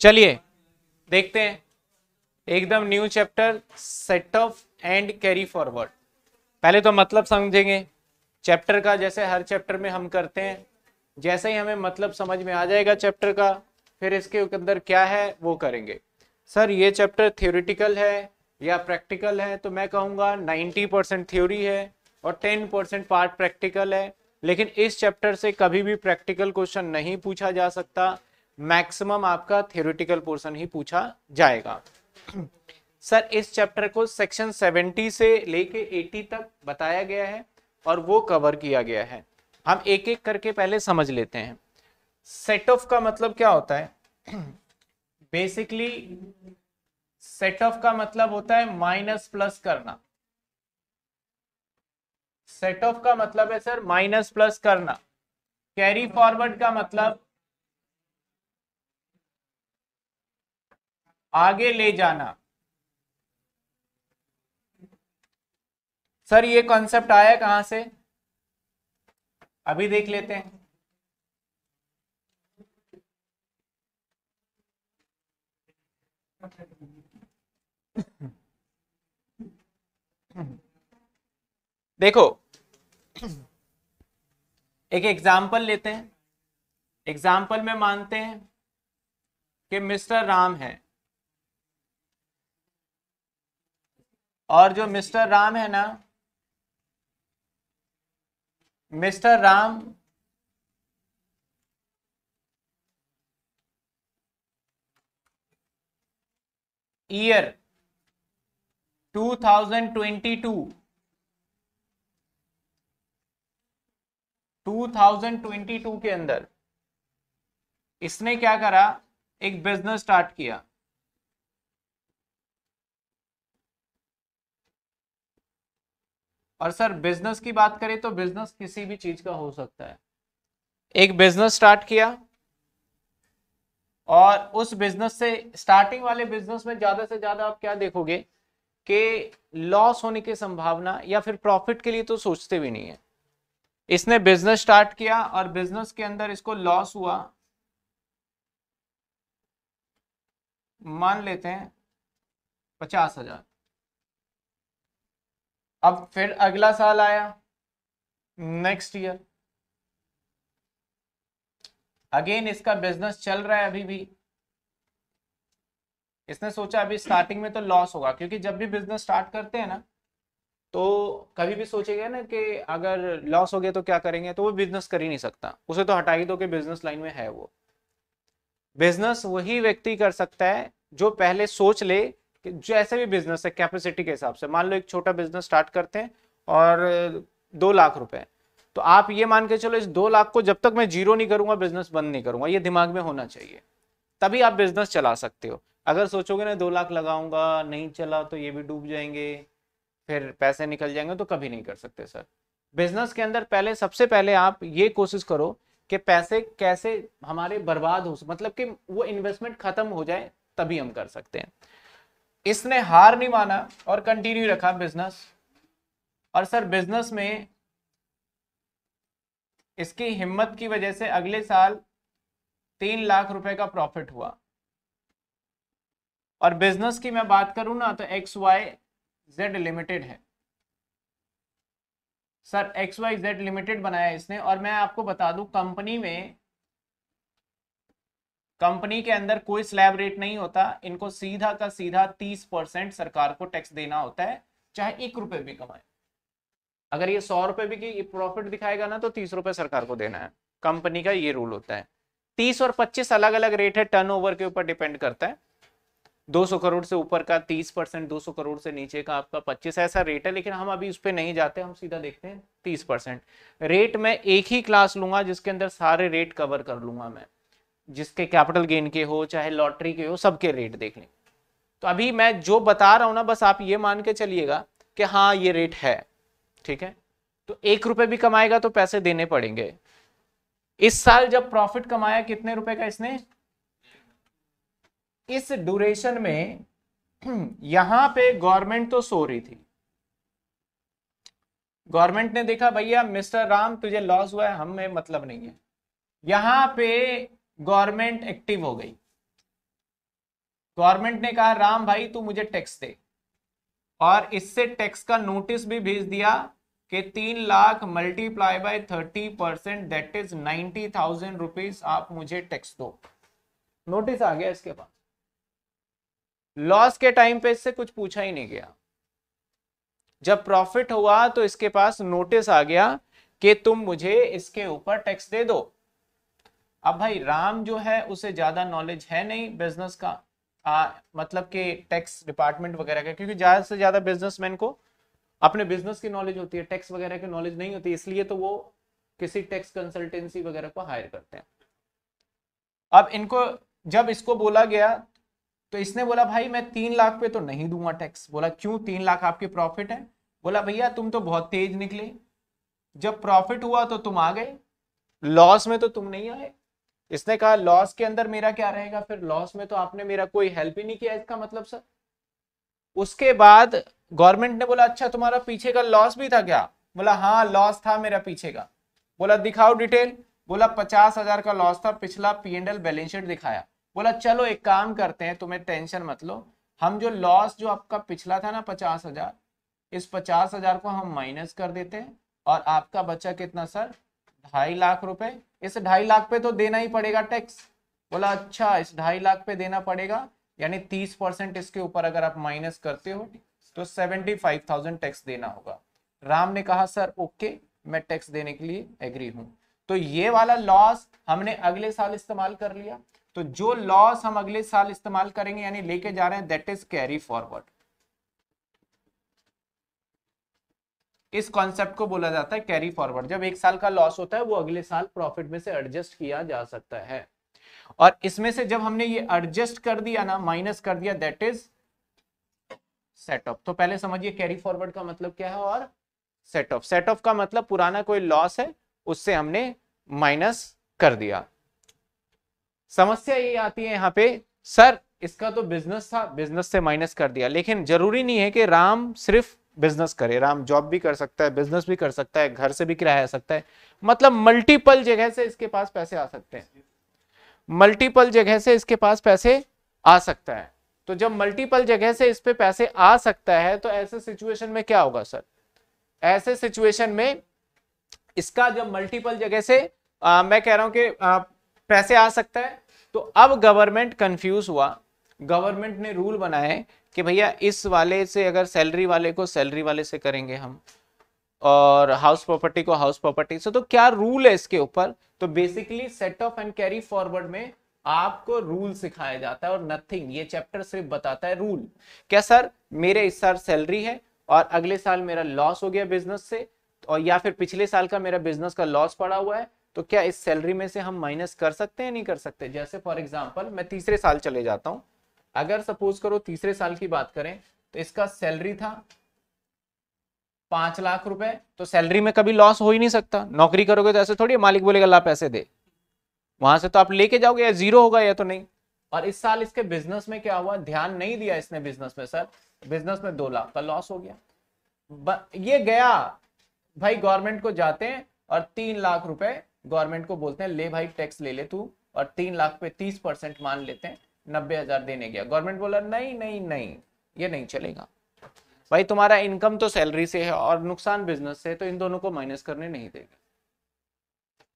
चलिए देखते हैं एकदम new chapter set off and carry forward पहले तो मतलब समझेंगे चैप्टर का जैसे हर चैप्टर में हम करते हैं जैसे ही हमें मतलब समझ में आ जाएगा चैप्टर का फिर इसके अंदर क्या है वो करेंगे सर ये चैप्टर थ्योरिटिकल है या प्रैक्टिकल है तो मैं कहूँगा 90 परसेंट थ्योरी है और 10 परसेंट पार्ट प्रैक्टिकल है लेकिन इस चैप्टर से कभी भी प्रैक्टिकल क्वेश्चन नहीं पूछा जा सकता मैक्सिमम आपका थियोरिटिकल पोर्शन ही पूछा जाएगा सर इस चैप्टर को सेक्शन 70 से लेके 80 तक बताया गया है और वो कवर किया गया है हम एक एक करके पहले समझ लेते हैं सेट ऑफ का मतलब क्या होता है बेसिकली सेट ऑफ का मतलब होता है माइनस प्लस करना सेट ऑफ का मतलब है सर माइनस प्लस करना कैरी फॉरवर्ड का मतलब आगे ले जाना सर ये कॉन्सेप्ट आया कहां से अभी देख लेते हैं देखो एक एग्जाम्पल लेते हैं एग्जाम्पल में मानते हैं कि मिस्टर राम है और जो मिस्टर राम है ना मिस्टर राम ईयर 2022 2022 के अंदर इसने क्या करा एक बिजनेस स्टार्ट किया और सर बिजनेस की बात करें तो बिजनेस किसी भी चीज का हो सकता है एक बिजनेस स्टार्ट किया और उस बिजनेस से स्टार्टिंग वाले बिजनेस में ज्यादा से ज्यादा आप क्या देखोगे कि लॉस होने की संभावना या फिर प्रॉफिट के लिए तो सोचते भी नहीं है इसने बिजनेस स्टार्ट किया और बिजनेस के अंदर इसको लॉस हुआ मान लेते हैं पचास हजार अब फिर अगला साल आया नेक्स्ट ईयर अगेन इसका बिजनेस चल रहा है अभी भी इसने सोचा अभी स्टार्टिंग में तो लॉस होगा क्योंकि जब भी बिजनेस स्टार्ट करते हैं ना तो कभी भी सोचेगा ना कि अगर लॉस हो गया तो क्या करेंगे तो वो बिजनेस कर ही नहीं सकता उसे तो हटा ही दो कि बिजनेस लाइन में है वो बिजनेस वही व्यक्ति कर सकता है जो पहले सोच ले कि जैसे भी बिजनेस है कैपेसिटी के हिसाब से मान लो एक छोटा बिजनेस स्टार्ट करते हैं और दो लाख रुपए तो आप ये मान के चलो इस दो लाख को जब तक मैं जीरो नहीं करूंगा बिजनेस बंद नहीं करूंगा ये दिमाग में होना चाहिए तभी आप बिजनेस चला सकते हो अगर सोचोगे ना दो लाख लगाऊंगा नहीं चला तो ये भी डूब जाएंगे फिर पैसे निकल जाएंगे तो कभी नहीं कर सकते सर बिजनेस के अंदर पहले सबसे पहले आप ये कोशिश करो कि पैसे कैसे हमारे बर्बाद हो मतलब कि वो इन्वेस्टमेंट खत्म हो जाए तभी हम कर सकते हैं इसने हार नहीं माना और कंटिन्यू रखा बिजनेस और सर बिजनेस में इसकी हिम्मत की वजह से अगले साल तीन लाख रुपए का प्रॉफिट हुआ और बिजनेस की मैं बात करूं ना तो एक्स वाई जेड लिमिटेड है sir X Y Z limited बनाया इसने और मैं आपको बता दूं कंपनी में कंपनी के अंदर कोई स्लैब रेट नहीं होता इनको सीधा का सीधा तीस परसेंट सरकार को टैक्स देना होता है चाहे एक रुपए भी कमाए अगर ये सौ रुपए भी प्रॉफिट दिखाएगा ना तो तीस रुपए सरकार को देना है कंपनी का ये रूल होता है तीस और पच्चीस अलग अलग रेट है टर्नओवर के ऊपर डिपेंड करता है दो सौ करोड़ से ऊपर का तीस परसेंट दो सौ करोड़ से नीचे का आपका पच्चीस ऐसा रेट है लेकिन हम अभी उस पर नहीं जाते हम सीधा देखते हैं तीस परसेंट रेट मैं एक ही क्लास लूंगा जिसके अंदर सारे रेट कवर कर लूंगा मैं जिसके कैपिटल गेन के हो चाहे लॉटरी के हो सबके रेट देख लें तो अभी मैं जो बता रहा हूं ना बस आप ये मान के चलिएगा कि हाँ ये रेट है ठीक है तो एक रुपए भी कमाएगा तो पैसे देने पड़ेंगे इस साल जब प्रॉफिट कमाया कितने रुपए का इसने इस ड्यूरेशन में यहां पे गवर्नमेंट तो सो रही थी गवर्नमेंट ने देखा भैया मिस्टर राम तुझे लॉस हुआ है हमें मतलब नहीं है यहां पे गवर्नमेंट एक्टिव हो गई गवर्नमेंट ने कहा राम भाई तू मुझे टैक्स दे और इससे टैक्स का नोटिस भी भेज दिया कि तीन lakh multiply by thirty percent that is ninety thousand rupees आप मुझे टैक्स दो नोटिस आ गया इसके पास लॉस के टाइम पे इससे कुछ पूछा ही नहीं गया जब प्रॉफिट हुआ तो इसके पास नोटिस आ गया कि तुम मुझे इसके ऊपर टैक्स दे दो अब भाई राम जो है उसे ज़्यादा नॉलेज है नहीं बिजनेस का आ, मतलब कि टैक्स डिपार्टमेंट वगैरह का क्योंकि ज़्यादा से ज़्यादा बिजनेसमैन को अपने बिजनेस की नॉलेज होती है टैक्स वगैरह की नॉलेज नहीं होती इसलिए तो वो किसी टैक्स कंसल्टेंसी वगैरह को हायर करते हैं अब इनको जब इसको बोला गया तो इसने बोला भाई मैं तीन लाख पे तो नहीं दूंगा टैक्स बोला क्यों तीन लाख आपकी प्रॉफिट है बोला भैया तुम तो बहुत तेज निकले जब प्रॉफिट हुआ तो तुम आ गए लॉस में तो तुम नहीं आए इसने कहा लॉस के अंदर मेरा क्या रहेगा फिर लॉस में तो आपने मेरा कोई हेल्प ही नहीं किया इसका मतलब सर उसके बाद गवर्नमेंट ने बोला अच्छा तुम्हारा पीछे का लॉस भी था क्या बोला हाँ लॉस था मेरा पीछे का बोला दिखाओ डिटेल बोला पचास हजार का लॉस था पिछला P and L balance sheet दिखाया बोला चलो एक काम करते हैं तुम्हें टेंशन मत लो हम जो लॉस जो आपका पिछला था ना पचास हजार इस पचास हजार को हम माइनस कर देते हैं और आपका बच्चा कितना सर ढाई लाख रुपए इस ढाई लाख पे तो देना ही पड़ेगा टैक्स बोला अच्छा इस ढाई लाख पे देना पड़ेगा यानी तीस परसेंट इसके ऊपर अगर आप माइनस करते हो तो सेवेंटी फाइव थाउजेंड टैक्स देना होगा राम ने कहा सर ओके मैं टैक्स देने के लिए एग्री हूं तो ये वाला लॉस हमने अगले साल इस्तेमाल कर लिया तो जो लॉस हम अगले साल इस्तेमाल करेंगे यानी लेके जा रहे हैं दैट इज कैरी फॉरवर्ड इस कॉन्सेप्ट को बोला जाता है कैरी फॉरवर्ड जब एक साल का लॉस होता है वो अगले साल प्रॉफिट में से एडजस्ट किया जा सकता है और इसमें से जब हमने ये एडजस्ट कर दिया ना माइनस कर दिया दैट इज सेटअप तो पहले समझिए कैरी फॉरवर्ड का मतलब क्या है और सेट ऑफ सेट ऑफ का मतलब पुराना कोई लॉस है उससे हमने माइनस कर दिया समस्या ये आती है यहाँ पे सर इसका तो बिजनेस था बिजनेस से माइनस कर दिया लेकिन जरूरी नहीं है कि राम सिर्फ बिजनेस करे राम जॉब भी कर सकता है बिजनेस भी कर सकता है घर से भी किराया सकता है मतलब मल्टीपल जगह से इसके पास पैसे आ सकते हैं मल्टीपल जगह से इसके पास पैसे आ सकता है तो जब मल्टीपल जगह से इस पे पैसे आ सकता है तो ऐसे सिचुएशन में क्या होगा सर ऐसे सिचुएशन में इसका जब मल्टीपल जगह से आ, मैं कह रहा हूं कि आ, पैसे आ सकता है तो अब गवर्नमेंट कंफ्यूज हुआ गवर्नमेंट ने रूल बनाए कि भैया इस वाले से अगर सैलरी वाले को सैलरी वाले से करेंगे हम और हाउस प्रॉपर्टी को हाउस प्रॉपर्टी से तो क्या रूल है इसके ऊपर तो basically set off and carry forward में आपको रूल सिखाया जाता है और नथिंग ये चैप्टर सिर्फ बताता है रूल क्या सर मेरे इस साल सैलरी है और अगले साल मेरा लॉस हो गया बिजनेस से और या फिर पिछले साल का मेरा बिजनेस का लॉस पड़ा हुआ है तो क्या इस सैलरी में से हम माइनस कर सकते हैं नहीं कर सकते जैसे फॉर एग्जाम्पल मैं तीसरे साल चले जाता हूँ अगर सपोज करो तीसरे साल की बात करें तो इसका सैलरी था पांच लाख रुपए तो सैलरी में कभी लॉस हो ही नहीं सकता नौकरी करोगे तो ऐसे थोड़ी मालिक बोलेगा ला पैसे दे वहां से तो आप लेके जाओगे या जीरो होगा या तो नहीं और इस साल इसके बिजनेस में क्या हुआ ध्यान नहीं दिया इसने बिजनेस में सर बिजनेस में दो लाख का लॉस हो गया ये गया भाई गवर्नमेंट को जाते हैं और तीन लाख रुपए गवर्नमेंट को बोलते हैं ले भाई टैक्स ले ले तू और तीन लाख पे तीस परसेंट मान लेते हैं नब्बे हजार देने गया गवर्नमेंट बोला नहीं नहीं नहीं ये नहीं चलेगा भाई तुम्हारा इनकम तो सैलरी से है और नुकसान बिजनेस से तो इन दोनों को माइनस करने नहीं देगा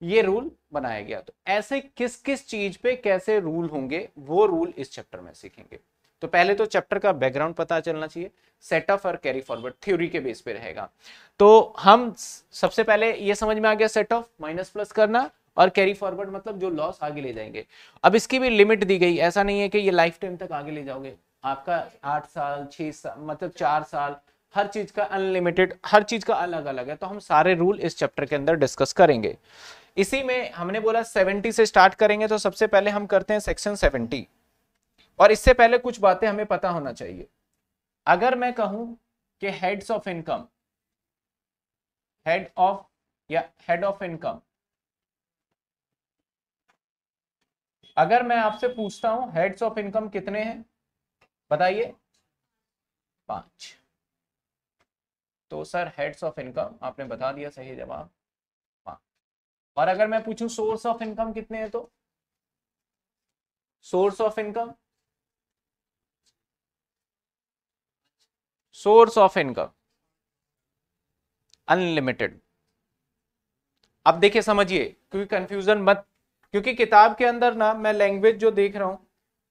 ये रूल बनाया गया तो ऐसे किस किस चीज पे कैसे रूल होंगे वो रूल इस चैप्टर में सीखेंगे तो पहले तो चैप्टर का बैकग्राउंड पता चलना चाहिए सेटअप और कैरी फॉरवर्ड थ्योरी के बेस पे रहेगा तो हम सबसे पहले ये समझ में आ गया सेटअप माइनस प्लस करना और कैरी फॉरवर्ड मतलब जो लॉस आगे ले जाएंगे अब इसकी भी लिमिट दी गई ऐसा नहीं है कि ये लाइफ टाइम तक आगे ले जाओगे आपका आठ साल छह साल मतलब चार साल हर चीज का अनलिमिटेड हर चीज का अलग अलग है तो हम सारे रूल इस चैप्टर के अंदर डिस्कस करेंगे इसी में हमने बोला 70 से स्टार्ट करेंगे तो सबसे पहले हम करते हैं सेक्शन 70 और इससे पहले कुछ बातें हमें पता होना चाहिए अगर मैं कहूं कि heads of income head of या हेड ऑफ इनकम अगर मैं आपसे पूछता हूं हेड्स ऑफ इनकम कितने हैं बताइए पांच तो सर हेड्स ऑफ इनकम आपने बता दिया सही जवाब पांच और अगर मैं पूछूं सोर्स ऑफ इनकम कितने हैं तो source of income source of income unlimited अब देखिए समझिए क्योंकि कंफ्यूजन मत क्योंकि किताब के अंदर ना मैं लैंग्वेज जो देख रहा हूँ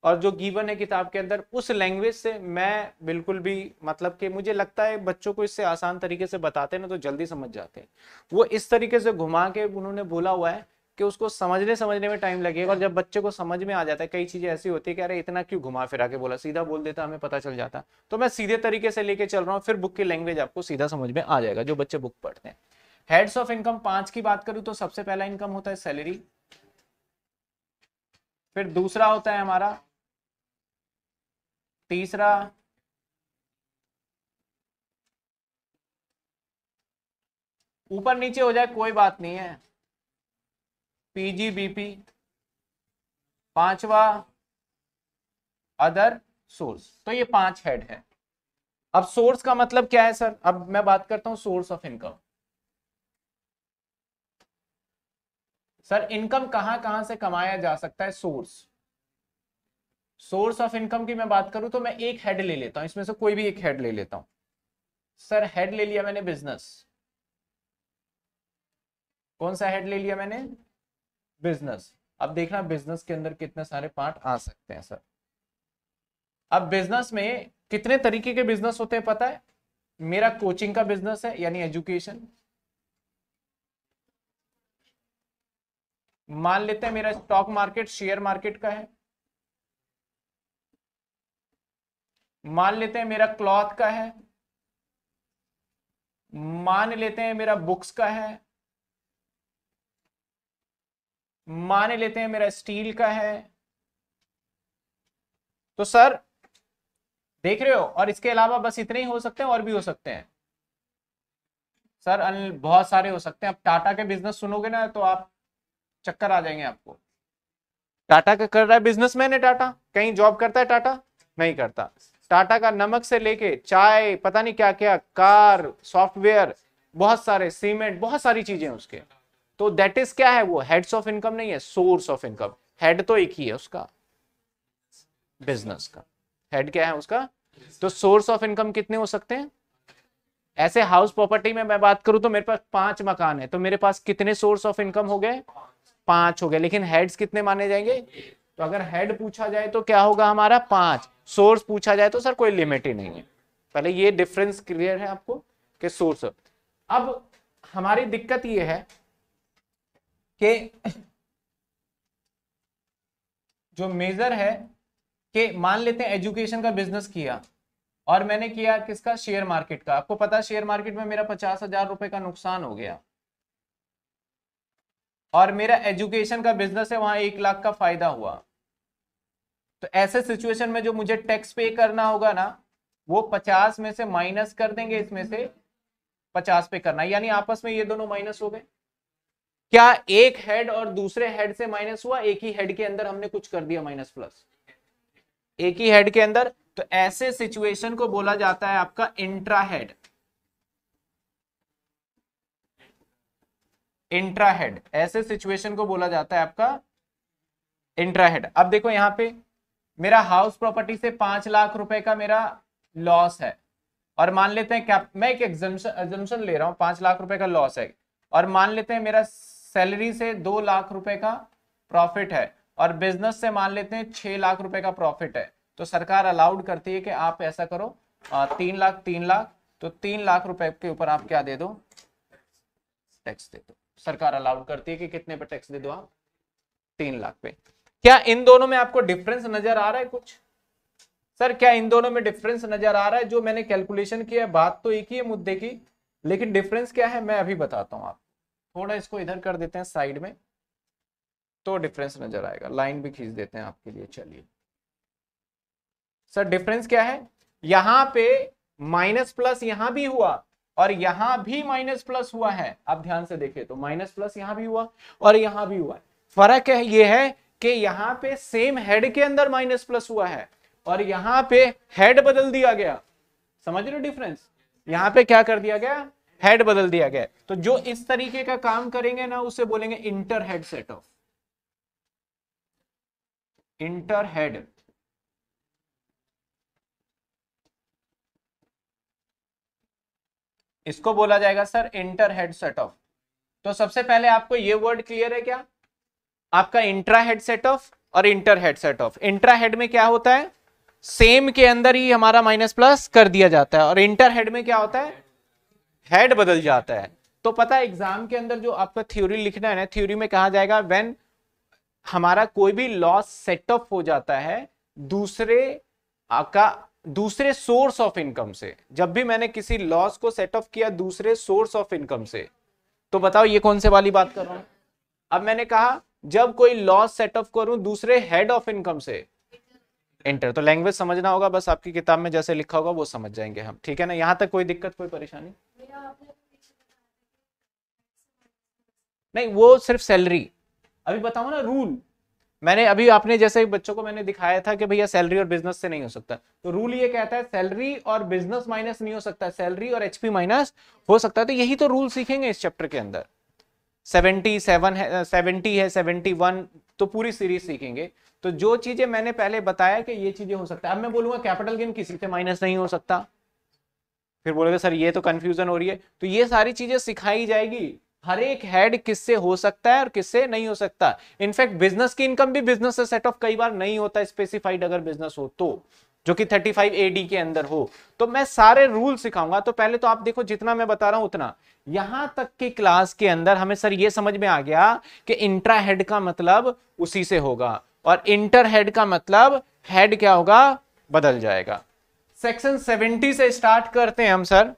और जो गीवन है किताब के अंदर उस लैंग्वेज से मैं बिल्कुल भी मतलब कि मुझे लगता है बच्चों को इससे आसान तरीके से बताते हैं ना तो जल्दी समझ जाते हैं वो इस तरीके से घुमा के उन्होंने बोला हुआ है कि उसको समझने समझने में टाइम लगेगा और जब बच्चे को समझ में आ जाता है कई चीजें ऐसी होती है कि अरे इतना क्यों घुमा फिरा के बोला सीधा बोल देता हमें पता चल जाता तो मैं सीधे तरीके से लेके चल रहा हूँ फिर बुक की लैंग्वेज आपको सीधा समझ में आ जाएगा जो बच्चे बुक पढ़ते हैं हेड्स ऑफ इनकम पांच की बात करूँ तो सबसे पहला इनकम होता है सैलरी फिर दूसरा होता है हमारा तीसरा ऊपर नीचे हो जाए कोई बात नहीं है पीजीबीपी पांचवा अदर सोर्स तो ये पांच हेड है अब सोर्स का मतलब क्या है सर अब मैं बात करता हूं source of income sir income कहां कहां से कमाया जा सकता है सोर्स सोर्स ऑफ इनकम की मैं बात करूं तो मैं एक हेड ले लेता हूं इसमें से कोई भी एक हेड ले लेता हूं सर हेड ले लिया मैंने बिजनेस कौन सा हेड ले लिया मैंने बिजनेस अब देखना बिजनेस के अंदर कितने सारे पार्ट आ सकते हैं सर अब बिजनेस में कितने तरीके के बिजनेस होते हैं पता है मेरा कोचिंग का बिजनेस है यानी एजुकेशन मान लेते हैं मेरा स्टॉक मार्केट शेयर मार्केट का है मान लेते हैं मेरा क्लॉथ का है मान लेते हैं मेरा बुक्स का है मान लेते हैं मेरा स्टील का है तो सर देख रहे हो और इसके अलावा बस इतने ही हो सकते हैं और भी हो सकते हैं सर बहुत सारे हो सकते हैं आप टाटा के बिजनेस सुनोगे ना तो आप चक्कर आ जाएंगे आपको टाटा का कर रहा है बिजनेसमैन है टाटा कहीं जॉब करता है टाटा नहीं करता टाटा का नमक से लेके चाय पता नहीं क्या क्या कार सॉफ्टवेयर बहुत सारे सीमेंट बहुत सारी चीजें उसके तो दैट इज क्या है वो हेड्स ऑफ इनकम नहीं है सोर्स ऑफ इनकम हेड तो एक ही है उसका बिजनेस का हेड क्या है उसका तो सोर्स ऑफ इनकम कितने हो सकते हैं ऐसे हाउस प्रॉपर्टी में मैं बात करूं तो मेरे पास पांच मकान है तो मेरे पास कितने सोर्स ऑफ इनकम हो गए पांच हो गया लेकिन हेड्स कितने माने जाएंगे तो अगर हेड पूछा जाए तो क्या होगा हमारा पांच सोर्स पूछा जाए तो सर कोई लिमिट ही नहीं है पहले ये डिफरेंस क्लियर है आपको कि सोर्स अब हमारी दिक्कत ये है कि जो मेजर है कि मान लेते हैं एजुकेशन का बिजनेस किया और मैंने किया किसका शेयर मार्केट का आपको पता है शेयर मार्केट में मेरा पचास हजार रुपए का नुकसान हो गया और मेरा एजुकेशन का बिजनेस है वहां एक लाख का फायदा हुआ तो ऐसे सिचुएशन में जो मुझे टैक्स पे करना होगा ना वो पचास में से माइनस कर देंगे इसमें से पचास पे करना यानी आपस में ये दोनों माइनस हो गए क्या एक हेड और दूसरे हेड से माइनस हुआ एक ही हेड के अंदर हमने कुछ कर दिया माइनस प्लस एक ही हेड के अंदर तो ऐसे सिचुएशन को बोला जाता है आपका इंट्रा हेड इंट्राहेड ऐसे सिचुएशन को बोला जाता है आपका इंट्राहेड अब देखो यहां पे मेरा हाउस प्रॉपर्टी से पांच लाख रुपए का मेरा लॉस है और मान लेते हैं क्या मैं एक एग्जम्पन ले रहा हूं पांच लाख रुपए का लॉस है और मान लेते हैं मेरा सैलरी से दो लाख रुपए का प्रॉफिट है और बिजनेस से मान लेते हैं छह लाख रुपए का प्रॉफिट है तो सरकार अलाउड करती है कि आप ऐसा करो तीन लाख तीन लाख तो तीन लाख रुपए के ऊपर आप क्या दे दो टैक्स दे दो सरकार अलाउड करती है कि कितने पे टैक्स दे दो आप तीन लाख पे क्या इन दोनों में आपको डिफरेंस नजर आ रहा है कुछ सर क्या इन दोनों में डिफरेंस नजर आ रहा है जो मैंने कैलकुलेशन किया है बात तो एक ही है मुद्दे की लेकिन डिफरेंस क्या है मैं अभी बताता हूं आप थोड़ा इसको इधर कर देते हैं साइड में तो डिफरेंस नजर आएगा लाइन भी खींच देते हैं आपके लिए चलिए सर डिफरेंस क्या है यहां पे माइनस प्लस यहां भी हुआ और यहां भी माइनस प्लस हुआ है आप ध्यान से देखे तो माइनस प्लस यहां भी हुआ और यहां भी हुआ फर्क है ये है कि यहां पे सेम हेड के अंदर माइनस प्लस हुआ है और यहां पे हेड बदल दिया गया समझ रहे हो डिफरेंस यहां पे क्या कर दिया गया हेड बदल दिया गया तो जो इस तरीके का काम करेंगे ना उसे बोलेंगे inter head set off inter head इसको बोला जाएगा sir inter head set off तो सबसे पहले आपको ये वर्ड क्लियर है क्या आपका इंट्रा हेड सेट ऑफ और inter head set off intra head में क्या होता है सेम के अंदर ही हमारा माइनस प्लस कर दिया जाता है और इंटर हेड में क्या होता है हेड बदल जाता है तो पता है एग्जाम के अंदर जो आपका थ्योरी लिखना है ना थ्योरी में कहा जाएगा व्हेन हमारा कोई भी लॉस सेट ऑफ हो जाता है दूसरे का दूसरे सोर्स ऑफ इनकम से जब भी मैंने किसी लॉस को सेट ऑफ किया दूसरे सोर्स ऑफ इनकम से तो बताओ ये कौन से वाली बात कर रहा हूं अब मैंने कहा जब कोई लॉस सेट ऑफ करूं दूसरे हेड ऑफ इनकम से इंटर तो लैंग्वेज समझना होगा बस आपकी किताब में जैसे लिखा होगा वो समझ जाएंगे हम ठीक है ना यहां तक कोई दिक्कत कोई परेशानी नहीं वो सिर्फ सैलरी अभी बताओ ना रूल मैंने अभी आपने जैसे बच्चों को मैंने दिखाया था कि भैया सैलरी और बिजनेस से नहीं हो सकता तो रूल ये कहता है सैलरी और बिजनेस माइनस नहीं हो सकता सैलरी और एचपी माइनस हो सकता है तो यही तो रूल सीखेंगे इस चैप्टर के अंदर सेवेंटी सेवन है सेवेंटी है सेवेंटी वन तो पूरी सीरीज सीखेंगे तो जो चीजें मैंने पहले बताया कि ये चीजें हो सकता है अब मैं बोलूंगा कैपिटल गेन किसी से माइनस नहीं हो सकता फिर बोलेगा सर ये तो कंफ्यूजन हो रही है तो ये सारी चीजें सिखाई जाएगी हर एक हेड किससे हो सकता है और किससे नहीं हो सकता इनफैक्ट बिजनेस की इनकम भी बिजनेस से सेट ऑफ कई बार नहीं होता स्पेसिफाइड अगर बिजनेस हो तो जो कि 35 एडी के अंदर हो तो मैं सारे रूल सिखाऊंगा तो पहले तो आप देखो जितना मैं बता रहा हूं उतना यहां तक की क्लास के अंदर हमें सर ये समझ में आ गया कि इंट्रा हेड का मतलब उसी से होगा और इंटर हेड का मतलब हेड क्या होगा बदल जाएगा सेक्शन 70 से स्टार्ट करते हैं हम sir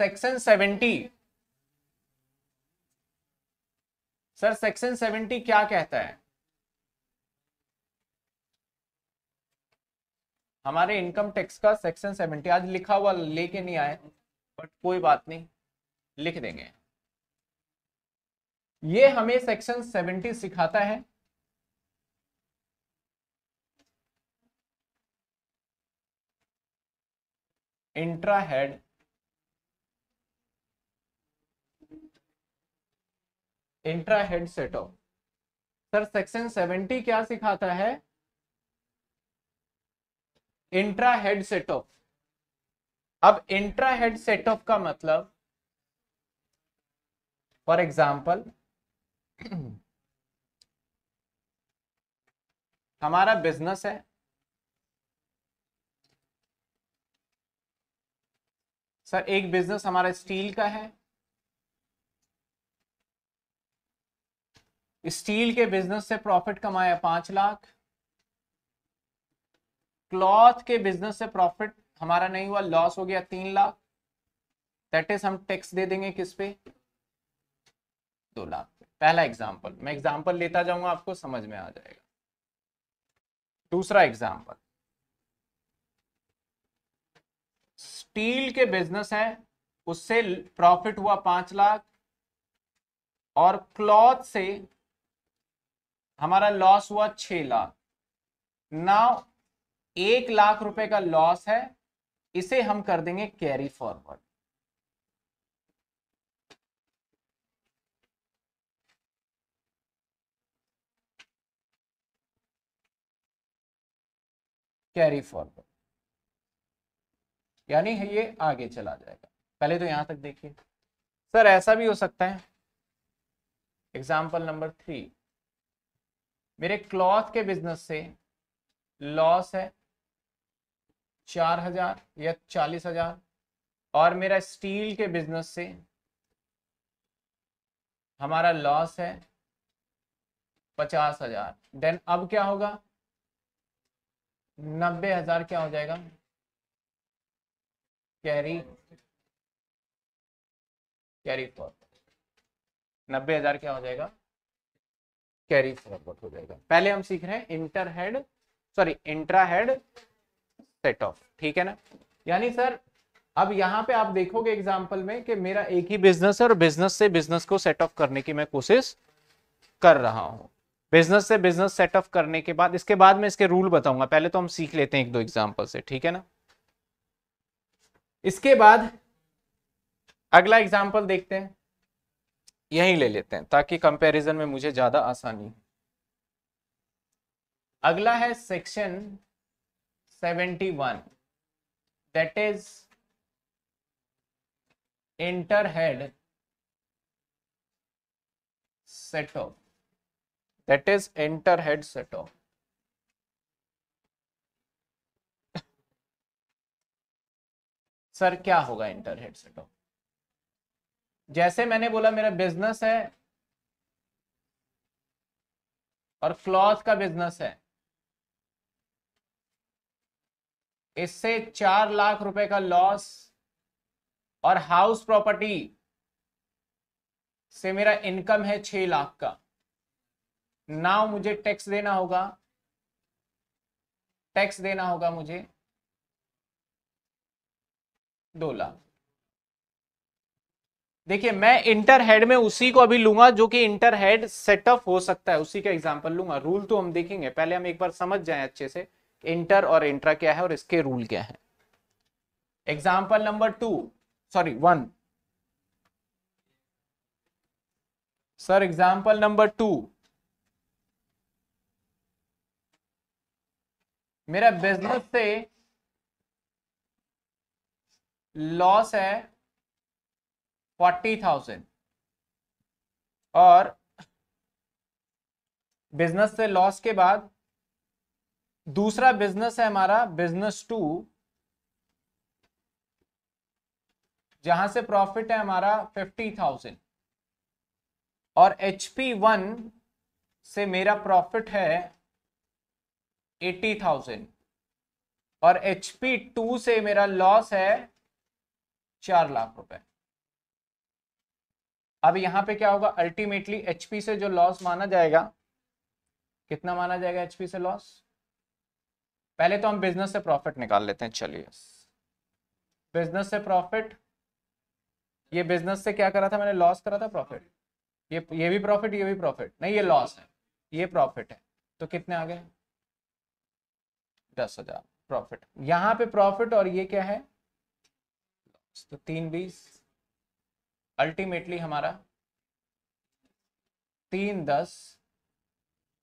section seventy sir section seventy क्या कहता है हमारे इनकम टैक्स का सेक्शन सेवेंटी आज लिखा हुआ लेके नहीं आए बट कोई बात नहीं लिख देंगे ये हमें सेक्शन सेवेंटी सिखाता है intra head intra head of sir section seventy क्या सिखाता है इंट्रा हेड सेट ऑफ अब इंट्रा हेड सेट ऑफ का मतलब फॉर एग्जाम्पल हमारा बिजनेस है सर एक बिजनेस हमारा स्टील का है स्टील के बिजनेस से प्रॉफिट कमाया पांच लाख क्लॉथ के बिजनेस से प्रॉफिट हमारा नहीं हुआ लॉस हो गया तीन लाख दैट इज हम टैक्स दे देंगे किस पे दो लाख पहला एग्जाम्पल मैं एग्जाम्पल लेता जाऊंगा आपको समझ में आ जाएगा दूसरा एग्जाम्पल स्टील के बिजनेस है उससे प्रॉफिट हुआ पांच लाख और क्लॉथ से हमारा लॉस हुआ छह लाख नाउ एक लाख रुपए का लॉस है इसे हम कर देंगे कैरी फॉरवर्ड कैरी फॉरवर्ड यानी ये आगे चला जाएगा पहले तो यहां तक देखिए सर ऐसा भी हो सकता है एग्जाम्पल नंबर थ्री मेरे क्लॉथ के बिजनेस से लॉस है चार हजार या चालीस हजार और मेरा स्टील के बिजनेस से हमारा लॉस है पचास हजार देन अब क्या होगा नब्बे हजार क्या हो जाएगा कैरी कैरी फॉर नब्बे हजार क्या हो जाएगा कैरी फॉरवर्ड हो जाएगा पहले हम सीख रहे हैं inter head sorry intra head set off ठीक है ना यानी सर अब यहां पे आप देखोगे एग्जांपल में कि मेरा एक ही बिजनेस है और बिजनेस से बिजनेस को सेट ऑफ करने की मैं कोशिश कर रहा हूं बिजनेस से बिजनेस सेट ऑफ करने के बाद इसके बाद मैं इसके रूल बताऊंगा पहले तो हम सीख लेते हैं एक दो एग्जाम्पल से ठीक है ना इसके बाद अगला एग्जाम्पल देखते हैं यहीं ले लेते हैं ताकि कंपैरिजन में मुझे ज्यादा आसानी अगला है section 71 that is inter set off that is inter set off sir क्या होगा इंटर सेट ऑफ जैसे मैंने बोला मेरा बिजनेस है और क्लॉथ का बिजनेस है इससे चार लाख रुपए का लॉस और हाउस प्रॉपर्टी से मेरा इनकम है छह लाख का नाउ मुझे टैक्स देना होगा टैक्स देना होगा मुझे दो लाख देखिए मैं इंटर हेड में उसी को अभी लूंगा जो कि इंटर हेड सेटअप हो सकता है उसी का एग्जांपल लूंगा रूल तो हम देखेंगे पहले हम एक बार समझ जाएं अच्छे से इंटर और इंट्रा क्या है और इसके रूल क्या है example number two sorry one sir example number two मेरा बिजनेस से लॉस है फोर्टी थाउजेंड और बिजनेस से लॉस के बाद दूसरा बिजनेस है हमारा बिजनेस टू जहां से प्रॉफिट है हमारा फिफ्टी थाउजेंड और एच पी वन से मेरा प्रॉफिट है एटी थाउजेंड और एच पी टू से मेरा लॉस है चार लाख रुपए अब यहां पे क्या होगा अल्टीमेटली एचपी से जो लॉस माना जाएगा कितना माना जाएगा एचपी से लॉस पहले तो हम बिजनेस से प्रॉफिट निकाल लेते हैं चलिए बिजनेस से प्रॉफिट ये बिजनेस से क्या करा था मैंने लॉस करा था प्रॉफिट ये ये भी प्रॉफिट ये भी प्रॉफिट नहीं ये लॉस है ये प्रॉफिट है तो कितने आ गए दस हजार प्रॉफिट यहाँ पे प्रॉफिट और ये क्या है तो तीन बीस अल्टीमेटली हमारा तीन दस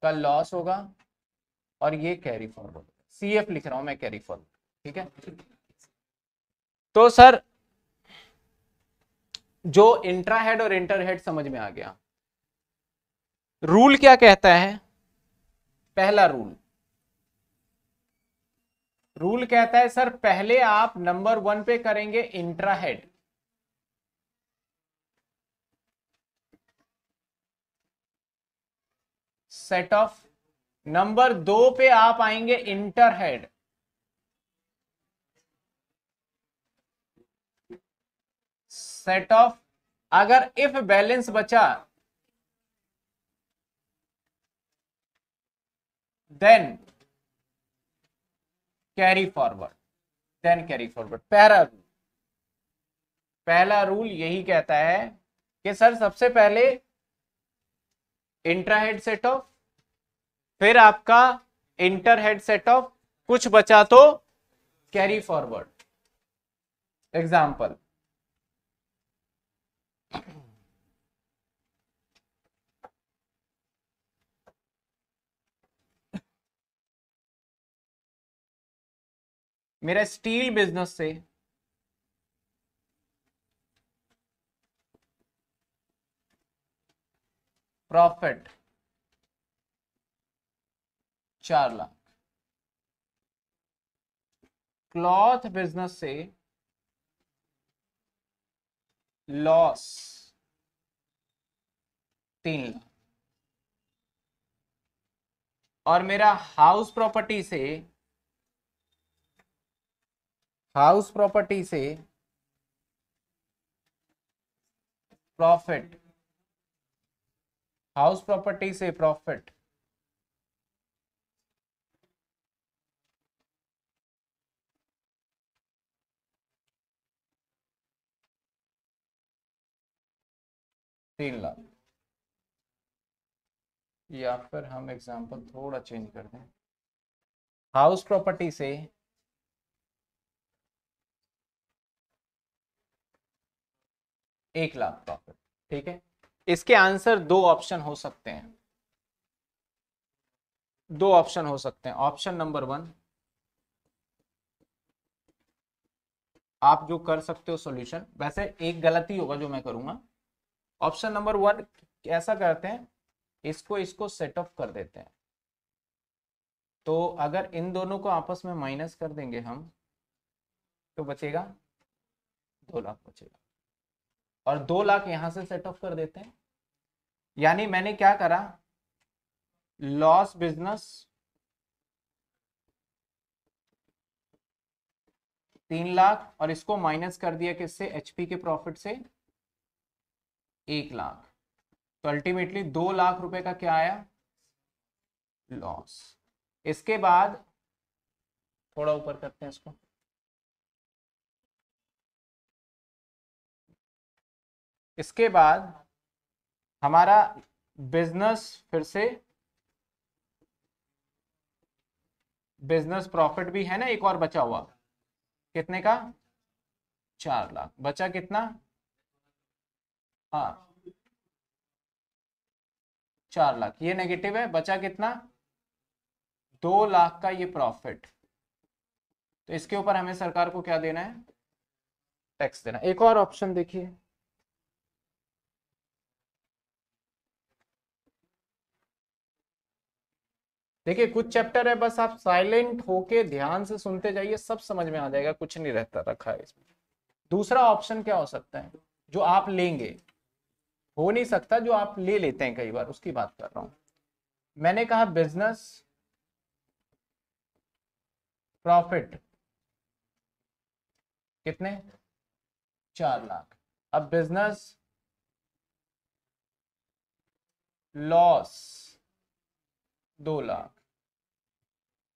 का लॉस होगा और ये कैरी फॉरवर्ड सी एफ लिख रहा हूं मैं कैरी फॉरवर्ड ठीक है तो सर जो इंट्रा हेड और इंटर हेड समझ में आ गया रूल क्या कहता है पहला रूल रूल कहता है सर पहले आप नंबर वन पे करेंगे intra head set off number दो पे आप आएंगे इंटरहेड सेट ऑफ अगर इफ बैलेंस बचा then carry forward then carry forward पहला रूल पहला रूल यही कहता है कि सर सबसे पहले इंट्राहेड सेट ऑफ फिर आपका इंटर हेड सेट ऑफ कुछ बचा तो कैरी फॉरवर्ड एग्जाम्पल मेरा स्टील बिजनेस से प्रॉफिट चार लाख क्लॉथ बिजनेस से लॉस तीन लाख और मेरा हाउस प्रॉपर्टी से हाउस प्रॉपर्टी से प्रॉफिट हाउस प्रॉपर्टी से प्रॉफिट तीन लाख या फिर हम एग्जांपल थोड़ा चेंज कर दें हाउस प्रॉपर्टी से एक लाख प्रॉफिट ठीक है इसके आंसर दो ऑप्शन हो सकते हैं दो ऑप्शन हो सकते हैं ऑप्शन नंबर वन आप जो कर सकते हो सॉल्यूशन वैसे एक गलती होगा जो मैं करूंगा ऑप्शन नंबर वन ऐसा करते हैं इसको इसको सेट ऑफ कर देते हैं तो अगर इन दोनों को आपस में माइनस कर देंगे हम तो बचेगा दो लाख बचेगा और दो लाख यहां से सेट ऑफ कर देते हैं यानी मैंने क्या करा लॉस बिजनेस तीन लाख और इसको माइनस कर दिया किससे एचपी के प्रॉफिट से एक लाख तो अल्टीमेटली दो लाख रुपए का क्या आया लॉस इसके बाद थोड़ा ऊपर करते हैं इसको इसके बाद हमारा बिजनेस फिर से बिजनेस प्रॉफिट भी है ना एक और बचा हुआ कितने का चार लाख बचा कितना हाँ चार लाख ये नेगेटिव है बचा कितना दो लाख का ये प्रॉफिट तो इसके ऊपर हमें सरकार को क्या देना है टैक्स देना एक और ऑप्शन देखिए देखिए कुछ चैप्टर है बस आप साइलेंट होके ध्यान से सुनते जाइए सब समझ में आ जाएगा कुछ नहीं रहता रखा है इसमें दूसरा ऑप्शन क्या हो सकता है जो आप लेंगे हो नहीं सकता जो आप ले लेते हैं कई बार उसकी बात कर रहा हूं मैंने कहा बिजनेस प्रॉफिट कितने चार लाख अब बिजनेस लॉस दो लाख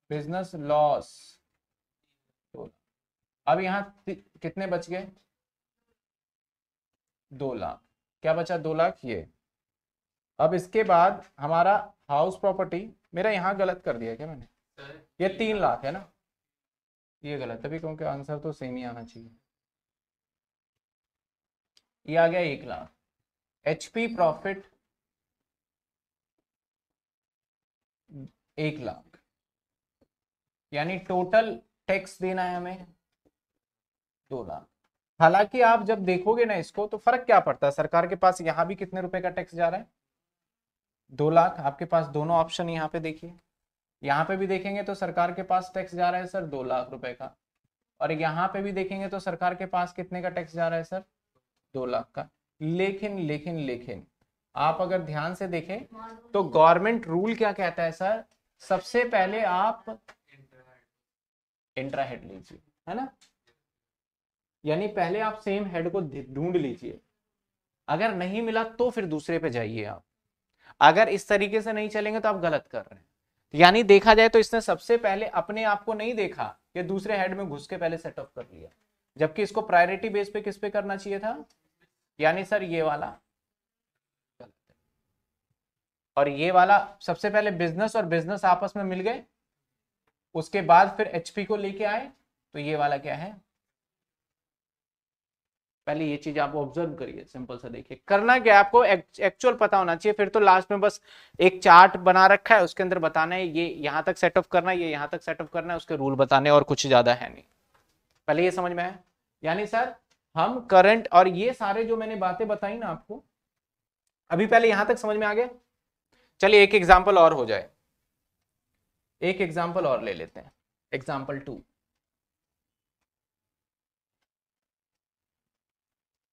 बिजनेस लॉस दो लाख अब यहां कितने बच गए दो लाख क्या बचा दो लाख ये अब इसके बाद हमारा हाउस प्रॉपर्टी मेरा यहाँ गलत कर दिया क्या मैंने ये तीन लाख है ना ये गलत अभी क्योंकि आंसर तो सेम ही आना चाहिए ये आ गया एक लाख एचपी प्रॉफिट एक लाख यानी टोटल टैक्स देना है हमें दो लाख हालांकि आप जब देखोगे ना इसको तो फर्क क्या पड़ता है सरकार के पास यहाँ भी कितने रुपए का टैक्स जा रहा है दो लाख आपके पास दोनों ऑप्शन यहाँ पे देखिए यहाँ पे भी देखेंगे तो सरकार के पास टैक्स जा रहा है सर दो लाख रुपए का और यहाँ पे भी देखेंगे तो सरकार के पास कितने का टैक्स जा रहा है सर दो लाख का लेकिन लेकिन लेकिन आप अगर ध्यान से देखें तो गवर्नमेंट रूल क्या कहता है सर सबसे पहले आप इंट्राहेड लीजिए है ना यानी पहले आप सेम हेड को ढूंढ लीजिए अगर नहीं मिला तो फिर दूसरे पे जाइए आप अगर इस तरीके से नहीं चलेंगे तो आप गलत कर रहे हैं यानी देखा जाए तो इसने सबसे पहले अपने आप को नहीं देखा कि दूसरे हेड में घुस के पहले सेटअप कर लिया जबकि इसको प्रायोरिटी बेस पे किस पे करना चाहिए था यानी सर ये वाला और ये वाला सबसे पहले बिजनेस और बिजनेस आपस में मिल गए उसके बाद फिर एचपी को लेके आए तो ये वाला क्या है पहले ये चीज आप ऑब्जर्व करिए सिंपल सा देखिए करना क्या आपको एक्चुअल पता होना चाहिए फिर तो लास्ट में बस एक चार्ट बना रखा है उसके अंदर बताना है ये यहाँ तक सेटअप करना है ये यहाँ तक सेटअप करना है उसके रूल बताने और कुछ ज्यादा है नहीं पहले ये समझ में है यानी सर हम करंट और ये सारे जो मैंने बातें बताई ना आपको अभी पहले यहां तक समझ में आ गया चलिए एक एग्जाम्पल और हो जाए एक एग्जाम्पल और ले लेते हैं example two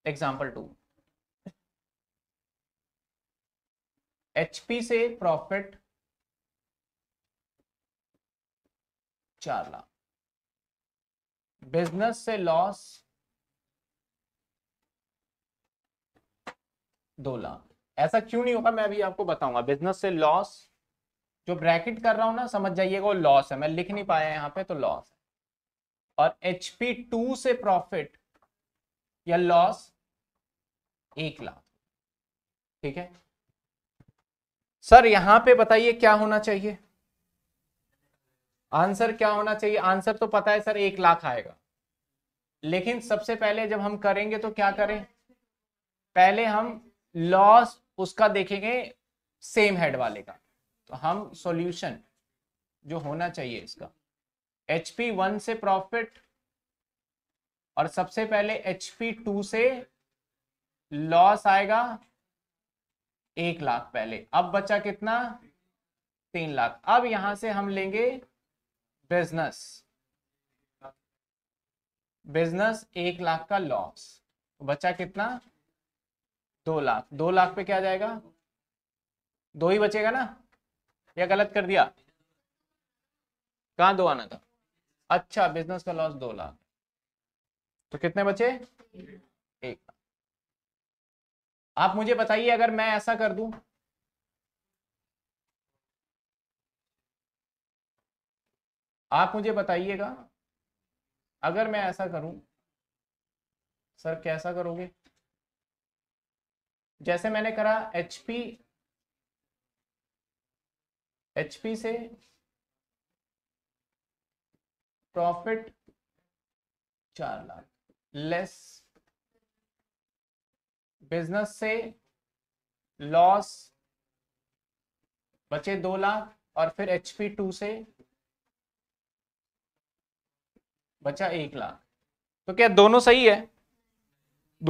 example two HP से प्रॉफिट चार लाख बिजनेस से लॉस दो लाख ऐसा क्यों नहीं होगा मैं अभी आपको बताऊंगा बिजनेस से लॉस जो ब्रैकेट कर रहा हूं ना समझ जाइएगा वो लॉस है मैं लिख नहीं पाया यहां पे तो लॉस है और एचपी टू से प्रॉफिट या लॉस एक लाख ठीक है सर यहां पे बताइए क्या होना चाहिए आंसर क्या होना चाहिए आंसर तो पता है सर एक लाख आएगा लेकिन सबसे पहले जब हम करेंगे तो क्या करें पहले हम लॉस उसका देखेंगे सेम हेड वाले का तो हम सॉल्यूशन जो होना चाहिए इसका एच पी वन से प्रॉफिट और सबसे पहले एच पी टू से लॉस आएगा एक लाख पहले अब बचा कितना तीन लाख अब यहां से हम लेंगे बिजनेस बिजनेस एक लाख का लॉस बचा कितना दो लाख दो लाख पे क्या जाएगा दो ही बचेगा ना या गलत कर दिया कहा दो आना था अच्छा बिजनेस का लॉस दो लाख तो कितने बचे एक लाख आप मुझे बताइए अगर मैं ऐसा कर दूं आप मुझे बताइएगा अगर मैं ऐसा करूं सर कैसा करोगे जैसे मैंने करा एच पी एच पी से प्रॉफिट चार लाख लेस बिजनेस से लॉस बचे दो लाख और फिर एच पी टू से बचा एक लाख तो क्या दोनों सही है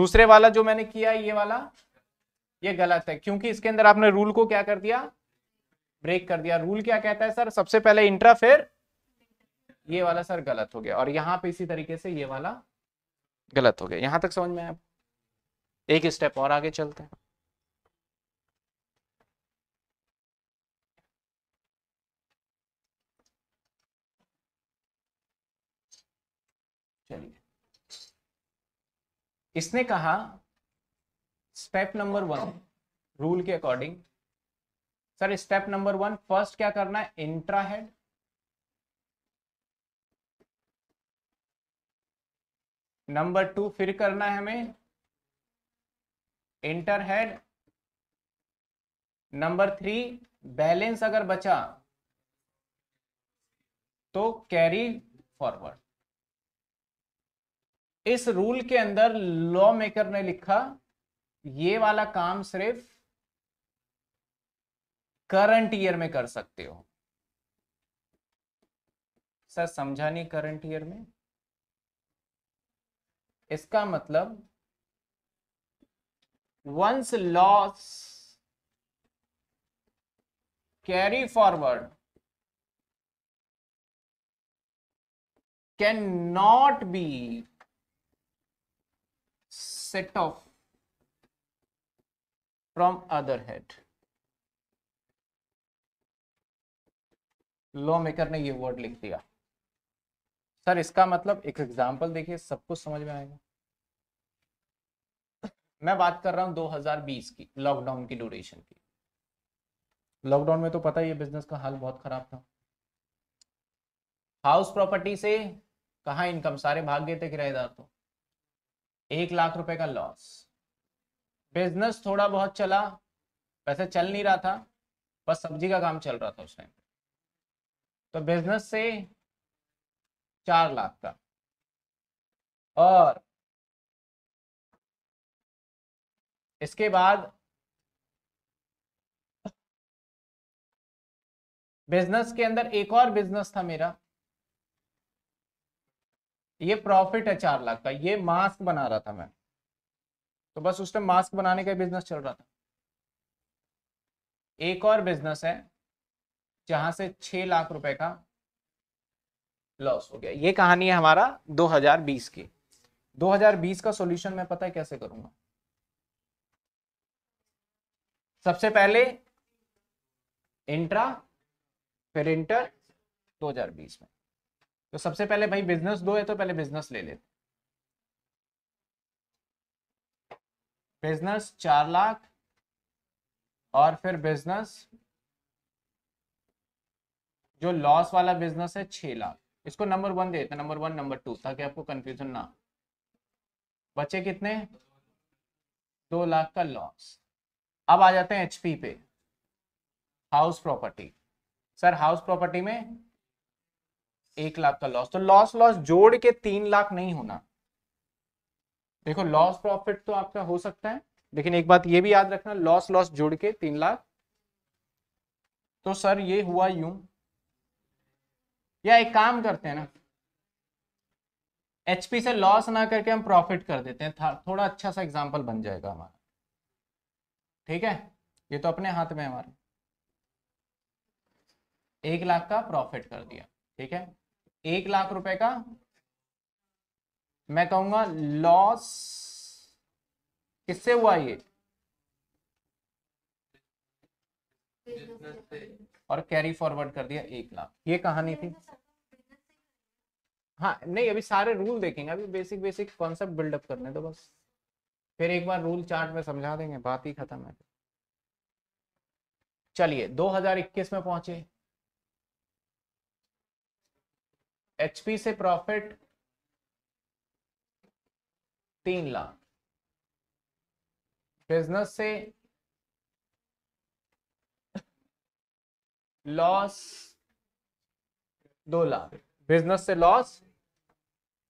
दूसरे वाला जो मैंने किया ये वाला ये गलत है क्योंकि इसके अंदर आपने रूल को क्या कर दिया ब्रेक कर दिया रूल क्या कहता है सर सबसे पहले इंट्रा फिर ये वाला सर गलत हो गया और यहां पे इसी तरीके से ये वाला गलत हो गया यहां तक समझ में आया एक स्टेप और आगे चलते हैं चलिए इसने कहा स्टेप नंबर वन रूल के according sir step number one first क्या करना है इंट्रा हेड नंबर टू फिर करना है हमें inter head number three balance अगर बचा तो कैरी फॉरवर्ड इस रूल के अंदर लॉ मेकर ने लिखा ये वाला काम सिर्फ करंट ईयर में कर सकते हो सर समझा नहीं करंट ईयर में इसका मतलब once loss carry forward can not be set off from other head law maker ने ये वर्ड लिख दिया सर इसका मतलब एक एग्जाम्पल देखिए सब कुछ समझ में आएगा मैं बात कर रहा हूँ 2020 की लॉकडाउन की ड्यूरेशन की लॉकडाउन में तो पता ही है बिजनेस का हाल बहुत खराब था हाउस प्रॉपर्टी से कहा इनकम सारे भाग गए थे किराएदार तो एक लाख रुपए का लॉस बिजनेस थोड़ा बहुत चला वैसे चल नहीं रहा था बस सब्जी का काम चल रहा था उस टाइम तो बिजनेस से चार लाख का और इसके बाद बिजनेस के अंदर एक और बिजनेस था मेरा ये प्रॉफिट है चार लाख का ये मास्क बना रहा था मैं तो बस उस टाइम मास्क बनाने का बिजनेस चल रहा था एक और बिजनेस है जहां से छह लाख रुपए का लॉस हो गया ये कहानी है हमारा 2020 की 2020 का सॉल्यूशन मैं पता है कैसे करूंगा सबसे पहले इंट्रा फिर इंटर 2020 में तो सबसे पहले भाई बिजनेस दो है तो पहले बिजनेस ले लेते बिजनेस चार लाख और फिर बिजनेस जो लॉस वाला बिजनेस है छह लाख इसको नंबर वन देते नंबर वन नंबर टू ताकि आपको कंफ्यूजन ना बचे कितने दो लाख का लॉस अब आ जाते हैं एचपी पे house property sir house property में एक लाख का लॉस तो लॉस लॉस जोड़ के तीन लाख नहीं होना देखो लॉस प्रॉफिट तो आपका हो सकता है लेकिन एक बात ये भी याद रखना लॉस लॉस जोड़ के तीन लाख तो सर ये हुआ यूं या एक काम करते हैं ना एचपी से लॉस ना करके हम प्रॉफिट कर देते हैं थोड़ा अच्छा सा एग्जांपल बन जाएगा हमारा ठीक है ये तो अपने हाथ में हमारे एक लाख का प्रॉफिट कर दिया ठीक है एक लाख रुपए का मैं कहूंगा लॉस किससे हुआ ये और कैरी फॉरवर्ड कर दिया एक लाख ये कहानी थी हाँ नहीं अभी सारे रूल देखेंगे अभी बेसिक बेसिक कॉन्सेप्ट बिल्डअप करने दो तो बस फिर एक बार रूल चार्ट में समझा देंगे बात ही खत्म है चलिए 2021 में पहुंचे एचपी से प्रॉफिट तीन लाख बिजनेस से लॉस दो लाख बिजनेस से लॉस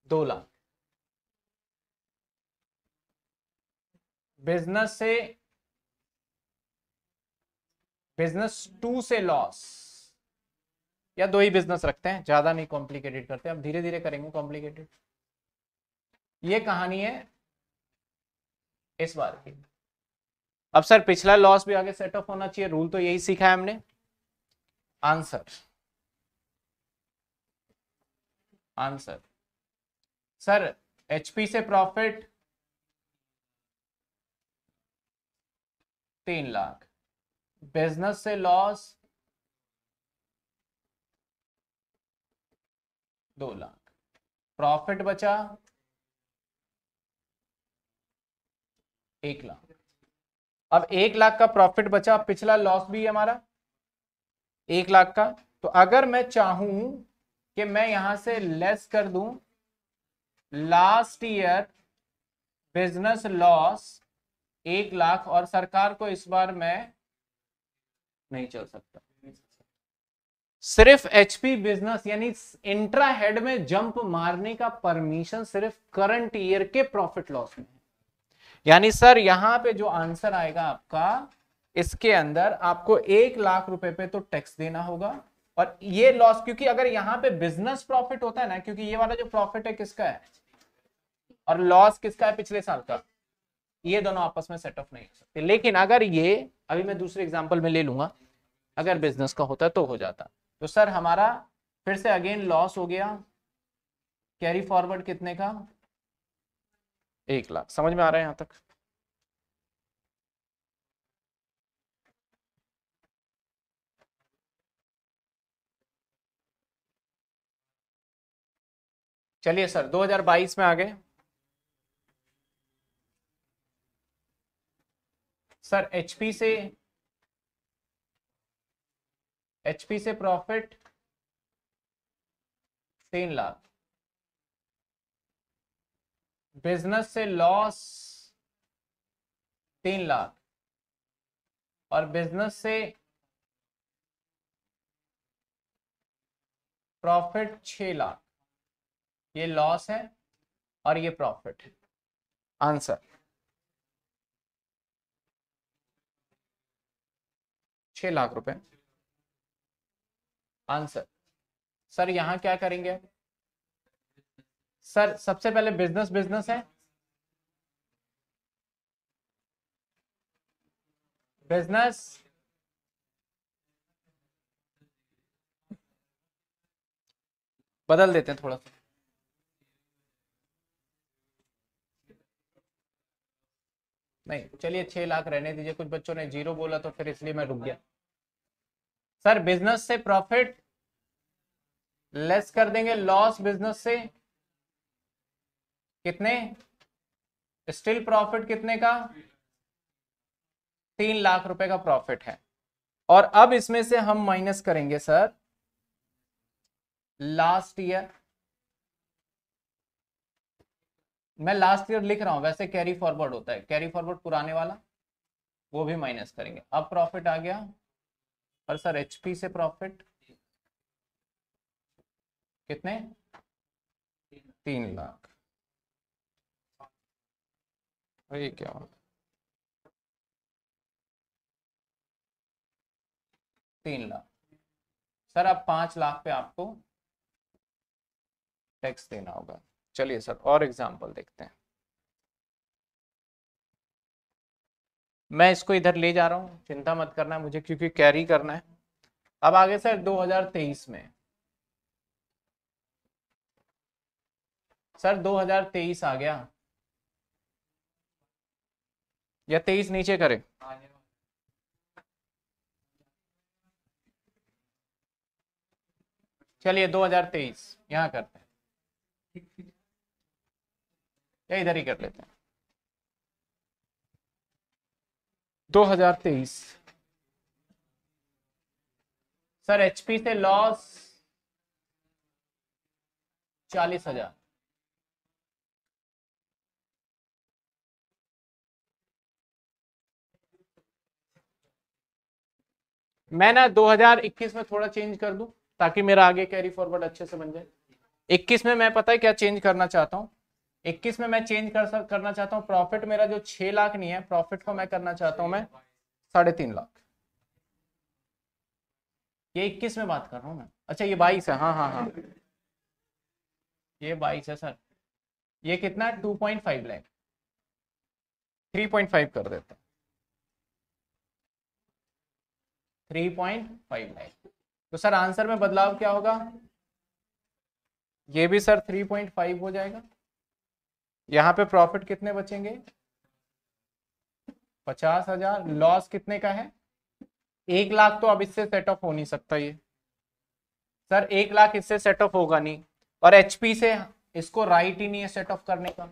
दो लाख बिजनेस से बिजनेस टू से लॉस या दो ही बिजनेस रखते हैं ज्यादा नहीं कॉम्प्लिकेटेड करते हैं अब धीरे धीरे करेंगे कॉम्प्लिकेटेड ये कहानी है इस बार की अब सर पिछला लॉस भी आगे सेट ऑफ होना चाहिए रूल तो यही सीखा है हमने आंसर आंसर सर एचपी से प्रॉफिट तीन लाख बिजनेस से लॉस दो लाख प्रॉफिट बचा एक लाख अब एक लाख का प्रॉफिट बचा पिछला लॉस भी है हमारा एक लाख का तो अगर मैं चाहूं कि मैं यहां से लेस कर दूं लास्ट ईयर बिजनेस लॉस एक लाख और सरकार को इस बार मैं नहीं चल सकता सिर्फ एचपी बिजनेस यानी इंट्रा हेड में जंप मारने का परमिशन सिर्फ करंट ईयर के प्रॉफिट लॉस में यानी सर यहां पे जो आंसर आएगा आपका इसके अंदर आपको एक लाख रुपए पे तो टैक्स देना होगा और ये लॉस क्योंकि अगर यहां पे बिजनेस प्रॉफिट होता है ना क्योंकि ये वाला जो प्रॉफिट है किसका है और लॉस किसका है पिछले साल का ये दोनों आपस में सेट ऑफ नहीं हो सकते लेकिन अगर ये अभी मैं दूसरे एग्जाम्पल में ले लूंगा अगर बिजनेस का होता तो हो जाता तो सर हमारा फिर से अगेन लॉस हो गया कैरी फॉरवर्ड कितने का एक लाख समझ में आ रहा है यहां तक चलिए सर 2022 में आ गए सर एचपी से एचपी से प्रॉफिट तीन लाख बिजनेस से लॉस तीन लाख और बिजनेस से प्रॉफिट छ लाख ये लॉस है और ये प्रॉफिट है आंसर छह लाख रुपए आंसर सर यहां क्या करेंगे सर सबसे पहले बिजनेस बिजनेस है बिजनेस बदल देते हैं थोड़ा सा नहीं चलिए छह लाख रहने दीजिए कुछ बच्चों ने जीरो बोला तो फिर इसलिए मैं रुक गया सर बिजनेस से प्रॉफिट लेस कर देंगे लॉस बिजनेस से कितने स्टिल प्रॉफिट कितने का तीन लाख रुपए का प्रॉफिट है और अब इसमें से हम माइनस करेंगे सर लास्ट ईयर मैं लास्ट ईयर लिख रहा हूँ वैसे कैरी फॉरवर्ड होता है कैरी फॉरवर्ड पुराने वाला वो भी माइनस करेंगे अब प्रॉफिट आ गया और सर एचपी से प्रॉफिट कितने तीन लाख ये क्या हुआ तीन लाख सर अब पांच लाख पे आपको टैक्स देना होगा चलिए सर और एग्जाम्पल देखते हैं मैं इसको इधर ले जा रहा हूं चिंता मत करना है मुझे क्योंकि कैरी करना है अब आगे सर 2023 में सर 2023 आ गया या 23 नीचे करें चलिए 2023 यहाँ करते हैं या इधर ही कर लेते हैं 2023 सर एचपी से लॉस चालीस हजार मैं ना 2021 में थोड़ा चेंज कर दूं ताकि मेरा आगे कैरी फॉरवर्ड अच्छे से बन जाए 21 में मैं पता है क्या चेंज करना चाहता हूं इक्कीस में मैं चेंज कर सक, करना चाहता हूँ प्रॉफिट मेरा जो छह लाख नहीं है प्रॉफिट को मैं करना चाहता हूँ मैं साढ़े तीन लाख ये इक्कीस में बात कर रहा हूँ मैं अच्छा ये बाईस है हाँ हाँ हाँ ये बाईस है सर ये कितना two point five lakh three point five कर देता थ्री पॉइंट फाइव लैख तो सर आंसर में बदलाव क्या होगा ये भी सर थ्री पॉइंट फाइव हो जाएगा यहाँ पे प्रॉफिट कितने बचेंगे पचास हजार लॉस कितने का है एक लाख तो अब इससे सेट ऑफ हो नहीं सकता ये सर एक लाख इससे सेट ऑफ होगा नहीं और एचपी से इसको राइट ही नहीं है सेट ऑफ करने का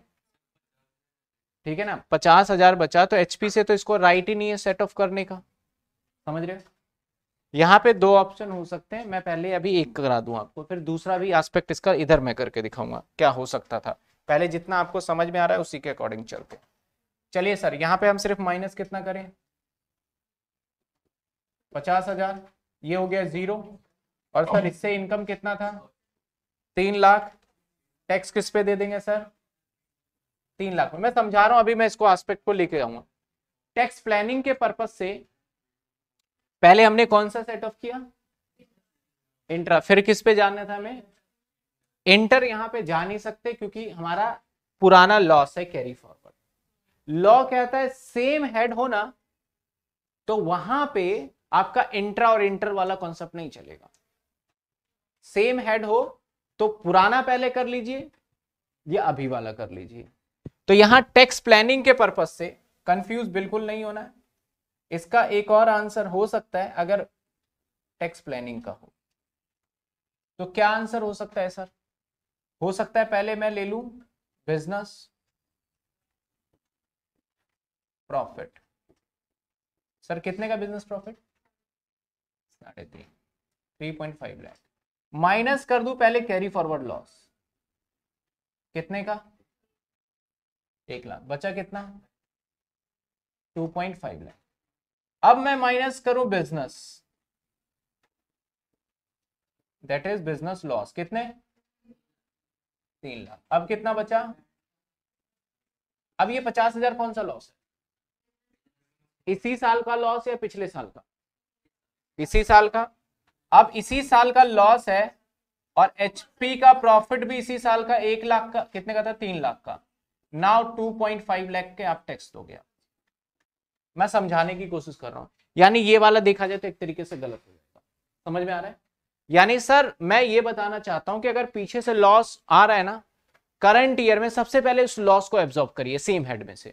ठीक है ना पचास हजार बचा तो एचपी से तो इसको राइट ही नहीं है सेट ऑफ करने का समझ रहे हो यहाँ पे दो ऑप्शन हो सकते हैं मैं पहले अभी एक करा दूं आपको फिर दूसरा भी एस्पेक्ट इसका इधर मैं करके दिखाऊंगा क्या हो सकता था पहले जितना आपको समझ में आ रहा है उसी के अकॉर्डिंग चलते चलिए सर यहाँ पे हम सिर्फ माइनस कितना करें पचास हजार ये हो गया जीरो और सर इससे इनकम कितना था तीन लाख टैक्स किस पे दे देंगे सर तीन लाख में मैं समझा रहा हूं अभी मैं इसको एस्पेक्ट को लेके आऊंगा टैक्स प्लानिंग के पर्पज से पहले हमने कौन सा सेट ऑफ किया इंट्रा फिर किस पे जानना था हमें इंटर यहां पे जा नहीं सकते क्योंकि हमारा पुराना लॉस है कैरी फॉरवर्ड लॉ कहता है सेम हेड हो ना तो वहां पे आपका इंट्रा और इंटर वाला कॉन्सेप्ट नहीं चलेगा सेम हेड हो तो पुराना पहले कर लीजिए या अभी वाला कर लीजिए तो यहां टैक्स प्लानिंग के पर्पज से कंफ्यूज बिल्कुल नहीं होना है इसका एक और आंसर हो सकता है अगर टैक्स प्लानिंग का हो तो क्या आंसर हो सकता है सर हो सकता है पहले मैं ले लू बिजनेस प्रॉफिट सर कितने का बिजनेस प्रॉफिट साढ़े तीन three point five lakh minus कर दू पहले कैरी फॉरवर्ड लॉस कितने का एक लाख बचा कितना टू पॉइंट फाइव लैख अब मैं माइनस करूं business that is business loss कितने तीन लाख अब कितना बचा अब ये पचास हजार कौन सा लॉस है इसी साल का लॉस या पिछले साल का इसी साल का अब इसी साल का लॉस है और एचपी का प्रॉफिट भी इसी साल का एक लाख का कितने का था तीन लाख का now two point five lakh के आप टैक्स दोगे मैं समझाने की कोशिश कर रहा हूं यानी ये वाला देखा जाए तो एक तरीके से गलत हो जाएगा समझ में आ रहा है यानी सर मैं ये बताना चाहता हूं कि अगर पीछे से लॉस आ रहा है ना करंट ईयर में सबसे पहले उस लॉस को एब्जॉर्ब करिए सेम हेड में से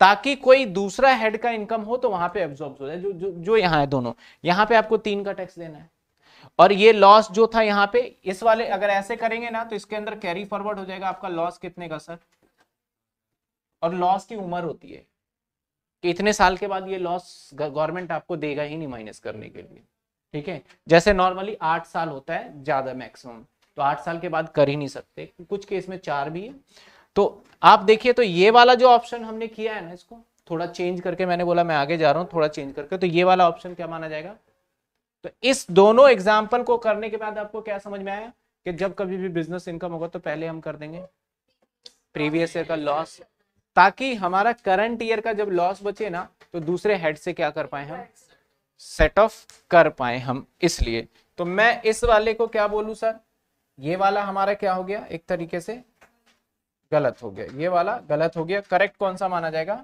ताकि कोई दूसरा हेड का इनकम हो तो वहां पे एब्जॉर्ब हो जाए जो जो, जो यहाँ है दोनों यहाँ पे आपको तीन का टैक्स देना है और ये लॉस जो था यहाँ पे इस वाले अगर ऐसे करेंगे ना तो इसके अंदर कैरी फॉरवर्ड हो जाएगा आपका लॉस कितने का सर और लॉस की उम्र होती है कि इतने साल के बाद ये लॉस गवर्नमेंट आपको देगा ही नहीं माइनस करने के लिए ठीक है जैसे नॉर्मली आठ साल होता है ज्यादा मैक्सिमम तो आठ साल के बाद कर ही नहीं सकते कुछ केस में चार भी है तो आप देखिए तो ये वाला जो ऑप्शन हमने किया है ना इसको थोड़ा चेंज करके मैंने बोला मैं आगे जा रहा हूँ थोड़ा चेंज करके तो ये वाला ऑप्शन क्या माना जाएगा तो इस दोनों एग्जाम्पल को करने के बाद आपको क्या समझ में आया कि जब कभी भी बिजनेस इनकम होगा तो पहले हम कर देंगे प्रीवियस ईयर का लॉस ताकि हमारा करंट ईयर का जब लॉस बचे ना तो दूसरे हेड से क्या कर पाए हम सेट ऑफ कर पाए हम इसलिए तो मैं इस वाले को क्या बोलू सर ये वाला हमारा क्या हो गया एक तरीके से गलत हो गया ये वाला गलत हो गया करेक्ट कौन सा माना जाएगा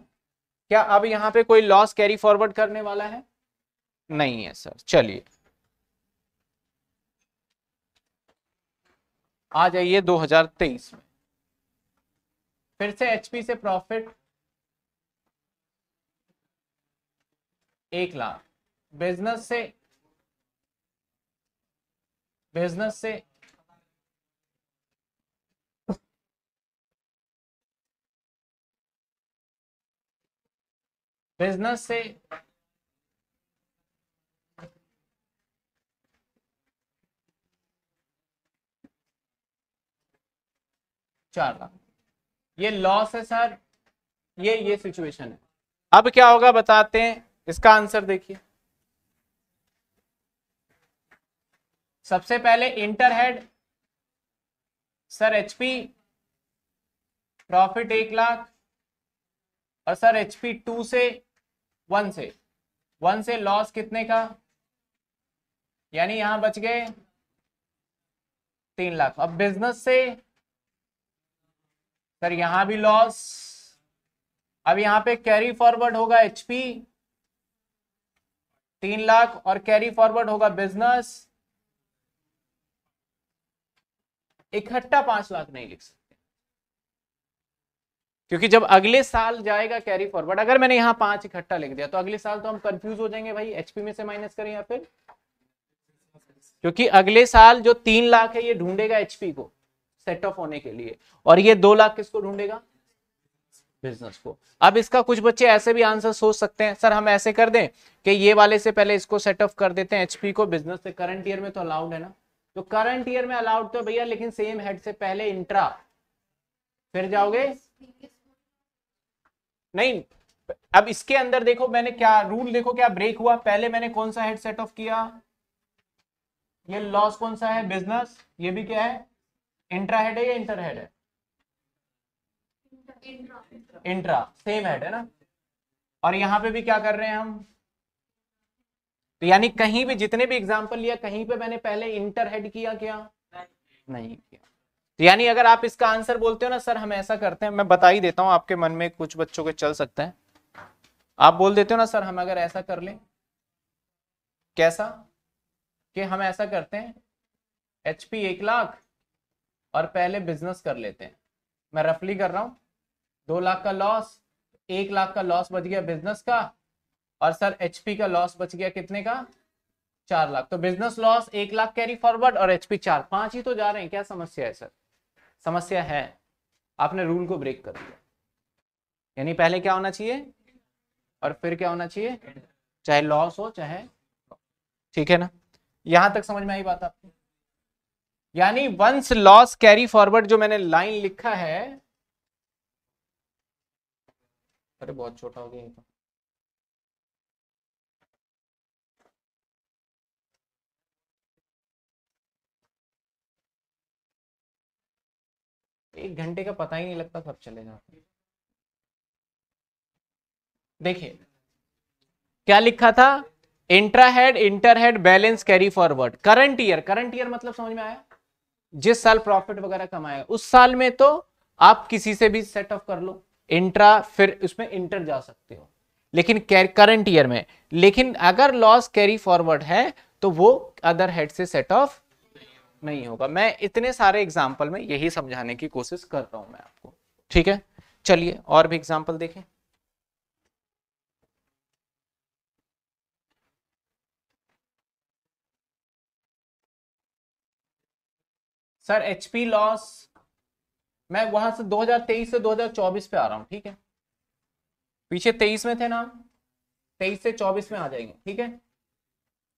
क्या अब यहाँ पे कोई लॉस कैरी फॉरवर्ड करने वाला है नहीं है सर चलिए आ जाइए 2023 में फिर से एचपी से प्रॉफिट एक लाख बिजनेस से बिजनेस से बिजनेस से चार लाख ये लॉस है सर ये ये सिचुएशन है अब क्या होगा बताते हैं इसका आंसर देखिए सबसे पहले इंटरहेड सर एचपी प्रॉफिट एक लाख और सर एचपी टू से वन से वन से लॉस कितने का यानी यहां बच गए तीन लाख अब बिजनेस से सर यहां भी लॉस अब यहां पे कैरी फॉरवर्ड होगा एचपी तीन लाख और कैरी फॉरवर्ड होगा बिजनेस इकट्ठा पांच लाख नहीं लिख सकते क्योंकि जब अगले साल जाएगा कैरी फॉरवर्ड अगर मैंने यहां पांच इकट्ठा लिख दिया तो अगले साल तो हम कंफ्यूज हो जाएंगे भाई एचपी में से माइनस करें या फिर क्योंकि अगले साल जो तीन लाख है ये ढूंढेगा एचपी को सेट ऑफ होने के लिए और ये दो लाख किसको ढूंढेगा बिजनेस को अब इसका कुछ बच्चे ऐसे भी आंसर सोच सकते हैं सर हम ऐसे कर दें कि ये वाले से पहले इसको सेट ऑफ कर देते हैं एचपी को बिजनेस से करंट ईयर में तो अलाउड है ना जो करंट ईयर में अलाउड तो भैया लेकिन सेम हेड से पहले इंट्रा फिर जाओगे नहीं अब इसके अंदर देखो मैंने क्या रूल देखो क्या ब्रेक हुआ पहले मैंने कौन सा हेड सेट ऑफ किया ये लॉस कौन सा है बिजनेस ये भी क्या है इंट्रा हेड है या इंटर हेड है इंट्रा सेम हेड है ना और यहां पे भी क्या कर रहे हैं हम तो यानी कहीं भी जितने भी एग्जाम्पल लिया कहीं पे मैंने पहले इंटर हेड किया क्या नहीं नहीं किया तो यानी अगर आप इसका आंसर बोलते हो ना सर हम ऐसा करते हैं मैं बता ही देता हूं आपके मन में कुछ बच्चों के चल सकते हैं आप बोल देते हो ना सर हम अगर ऐसा कर लें कैसा कि हम ऐसा करते हैं एचपी एक लाख और पहले बिजनेस कर लेते हैं मैं रफली कर रहा हूं दो लाख का लॉस एक लाख का लॉस बच गया बिजनेस का और सर एचपी का लॉस बच गया कितने का चार लाख तो बिजनेस लॉस एक लाख कैरी फॉरवर्ड और एचपी चार पांच ही तो जा रहे हैं क्या समस्या है सर समस्या है आपने रूल को ब्रेक कर दिया यानी पहले क्या होना चाहिए और फिर क्या होना चाहिए चाहे लॉस हो चाहे ठीक है ना यहां तक समझ में आई बात आपको यानी वंस लॉस कैरी फॉरवर्ड जो मैंने लाइन लिखा है अरे बहुत छोटा हो गया एक घंटे का पता ही नहीं लगता कब चले जाते देखिए क्या लिखा था intra head inter head balance carry forward current year current year मतलब समझ में आया जिस साल प्रॉफिट वगैरह कमाया उस साल में तो आप किसी से भी सेट ऑफ कर लो इंट्रा फिर उसमें इंटर जा सकते हो लेकिन करंट ईयर में लेकिन अगर लॉस कैरी फॉरवर्ड है तो वो अदर हेड से सेट ऑफ नहीं होगा मैं इतने सारे एग्जाम्पल में यही समझाने की कोशिश कर रहा हूं मैं आपको ठीक है चलिए और भी एग्जाम्पल देखें सर एचपी लॉस मैं वहां से 2023 से 2024 पे आ रहा हूं ठीक है पीछे 23 में थे ना तेईस से 24 में आ जाएंगे ठीक है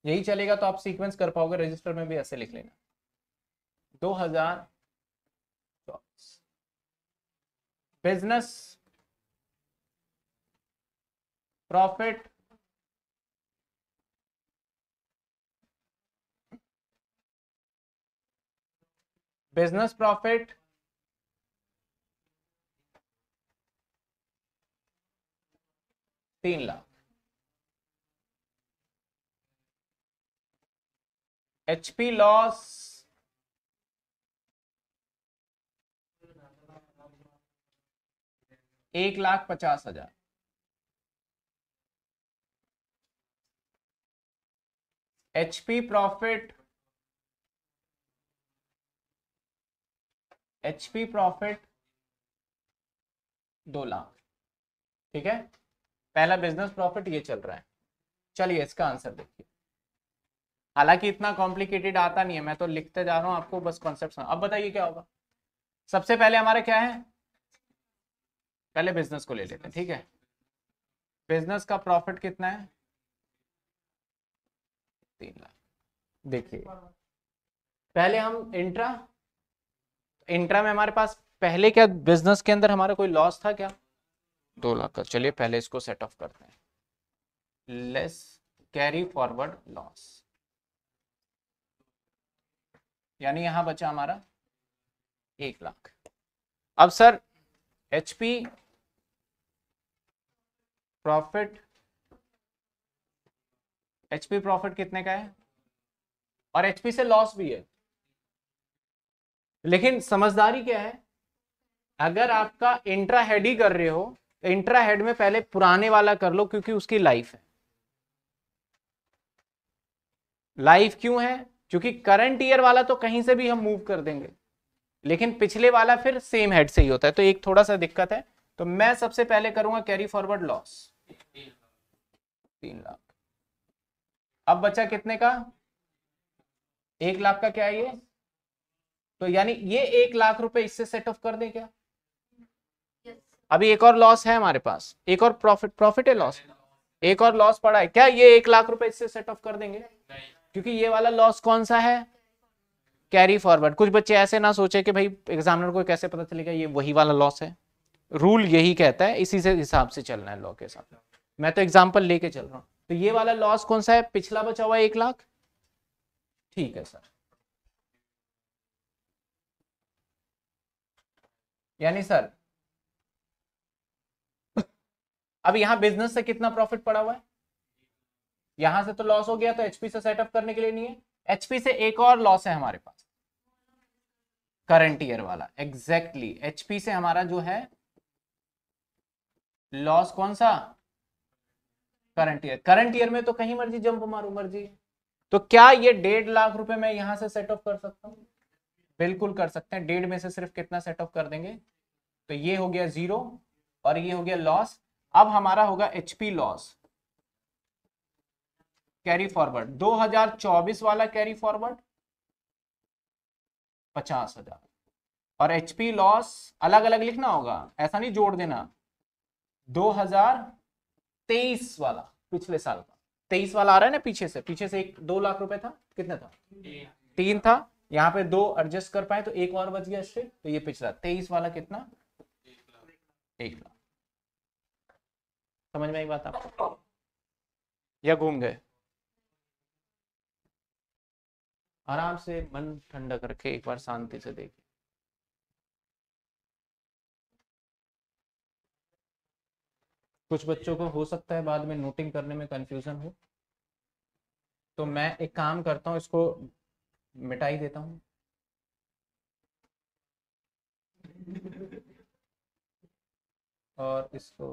यही चलेगा तो आप सीक्वेंस कर पाओगे रजिस्टर में भी ऐसे लिख लेना दो हजार बिजनेस प्रॉफिट बिजनेस प्रॉफिट तीन लाख एचपी लॉस एक लाख पचास हजार एचपी प्रॉफिट एचपी प्रॉफिट दो लाख ठीक है पहला बिजनेस प्रॉफिट ये चल रहा है चलिए इसका आंसर देखिए हालांकि इतना कॉम्प्लिकेटेड आता नहीं है मैं तो लिखते जा रहा हूं आपको बस कॉन्सेप्ट अब बताइए क्या होगा सबसे पहले हमारा क्या है पहले बिजनेस को ले लेते हैं ठीक है बिजनेस का प्रॉफिट कितना है तीन लाख देखिए पहले हम इंट्रा इंट्रा में हमारे पास पहले क्या बिजनेस के अंदर हमारा कोई लॉस था क्या दो लाख का चलिए पहले इसको सेट ऑफ करते हैं लेस कैरी फॉरवर्ड लॉस यानी यहां बचा हमारा एक लाख अब sir HP profit HP profit कितने का है और एचपी से लॉस भी है लेकिन समझदारी क्या है अगर आपका इंट्रा हेड ही कर रहे हो तो इंट्रा हेड में पहले पुराने वाला कर लो क्योंकि उसकी लाइफ है लाइफ क्यों है क्योंकि करंट ईयर वाला तो कहीं से भी हम मूव कर देंगे लेकिन पिछले वाला फिर सेम हेड से ही होता है तो एक थोड़ा सा दिक्कत है तो मैं सबसे पहले करूंगा कैरी फॉरवर्ड लॉस तीन लाख अब बचा कितने का एक लाख का क्या है ये तो यानी ये एक लाख रुपए इससे सेट ऑफ कर दे क्या yes. अभी एक और लॉस है हमारे पास एक और प्रॉफिट प्रॉफिट है लॉस एक और लॉस पड़ा है क्या ये एक लाख रुपए इससे सेट ऑफ कर देंगे नहीं। क्योंकि ये वाला लॉस कौन सा है कैरी फॉरवर्ड कुछ बच्चे ऐसे ना सोचे कि भाई एग्जामिनर को कैसे पता चलेगा ये वही वाला लॉस है रूल यही कहता है इसी से हिसाब से चलना है लॉ के साथ मैं तो एग्जाम्पल लेके चल रहा हूँ तो ये वाला लॉस कौन सा है पिछला बचा हुआ एक लाख ठीक है सर यानी सर अब यहां बिजनेस से कितना प्रॉफिट पड़ा हुआ है यहां से तो लॉस हो गया तो एचपी से सेटअप करने के लिए नहीं है एचपी से एक और लॉस है हमारे पास करंट ईयर वाला एग्जैक्टली exactly. एचपी से हमारा जो है लॉस कौन सा करंट ईयर करंट ईयर में तो कहीं मर्जी जंप मारू मर्जी तो क्या ये डेढ़ लाख रुपए मैं यहां से सेट ऑफ कर सकता हूँ बिल्कुल कर सकते हैं डेढ़ में से सिर्फ कितना सेट ऑफ कर देंगे तो ये हो गया जीरो और ये हो गया लॉस अब हमारा होगा एचपी लॉस कैरी फॉरवर्ड 2024 वाला कैरी फॉरवर्ड पचास हजार और एचपी लॉस अलग अलग लिखना होगा ऐसा नहीं जोड़ देना तेईस वाला पिछले साल का तेईस वाला आ रहा है ना पीछे से पीछे से एक दो लाख रुपए था कितना था तीन था यहाँ पे दो एडजस्ट कर पाए तो एक और बच गया इससे तो ये पिछला तेईस वाला कितना एक लाख समझ में आई बात आपको या घूम गए आराम से मन ठंडा करके एक बार शांति से देखिए कुछ बच्चों को हो सकता है बाद में नोटिंग करने में कंफ्यूजन हो तो मैं एक काम करता हूँ इसको मिटाई देता हूँ और इसको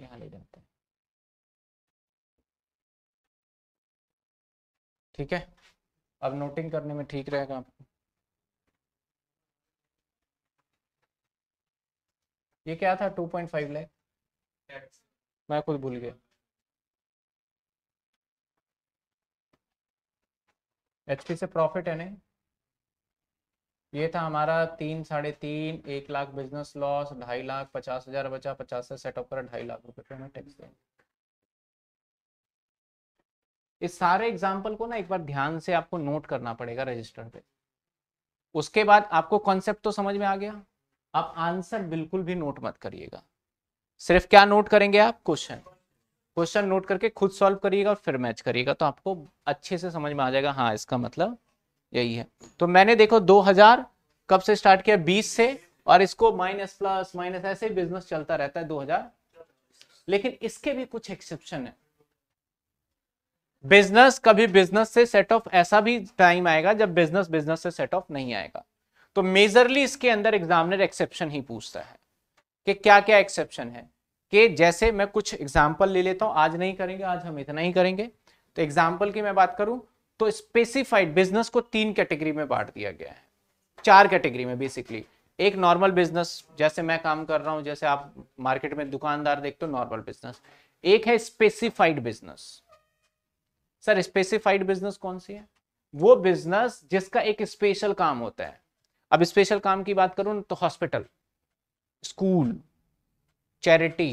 यहाँ ले जाते हैं ठीक है अब नोटिंग करने में ठीक रहेगा आपको ये क्या था 2.5 लाख मैं खुद भूल गया एचपी से प्रॉफिट है नहीं ये था हमारा तीन साढ़े तीन एक लाख बिजनेस लॉस ढाई लाख पचास हजार बचा पचास से सेटअप करा ढाई लाख रुपए पे टैक्स देंगे इस सारे एग्जाम्पल को ना एक बार ध्यान से आपको नोट करना पड़ेगा रजिस्टर पे उसके बाद आपको कॉन्सेप्ट तो समझ में आ गया आप आंसर बिल्कुल भी नोट मत करिएगा सिर्फ क्या नोट करेंगे आप क्वेश्चन क्वेश्चन नोट करके खुद सॉल्व करिएगा और फिर मैच करिएगा तो आपको अच्छे से समझ में आ जाएगा हाँ इसका मतलब यही है तो मैंने देखो 2000 कब से स्टार्ट किया 20 से और इसको माइनस प्लस माइनस ऐसे बिजनेस चलता रहता है 2000 लेकिन इसके भी कुछ एक्सेप्शन है बिजनेस कभी बिजनेस से सेट ऑफ ऐसा भी टाइम आएगा जब बिजनेस बिजनेस से सेट ऑफ नहीं आएगा तो मेजरली इसके अंदर एग्जामिनर एक्सेप्शन ही पूछता है कि क्या क्या एक्सेप्शन है कि जैसे मैं कुछ एग्जाम्पल ले लेता हूं आज नहीं करेंगे आज हम इतना ही करेंगे तो एग्जाम्पल की मैं बात करूं तो स्पेसिफाइड बिजनेस को तीन कैटेगरी में बांट दिया गया है चार कैटेगरी में बेसिकली एक नॉर्मल बिजनेस जैसे मैं काम कर रहा हूं जैसे आप मार्केट में दुकानदार देखते हो नॉर्मल बिजनेस एक है specified business sir specified business कौन सी है वो बिजनेस जिसका एक स्पेशल काम होता है अब स्पेशल काम की बात करूं तो हॉस्पिटल स्कूल चैरिटी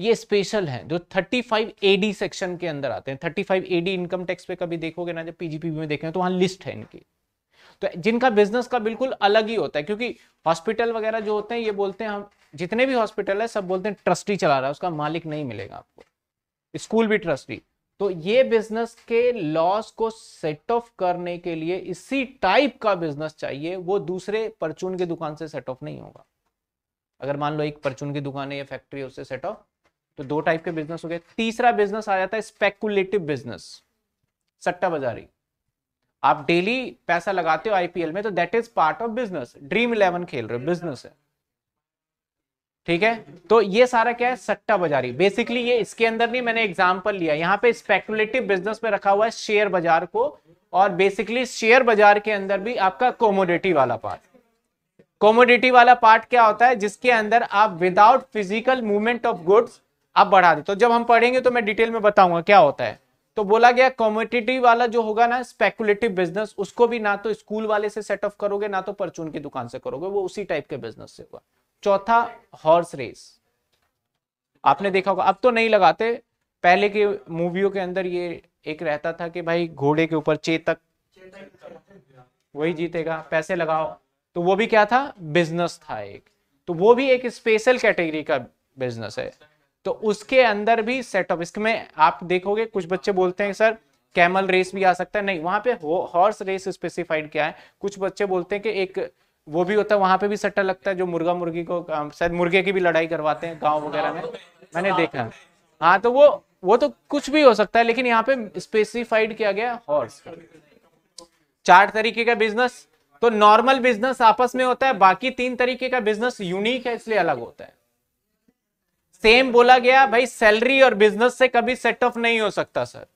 ये स्पेशल हैं जो 35 एडी सेक्शन के अंदर आते हैं 35 एडी इनकम टैक्स पे कभी देखोगे ना जब पीजीपीबी में देखें तो वहां लिस्ट है इनकी तो जिनका बिजनेस का बिल्कुल अलग ही होता है क्योंकि हॉस्पिटल वगैरह जो होते हैं ये बोलते हैं हम जितने भी हॉस्पिटल है सब बोलते हैं ट्रस्टी चला रहा है उसका मालिक नहीं मिलेगा आपको स्कूल भी ट्रस्टी तो ये बिजनेस के लॉस को सेट ऑफ करने के लिए इसी टाइप का बिजनेस चाहिए वो दूसरे परचून की दुकान से सेट ऑफ नहीं होगा अगर मान लो एक परचून की दुकान है या फैक्ट्री है उससे सेट ऑफ तो दो टाइप के बिजनेस हो गए तीसरा बिजनेस आ जाता है स्पेकुलेटिव बिजनेस सट्टा बाजारी आप डेली पैसा लगाते हो आईपीएल में तो that is part of business dream eleven खेल रहे हो बिजनेस है ठीक है तो ये सारा क्या है सट्टा बाजारी बेसिकली ये इसके अंदर नहीं मैंने एग्जाम्पल लिया यहाँ पे स्पेकुलेटिव बिजनेस में रखा हुआ है शेयर बाजार को और बेसिकली शेयर बाजार के अंदर भी आपका कोमोडिटी वाला पार्ट कोमोडिटी वाला पार्ट क्या होता है जिसके अंदर आप without physical movement of goods आप बढ़ा दे तो जब हम पढ़ेंगे तो मैं डिटेल में बताऊंगा क्या होता है तो बोला गया कॉमोडिटी वाला जो होगा ना स्पेकुलेटिव बिजनेस उसको भी ना तो स्कूल वाले से सेट ऑफ करोगे ना तो परचून की दुकान से करोगे वो उसी टाइप के बिजनेस से होगा चौथा हॉर्स रेस आपने देखा होगा अब तो नहीं लगाते पहले के मूवियों के अंदर ये एक रहता था कि भाई घोड़े के ऊपर चेतक वही जीतेगा पैसे लगाओ तो वो भी क्या था बिजनेस था एक तो वो भी एक स्पेशल कैटेगरी का बिजनेस है तो उसके अंदर भी सेट ऑफ इसमें आप देखोगे कुछ बच्चे बोलते हैं सर कैमल रेस भी आ सकता है नहीं वहां पे हॉर्स रेस स्पेसिफाइड क्या है कुछ बच्चे बोलते हैं कि एक वो भी होता है वहां पे भी सट्टा लगता है जो मुर्गा मुर्गी को शायद मुर्गे की भी लड़ाई करवाते हैं गांव वगैरह में मैंने देखा हाँ तो वो वो तो कुछ भी हो सकता है लेकिन यहाँ पे स्पेसिफाइड किया गया हॉर्स चार तरीके का बिजनेस तो नॉर्मल बिजनेस आपस में होता है बाकी तीन तरीके का बिजनेस यूनिक है इसलिए अलग होता है सेम बोला गया भाई सैलरी और बिजनेस से कभी सेट ऑफ नहीं हो सकता सर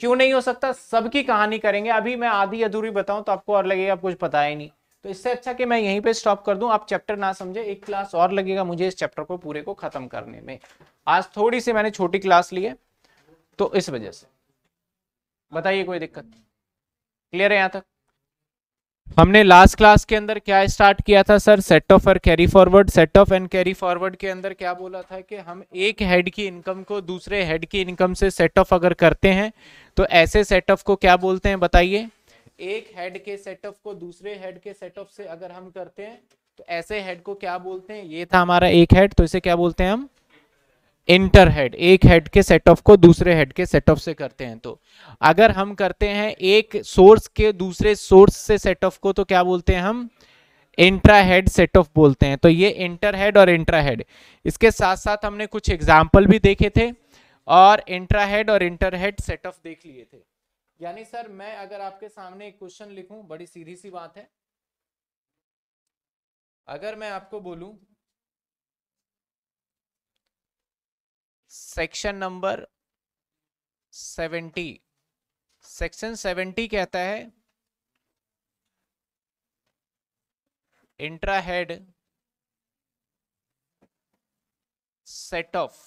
क्यों नहीं हो सकता सबकी कहानी करेंगे अभी मैं आधी अधूरी बताऊं तो आपको और लगेगा आप कुछ पता ही नहीं तो इससे अच्छा कि मैं यहीं पे स्टॉप कर दूं आप चैप्टर ना समझे एक क्लास और लगेगा मुझे इस चैप्टर को पूरे को खत्म करने में आज थोड़ी सी मैंने छोटी क्लास ली है तो इस वजह से बताइए कोई दिक्कत क्लियर है यहां तक हमने लास्ट क्लास के अंदर क्या स्टार्ट किया था सर सेट ऑफ और carry forward set off and carry forward के अंदर क्या बोला था कि हम एक हेड की इनकम को दूसरे हेड की इनकम से सेट ऑफ अगर करते हैं तो ऐसे सेट ऑफ को क्या बोलते हैं बताइए एक हेड के सेट ऑफ को दूसरे हेड के सेट ऑफ से अगर हम करते हैं तो ऐसे हेड को क्या बोलते हैं ये था हमारा एक हेड तो इसे क्या बोलते हैं हम इंटर हेड एक हेड के सेट ऑफ को दूसरे हेड के सेट ऑफ से करते हैं तो अगर हम करते हैं एक सोर्स के दूसरे सोर्स से सेट ऑफ को तो क्या बोलते हैं हम इंट्रा हेड सेट ऑफ बोलते हैं तो ये इंटर हेड और इंट्रा हेड इसके साथ साथ हमने कुछ एग्जाम्पल भी देखे थे और इंट्रा हेड और इंटर हेड सेट ऑफ देख लिए थे यानी सर मैं अगर आपके सामने एक क्वेश्चन लिखूं बड़ी सीधी सी बात है अगर मैं आपको बोलूं section number seventy section seventy कहता है intra head set off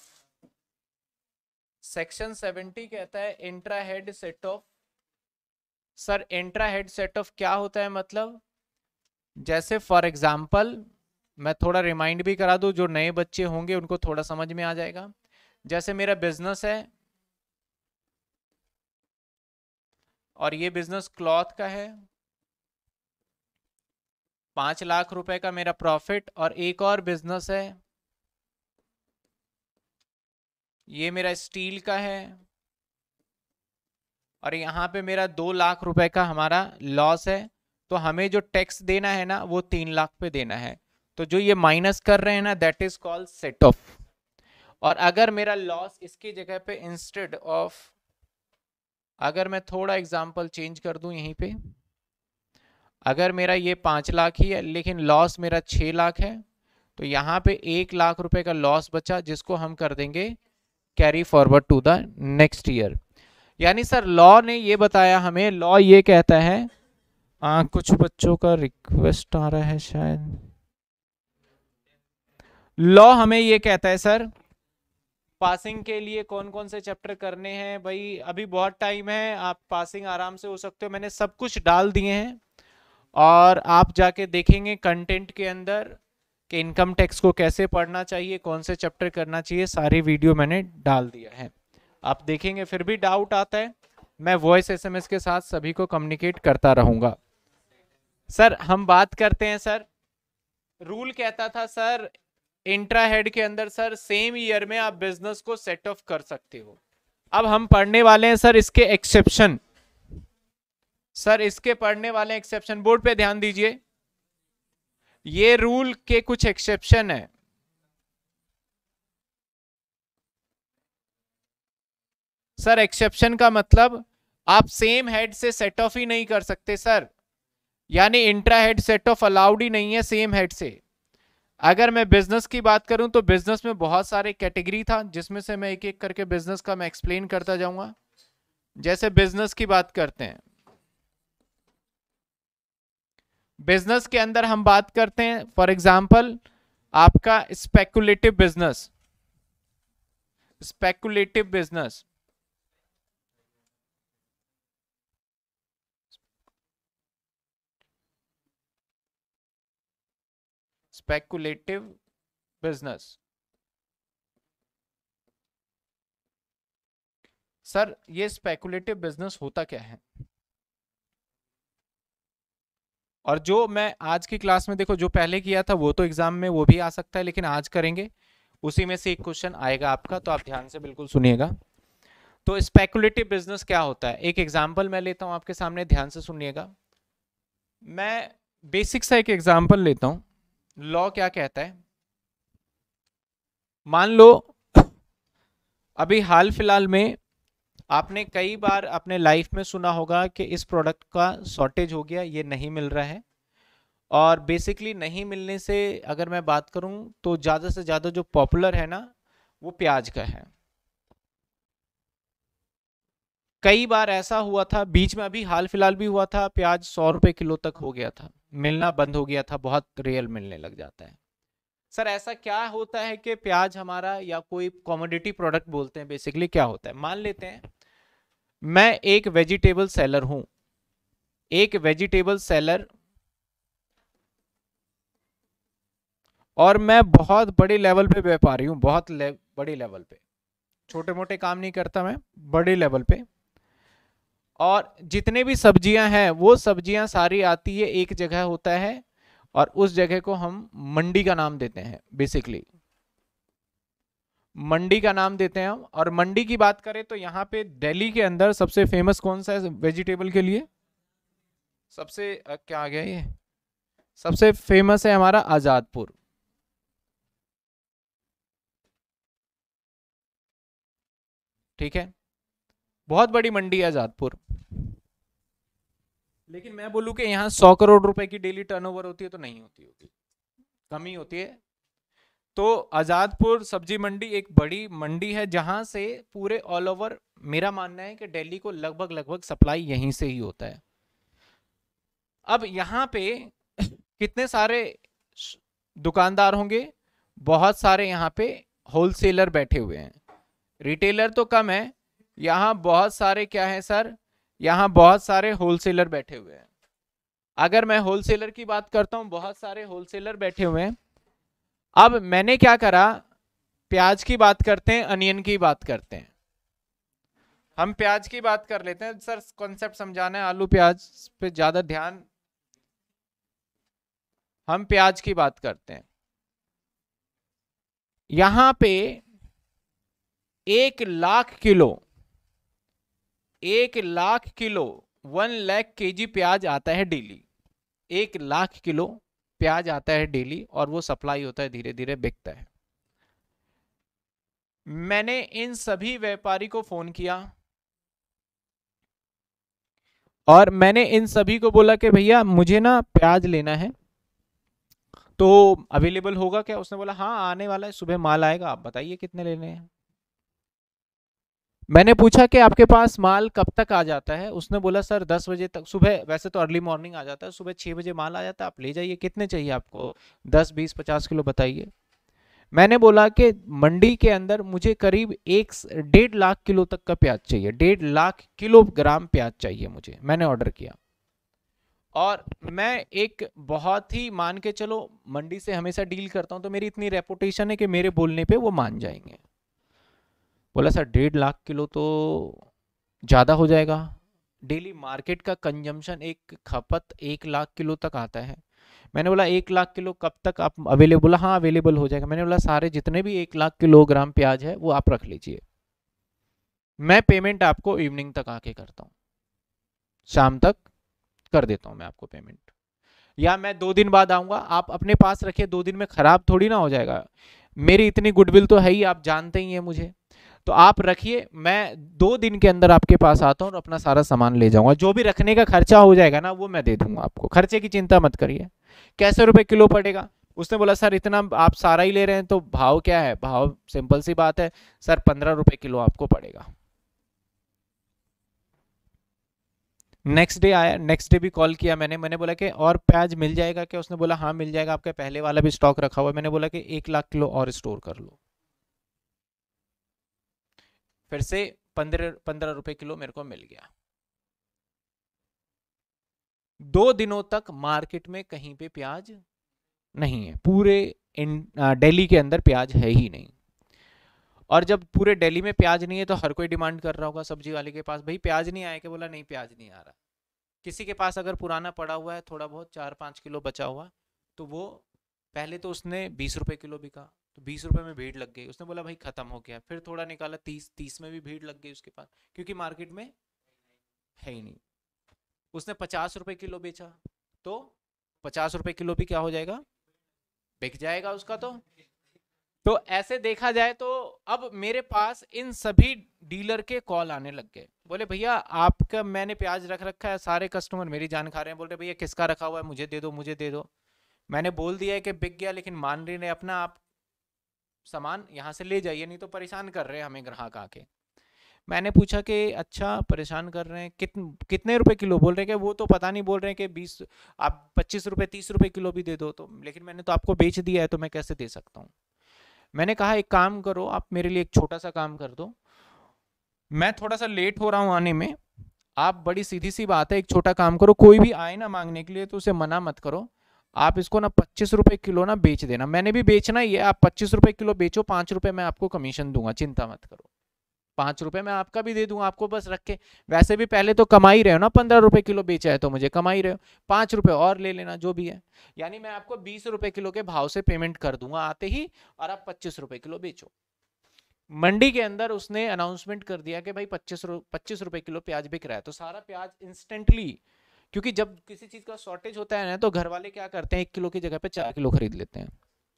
section seventy कहता है intra head set off sir intra head set off क्या होता है मतलब जैसे फॉर एग्जाम्पल मैं थोड़ा रिमाइंड भी करा दूं जो नए बच्चे होंगे उनको थोड़ा समझ में आ जाएगा जैसे मेरा बिजनेस है और ये बिजनेस क्लॉथ का है पांच लाख रुपए का मेरा प्रॉफिट और एक और बिजनेस है ये मेरा स्टील का है और यहाँ पे मेरा दो लाख रुपए का हमारा लॉस है तो हमें जो टैक्स देना है ना वो तीन लाख पे देना है तो जो ये माइनस कर रहे हैं ना that is called set off और अगर मेरा लॉस इसकी जगह पे इंस्टेड ऑफ अगर मैं थोड़ा एग्जाम्पल चेंज कर दूं यहीं पे अगर मेरा ये पाँच लाख ही है लेकिन लॉस मेरा छः लाख है तो यहाँ पे एक लाख रुपए का लॉस बचा जिसको हम कर देंगे carry forward to the next year यानी सर लॉ ने ये बताया हमें लॉ ये कहता है आ, कुछ बच्चों का रिक्वेस्ट आ रहा है शायद लॉ हमें ये कहता है सर पासिंग के लिए कौन कौन से चैप्टर करने हैं भाई अभी बहुत टाइम है आप पासिंग आराम से हो सकते हो मैंने सब कुछ डाल दिए हैं और आप जाके देखेंगे कंटेंट के अंदर कि इनकम टैक्स को कैसे पढ़ना चाहिए कौन से चैप्टर करना चाहिए सारी वीडियो मैंने डाल दिया है आप देखेंगे फिर भी डाउट आता है मैं वॉइस एसएमएस के साथ सभी को कम्युनिकेट करता रहूंगा सर हम बात करते हैं सर रूल कहता था सर इंट्रा हेड के अंदर सर सेम ईयर में आप बिजनेस को सेट ऑफ कर सकते हो अब हम पढ़ने वाले हैं सर इसके एक्सेप्शन सर इसके पढ़ने वाले एक्सेप्शन बोर्ड पे ध्यान दीजिए ये रूल के कुछ एक्सेप्शन है सर एक्सेप्शन का मतलब आप सेम हेड से सेट ऑफ ही नहीं कर सकते सर यानी intra head set off allowed ही नहीं है सेम हेड से अगर मैं बिजनेस की बात करूं तो बिजनेस में बहुत सारे कैटेगरी था जिसमें से मैं एक एक करके बिजनेस का मैं एक्सप्लेन करता जाऊंगा जैसे बिजनेस की बात करते हैं बिजनेस के अंदर हम बात करते हैं फॉर एग्जाम्पल आपका speculative business speculative business speculative business sir ये स्पेकुलेटिव बिजनेस होता क्या है और जो मैं आज की क्लास में देखो जो पहले किया था वो तो एग्जाम में वो भी आ सकता है लेकिन आज करेंगे उसी में से एक क्वेश्चन आएगा आपका तो आप ध्यान से बिल्कुल सुनिएगा तो स्पेकुलेटिव बिजनेस क्या होता है एक एग्जाम्पल मैं लेता हूँ आपके सामने ध्यान से सुनिएगा मैं बेसिक सा एक एग्जाम्पल लेता हूँ लॉ क्या कहता है मान लो अभी हाल फिलहाल में आपने कई बार अपने लाइफ में सुना होगा कि इस प्रोडक्ट का शॉर्टेज हो गया ये नहीं मिल रहा है और बेसिकली नहीं मिलने से अगर मैं बात करूं तो ज़्यादा से ज़्यादा जो पॉपुलर है ना वो प्याज का है कई बार ऐसा हुआ था बीच में अभी हाल फिलहाल भी हुआ था प्याज सौ रुपये किलो तक हो गया था मिलना बंद हो गया था बहुत रेयर मिलने लग जाता है सर ऐसा क्या होता है कि प्याज हमारा या कोई कॉमोडिटी प्रोडक्ट बोलते हैं बेसिकली क्या होता है मान लेते हैं मैं एक वेजिटेबल सेलर हूं एक वेजिटेबल सेलर और मैं बहुत बड़े लेवल पे व्यापारी हूं बहुत ले, बड़े लेवल पे छोटे मोटे काम नहीं करता मैं बड़े लेवल पे और जितने भी सब्जियां हैं वो सब्जियां सारी आती है एक जगह होता है और उस जगह को हम मंडी का नाम देते हैं बेसिकली मंडी का नाम देते हैं हम और मंडी की बात करें तो यहाँ पे दिल्ली के अंदर सबसे फेमस कौन सा है वेजिटेबल के लिए सबसे क्या आ गया ये सबसे फेमस है हमारा आज़ादपुर ठीक है बहुत बड़ी मंडी है आजादपुर लेकिन मैं बोलूं कि यहाँ सौ करोड़ रुपए की डेली टर्नओवर होती है तो नहीं होती होगी कमी होती है तो आज़ादपुर सब्जी मंडी एक बड़ी मंडी है जहां से पूरे ऑल ओवर मेरा मानना है कि दिल्ली को लगभग लगभग सप्लाई यहीं से ही होता है अब यहाँ पे कितने सारे दुकानदार होंगे बहुत सारे यहाँ पे होलसेलर बैठे हुए हैं रिटेलर तो कम है यहां बहुत सारे क्या है सर यहां बहुत सारे होलसेलर बैठे हुए हैं अगर मैं होलसेलर की बात करता हूं बहुत सारे होलसेलर बैठे हुए हैं अब मैंने क्या करा प्याज की बात करते हैं अनियन की बात करते हैं हम प्याज की बात कर लेते हैं सर कॉन्सेप्ट समझाना है आलू प्याज पे ज़्यादा ध्यान हम प्याज की बात करते हैं यहां पे एक लाख किलो एक लाख किलो वन लाख के जी प्याज आता है डेली एक लाख किलो प्याज आता है डेली और वो सप्लाई होता है धीरे धीरे बिकता है मैंने इन सभी व्यापारी को फोन किया और मैंने इन सभी को बोला कि भैया मुझे ना प्याज लेना है तो अवेलेबल होगा क्या उसने बोला हाँ आने वाला है सुबह माल आएगा आप बताइए कितने लेने हैं मैंने पूछा कि आपके पास माल कब तक आ जाता है उसने बोला सर दस बजे तक सुबह वैसे तो अर्ली मॉर्निंग आ जाता है सुबह छः बजे माल आ जाता है आप ले जाइए कितने चाहिए आपको दस बीस पचास किलो बताइए मैंने बोला कि मंडी के अंदर मुझे करीब एक डेढ़ लाख किलो तक का प्याज चाहिए डेढ़ लाख किलोग्राम प्याज चाहिए मुझे मैंने ऑर्डर किया और मैं एक बहुत ही मान के चलो मंडी से हमेशा डील करता हूँ तो मेरी इतनी रेपुटेशन है कि मेरे बोलने पे वो मान जाएंगे बोला सर डेढ़ लाख किलो तो ज़्यादा हो जाएगा डेली मार्केट का कंजम्पशन एक खपत एक लाख किलो तक आता है मैंने बोला एक लाख किलो कब तक आप अवेलेबल हाँ अवेलेबल हो जाएगा मैंने बोला सारे जितने भी एक लाख किलोग्राम प्याज है वो आप रख लीजिए मैं पेमेंट आपको इवनिंग तक आके करता हूँ शाम तक कर देता हूँ मैं आपको पेमेंट या मैं दो दिन बाद आऊँगा आप अपने पास रखिए दो दिन में ख़राब थोड़ी ना हो जाएगा मेरी इतनी गुडविल तो है ही आप जानते ही हैं मुझे तो आप रखिए मैं दो दिन के अंदर आपके पास आता हूँ और अपना सारा सामान ले जाऊँगा जो भी रखने का खर्चा हो जाएगा ना वो मैं दे दूंगा आपको खर्चे की चिंता मत करिए कैसे रुपये किलो पड़ेगा उसने बोला सर इतना आप सारा ही ले रहे हैं तो भाव क्या है भाव सिंपल सी बात है सर पंद्रह रुपये किलो आपको पड़ेगा नेक्स्ट डे आया नेक्स्ट डे भी कॉल किया मैंने मैंने बोला कि और प्याज मिल जाएगा क्या उसने बोला हाँ मिल जाएगा आपके पहले वाला भी स्टॉक रखा हुआ है मैंने बोला कि एक लाख किलो और स्टोर कर लो फिर से पंद्रह पंद्रह रुपए किलो मेरे को मिल गया दो दिनों तक मार्केट में कहीं पे प्याज नहीं है पूरे दिल्ली के अंदर प्याज है ही नहीं और जब पूरे दिल्ली में प्याज नहीं है तो हर कोई डिमांड कर रहा होगा सब्जी वाले के पास भाई प्याज नहीं आया के बोला नहीं प्याज नहीं आ रहा किसी के पास अगर पुराना पड़ा हुआ है थोड़ा बहुत चार पाँच किलो बचा हुआ तो वो पहले तो उसने बीस रुपये किलो बिका तो बीस रुपए में भीड़ लग गई उसने बोला भाई ख़त्म हो गया फिर थोड़ा निकाला तीस तीस में भी भीड़ लग गई उसके पास क्योंकि मार्केट में है ही नहीं उसने पचास रुपए किलो बेचा तो पचास रुपए किलो भी क्या हो जाएगा बिक जाएगा उसका तो तो ऐसे देखा जाए तो अब मेरे पास इन सभी डीलर के कॉल आने लग गए बोले भैया आपका मैंने प्याज रख रखा है सारे कस्टमर मेरी जान खा रहे हैं बोल रहे भैया किसका रखा हुआ है मुझे दे दो मुझे दे दो मैंने बोल दिया है कि बिक गया लेकिन मान रही ने अपना आप सामान यहाँ से ले जाइए नहीं तो परेशान कर रहे हैं हमें ग्राहक आके मैंने पूछा कि अच्छा परेशान कर रहे हैं कितन कितने रुपए किलो बोल रहे हैं कि वो तो पता नहीं बोल रहे हैं कि बीस आप पच्चीस रुपये तीस रुपये किलो भी दे दो तो लेकिन मैंने तो आपको बेच दिया है तो मैं कैसे दे सकता हूँ मैंने कहा एक काम करो आप मेरे लिए एक छोटा सा काम कर दो मैं थोड़ा सा लेट हो रहा हूँ आने में आप बड़ी सीधी सी बात है एक छोटा काम करो कोई भी आए ना मांगने के लिए तो उसे मना मत करो आप इसको ना पच्चीस रुपये किलो ना बेच देना मैंने भी बेचना ही है आप पच्चीस रुपये किलो बेचो पाँच रुपये मैं आपको कमीशन दूंगा चिंता मत करो पाँच रुपये मैं आपका भी दे दूंगा आपको बस रख के वैसे भी पहले तो कमा ही रहे हो ना पंद्रह रुपये किलो बेचा है तो मुझे कमा ही रहे हो पाँच रुपये और ले लेना जो भी है यानी मैं आपको बीस रुपये किलो के भाव से पेमेंट कर दूंगा आते ही और आप पच्चीस रुपये किलो बेचो मंडी के अंदर उसने अनाउंसमेंट कर दिया कि भाई पच्चीस पच्चीस रुपये किलो प्याज बिक रहा है तो सारा प्याज इंस्टेंटली क्योंकि जब किसी चीज़ का शॉर्टेज होता है ना तो घर वाले क्या करते हैं एक किलो की जगह पे चार किलो खरीद लेते हैं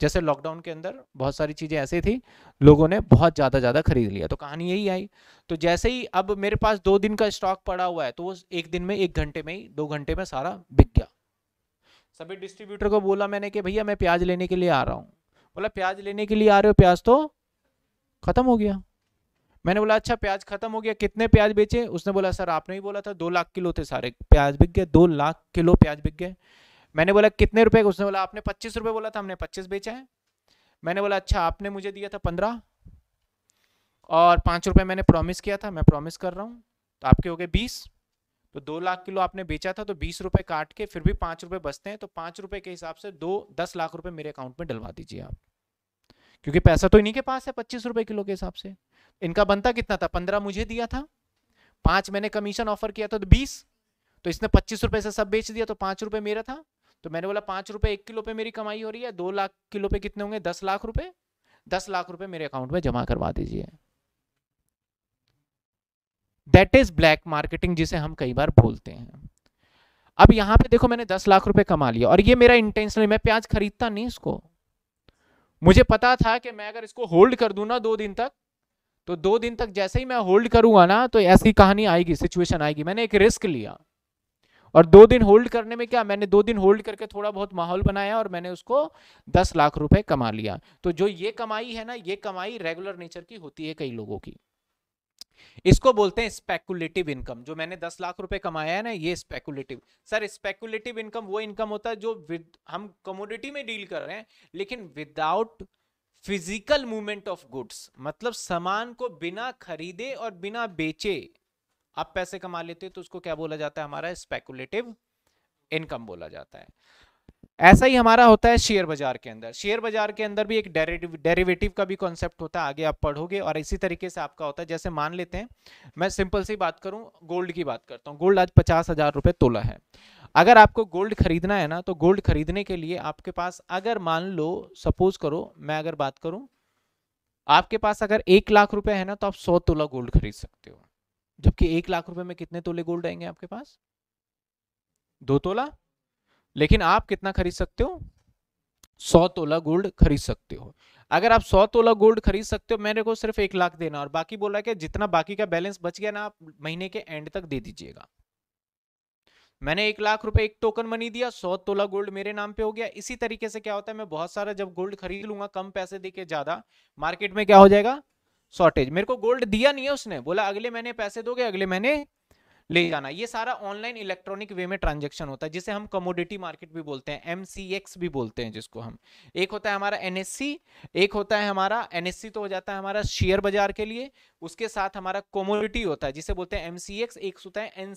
जैसे लॉकडाउन के अंदर बहुत सारी चीज़ें ऐसी थी लोगों ने बहुत ज़्यादा ज़्यादा खरीद लिया तो कहानी यही आई तो जैसे ही अब मेरे पास दो दिन का स्टॉक पड़ा हुआ है तो वो एक दिन में एक घंटे में ही दो घंटे में सारा बिक गया सभी डिस्ट्रीब्यूटर को बोला मैंने कि भैया मैं प्याज लेने के लिए आ रहा हूँ बोला प्याज लेने के लिए आ रहे हो प्याज तो ख़त्म हो गया मैंने बोला अच्छा प्याज खत्म हो गया कितने प्याज बेचे उसने बोला सर आपने ही बोला था दो लाख किलो थे सारे प्याज बिक गए दो लाख किलो प्याज बिक गए मैंने बोला कितने रुपए उसने बोला आपने पच्चीस रुपए बोला था हमने पच्चीस बेचा है मैंने बोला अच्छा आपने मुझे दिया था पंद्रह और पाँच रुपये मैंने प्रॉमिस किया था मैं प्रॉमिस कर रहा हूँ तो आपके हो गए बीस तो दो लाख किलो आपने बेचा था तो बीस रुपये काट के फिर भी पाँच रुपये बचते हैं तो पाँच रुपये के हिसाब से दो दस लाख रुपये मेरे अकाउंट में डलवा दीजिए आप क्योंकि पैसा तो इन्हीं के पास है पच्चीस रुपए किलो के हिसाब से इनका बनता कितना था पंद्रह मुझे दिया था पांच मैंने कमीशन ऑफर किया था तो बीस तो इसने पच्चीस रुपए से सब बेच दिया तो पांच रुपए मेरा था तो मैंने बोला पांच रुपए एक किलो पे मेरी कमाई हो रही है दो लाख किलो पे कितने होंगे दस लाख रुपए दस लाख रुपए मेरे अकाउंट में जमा करवा दीजिए दैट इज ब्लैक मार्केटिंग जिसे हम कई बार बोलते हैं अब यहां पे देखो मैंने दस लाख रुपए कमा लिया और ये मेरा इंटेंशन मैं प्याज खरीदता नहीं इसको मुझे पता था कि मैं अगर इसको होल्ड कर दू ना दो दिन तक तो दो दिन तक जैसे ही मैं होल्ड करूंगा ना तो ऐसी कहानी आएगी सिचुएशन आएगी मैंने एक रिस्क लिया और दो दिन होल्ड करने में क्या मैंने दो दिन होल्ड करके थोड़ा बहुत माहौल बनाया और मैंने उसको दस लाख रुपए कमा लिया तो जो ये कमाई है ना ये कमाई रेगुलर नेचर की होती है कई लोगों की इसको बोलते हैं स्पेकुलेटिव इनकम जो मैंने दस लाख रुपए कमाया है ना ये स्पेकुलेटिव सर स्पेकुलेटिव इनकम वो इनकम होता है जो विद हम कमोडिटी में डील कर रहे हैं लेकिन without physical movement of goods मतलब सामान को बिना खरीदे और बिना बेचे आप पैसे कमा लेते हो तो उसको क्या बोला जाता है हमारा स्पेकुलेटिव इनकम बोला जाता है ऐसा ही हमारा होता है शेयर बाजार के अंदर शेयर बाजार के अंदर भी एक डेरिवेटिव का भी कॉन्सेप्ट होता है आगे आप पढ़ोगे और इसी तरीके से आपका होता है जैसे मान लेते हैं मैं सिंपल सी बात करूं गोल्ड की बात करता हूं गोल्ड आज पचास हजार रुपये तोला है अगर आपको गोल्ड खरीदना है ना तो गोल्ड खरीदने के लिए आपके पास अगर मान लो सपोज करो मैं अगर बात करूं आपके पास अगर एक लाख रुपए है ना तो आप सौ तोला गोल्ड खरीद सकते हो जबकि एक लाख रुपए में कितने तोले गोल्ड आएंगे आपके पास दो तोला लेकिन आप कितना खरीद सकते हो सौ तोला गोल्ड खरीद सकते हो अगर आप सौ तोला गोल्ड खरीद सकते हो मेरे को सिर्फ एक लाख देना और बाकी बोला कि जितना बाकी का बैलेंस बच गया ना आप महीने के एंड तक दे दीजिएगा मैंने एक लाख रुपए एक टोकन मनी दिया सौ तोला गोल्ड मेरे नाम पे हो गया इसी तरीके से क्या होता है मैं बहुत सारा जब गोल्ड खरीद लूंगा कम पैसे दे ज्यादा मार्केट में क्या हो जाएगा शॉर्टेज मेरे को गोल्ड दिया नहीं है उसने बोला अगले महीने पैसे दोगे अगले महीने ले जाना ये सारा ऑनलाइन इलेक्ट्रॉनिक वे में ट्रांजेक्शन होता है जिसे हम कमोडिटी मार्केट भी बोलते हैं एम भी बोलते हैं जिसको हम एक होता है हमारा एन एक होता है हमारा एन तो हो जाता है हमारा शेयर बाजार के लिए उसके साथ हमारा कमोडिटी होता है जिसे बोलते हैं एम एक होता है एन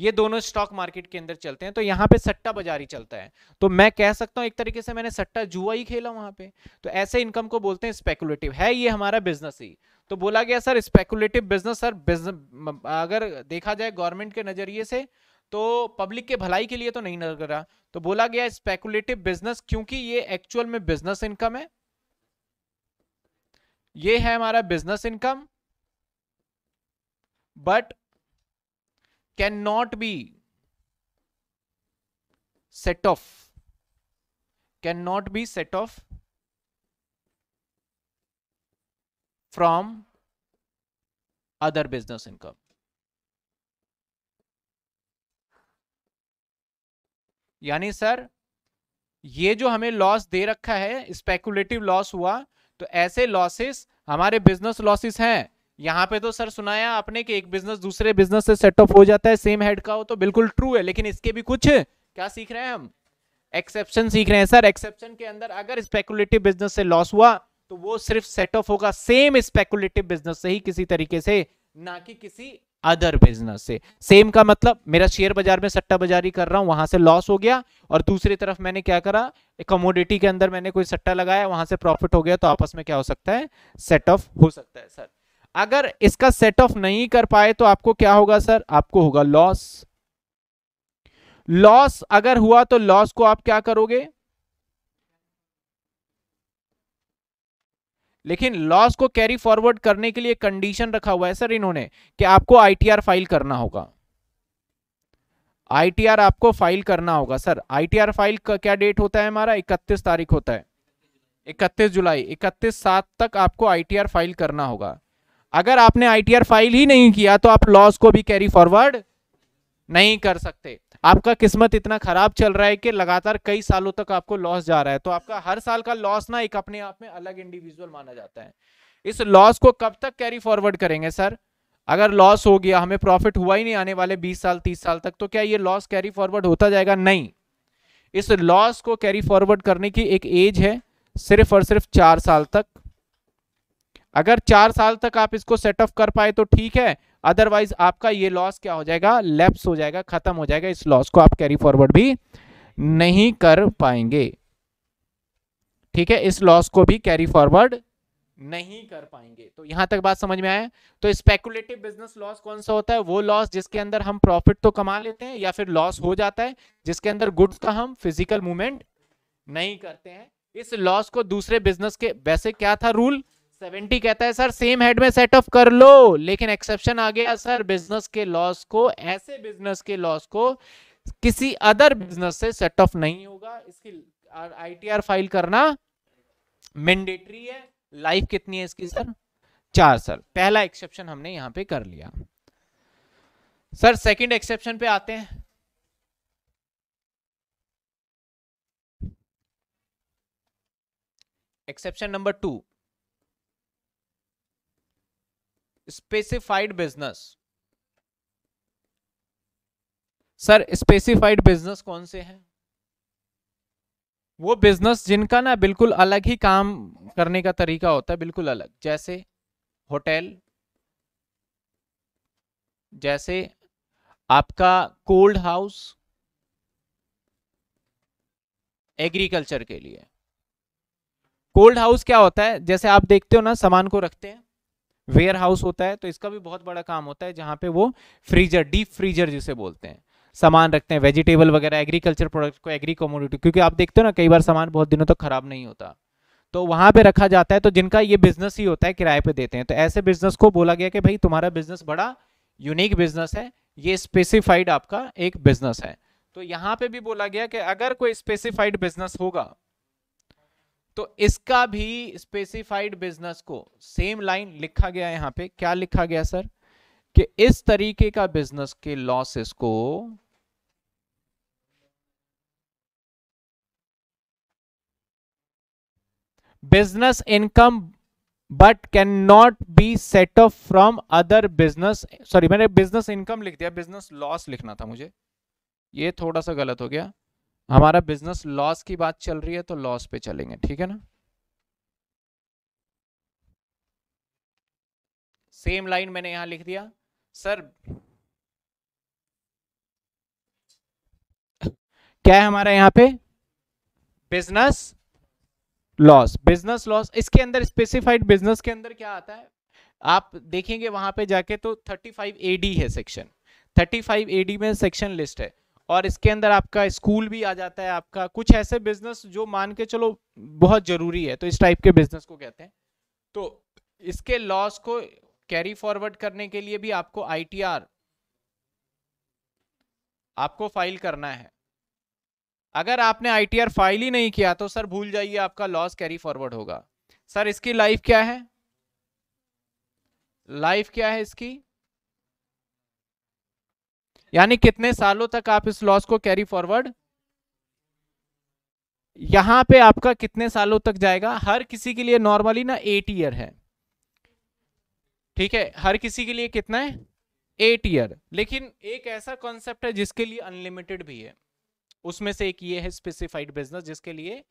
ये दोनों स्टॉक मार्केट के अंदर चलते हैं तो यहाँ पे सट्टा बाजारी चलता है तो मैं कह सकता हूँ एक तरीके से मैंने सट्टा जुआ ही खेला वहां पे तो ऐसे इनकम को बोलते हैं स्पेकुलेटिव है ये हमारा बिजनेस ही तो बोला गया sir speculative business sir business अगर देखा जाए गवर्नमेंट के नजरिए से तो पब्लिक के भलाई के लिए तो नहीं नजर रहा तो बोला गया स्पेकुलेटिव बिजनेस क्योंकि ये एक्चुअल में बिजनेस इनकम है ये है हमारा business income but can not be set off cannot be set off from other business income यानी सर ये जो हमें लॉस दे रखा है स्पेकुलेटिव लॉस हुआ तो ऐसे लॉसेस हमारे बिजनेस लॉसेस हैं यहाँ पे तो सर सुनाया आपने कि एक बिजनेस दूसरे बिजनेस से सेट ऑफ हो जाता है सेम हेड का हो तो बिल्कुल ट्रू है लेकिन इसके भी कुछ क्या सीख रहे हैं हम एक्सेप्शन सीख रहे हैं सर एक्सेप्शन के अंदर अगर स्पेकुलेटिव बिजनेस से लॉस हुआ तो वो सिर्फ सेट ऑफ होगा सेम स्पेकुलेटिव बिजनेस से ही किसी तरीके से ना कि किसी अदर बिजनेस से सेम का मतलब मेरा शेयर बाजार में सट्टा बाजारी कर रहा हूं वहां से लॉस हो गया और दूसरी तरफ मैंने क्या करा कमोडिटी के अंदर मैंने कोई सट्टा लगाया वहां से प्रॉफिट हो गया तो आपस में क्या हो सकता है सेट ऑफ हो सकता है सर अगर इसका सेट ऑफ नहीं कर पाए तो आपको क्या होगा सर आपको होगा लॉस लॉस अगर हुआ तो लॉस को आप क्या करोगे लेकिन लॉस को कैरी फॉरवर्ड करने के लिए कंडीशन रखा हुआ है सर इन्होंने कि आपको आईटीआर फाइल करना होगा आईटीआर आपको फाइल करना होगा सर आईटीआर फाइल का क्या डेट होता है हमारा इकतीस तारीख होता है इकतीस जुलाई इकतीस सात तक आपको आईटीआर फाइल करना होगा अगर आपने आई फाइल ही नहीं किया तो आप लॉस को भी कैरी फॉरवर्ड नहीं कर सकते आपका किस्मत इतना खराब चल रहा है कि लगातार कई सालों तक आपको लॉस जा रहा है तो आपका हर साल का लॉस ना एक अपने आप में अलग इंडिविजुअल माना जाता है इस लॉस को कब तक कैरी फॉरवर्ड करेंगे सर अगर लॉस हो गया हमें प्रॉफिट हुआ ही नहीं आने वाले 20 साल 30 साल तक तो क्या ये लॉस कैरी फॉरवर्ड होता जाएगा नहीं इस लॉस को कैरी फॉरवर्ड करने की एक एज है सिर्फ और सिर्फ चार साल तक अगर चार साल तक आप इसको सेट ऑफ कर पाए तो ठीक है अदरवाइज आपका ये लॉस क्या हो जाएगा लेप्स हो जाएगा खत्म हो जाएगा इस लॉस को आप कैरी फॉरवर्ड भी नहीं कर पाएंगे ठीक है इस लॉस को भी कैरी फॉरवर्ड नहीं कर पाएंगे तो यहां तक बात समझ में आया तो स्पेकुलेटिव बिजनेस लॉस कौन सा होता है वो लॉस जिसके अंदर हम प्रॉफिट तो कमा लेते हैं या फिर लॉस हो जाता है जिसके अंदर गुड्स का हम फिजिकल मूवमेंट नहीं करते हैं इस लॉस को दूसरे बिजनेस के वैसे क्या था रूल सेवेंटी कहता है सर सेम हेड में सेट ऑफ कर लो लेकिन एक्सेप्शन आ गया सर बिजनेस के लॉस को ऐसे बिजनेस के लॉस को किसी अदर बिजनेस से सेट ऑफ नहीं होगा इसकी आईटीआर फाइल करना मैंडेटरी है लाइफ कितनी है इसकी सर चार सर पहला एक्सेप्शन हमने यहां पे कर लिया सर सेकंड एक्सेप्शन पे आते हैं exception number two specified business sir specified business कौन से हैं वो बिजनेस जिनका ना बिल्कुल अलग ही काम करने का तरीका होता है बिल्कुल अलग जैसे होटल जैसे आपका कोल्ड हाउस एग्रीकल्चर के लिए कोल्ड हाउस क्या होता है जैसे आप देखते हो ना सामान को रखते हैं वेयर हाउस होता है तो इसका भी बहुत बड़ा काम होता है जहाँ पे वो फ्रीजर डीप फ्रीजर जिसे बोलते हैं सामान रखते हैं वेजिटेबल वगैरह एग्रीकल्चर प्रोडक्ट को एग्री कम्योडिटी क्योंकि आप देखते हो ना कई बार सामान बहुत दिनों तक तो खराब नहीं होता तो वहाँ पे रखा जाता है तो जिनका ये बिजनेस ही होता है किराए पे देते हैं तो ऐसे बिजनेस को बोला गया कि भाई तुम्हारा बिजनेस बड़ा यूनिक बिजनेस है ये स्पेसिफाइड आपका एक बिजनेस है तो यहाँ पे भी बोला गया कि अगर कोई स्पेसिफाइड बिजनेस होगा तो इसका भी स्पेसिफाइड बिजनेस को सेम लाइन लिखा गया यहां पे क्या लिखा गया सर कि इस तरीके का बिजनेस के लॉसेस को business income but can not be set off from other business sorry मैंने बिजनेस इनकम लिख दिया बिजनेस लॉस लिखना था मुझे ये थोड़ा सा गलत हो गया हमारा बिजनेस लॉस की बात चल रही है तो लॉस पे चलेंगे ठीक है ना सेम लाइन मैंने यहां लिख दिया सर क्या है हमारा यहाँ पे बिजनेस लॉस बिजनेस लॉस इसके अंदर स्पेसिफाइड बिजनेस के अंदर क्या आता है आप देखेंगे वहां पे जाके तो 35 एडी है सेक्शन 35 एडी में सेक्शन लिस्ट है और इसके अंदर आपका स्कूल भी आ जाता है आपका कुछ ऐसे बिजनेस जो मान के चलो बहुत ज़रूरी है तो इस टाइप के बिजनेस को कहते हैं तो इसके लॉस को कैरी फॉरवर्ड करने के लिए भी आपको आईटीआर आपको फाइल करना है अगर आपने आईटीआर फाइल ही नहीं किया तो सर भूल जाइए आपका लॉस कैरी फॉरवर्ड होगा सर इसकी लाइफ क्या है लाइफ क्या है इसकी यानी कितने सालों तक आप इस लॉस को कैरी फॉरवर्ड यहां पे आपका कितने सालों तक जाएगा हर किसी के लिए नॉर्मली ना एट ईयर है ठीक है हर किसी के लिए कितना है एट ईयर लेकिन एक ऐसा कॉन्सेप्ट है जिसके लिए अनलिमिटेड भी है उसमें से एक ये है स्पेसिफाइड बिजनेस जिसके लिए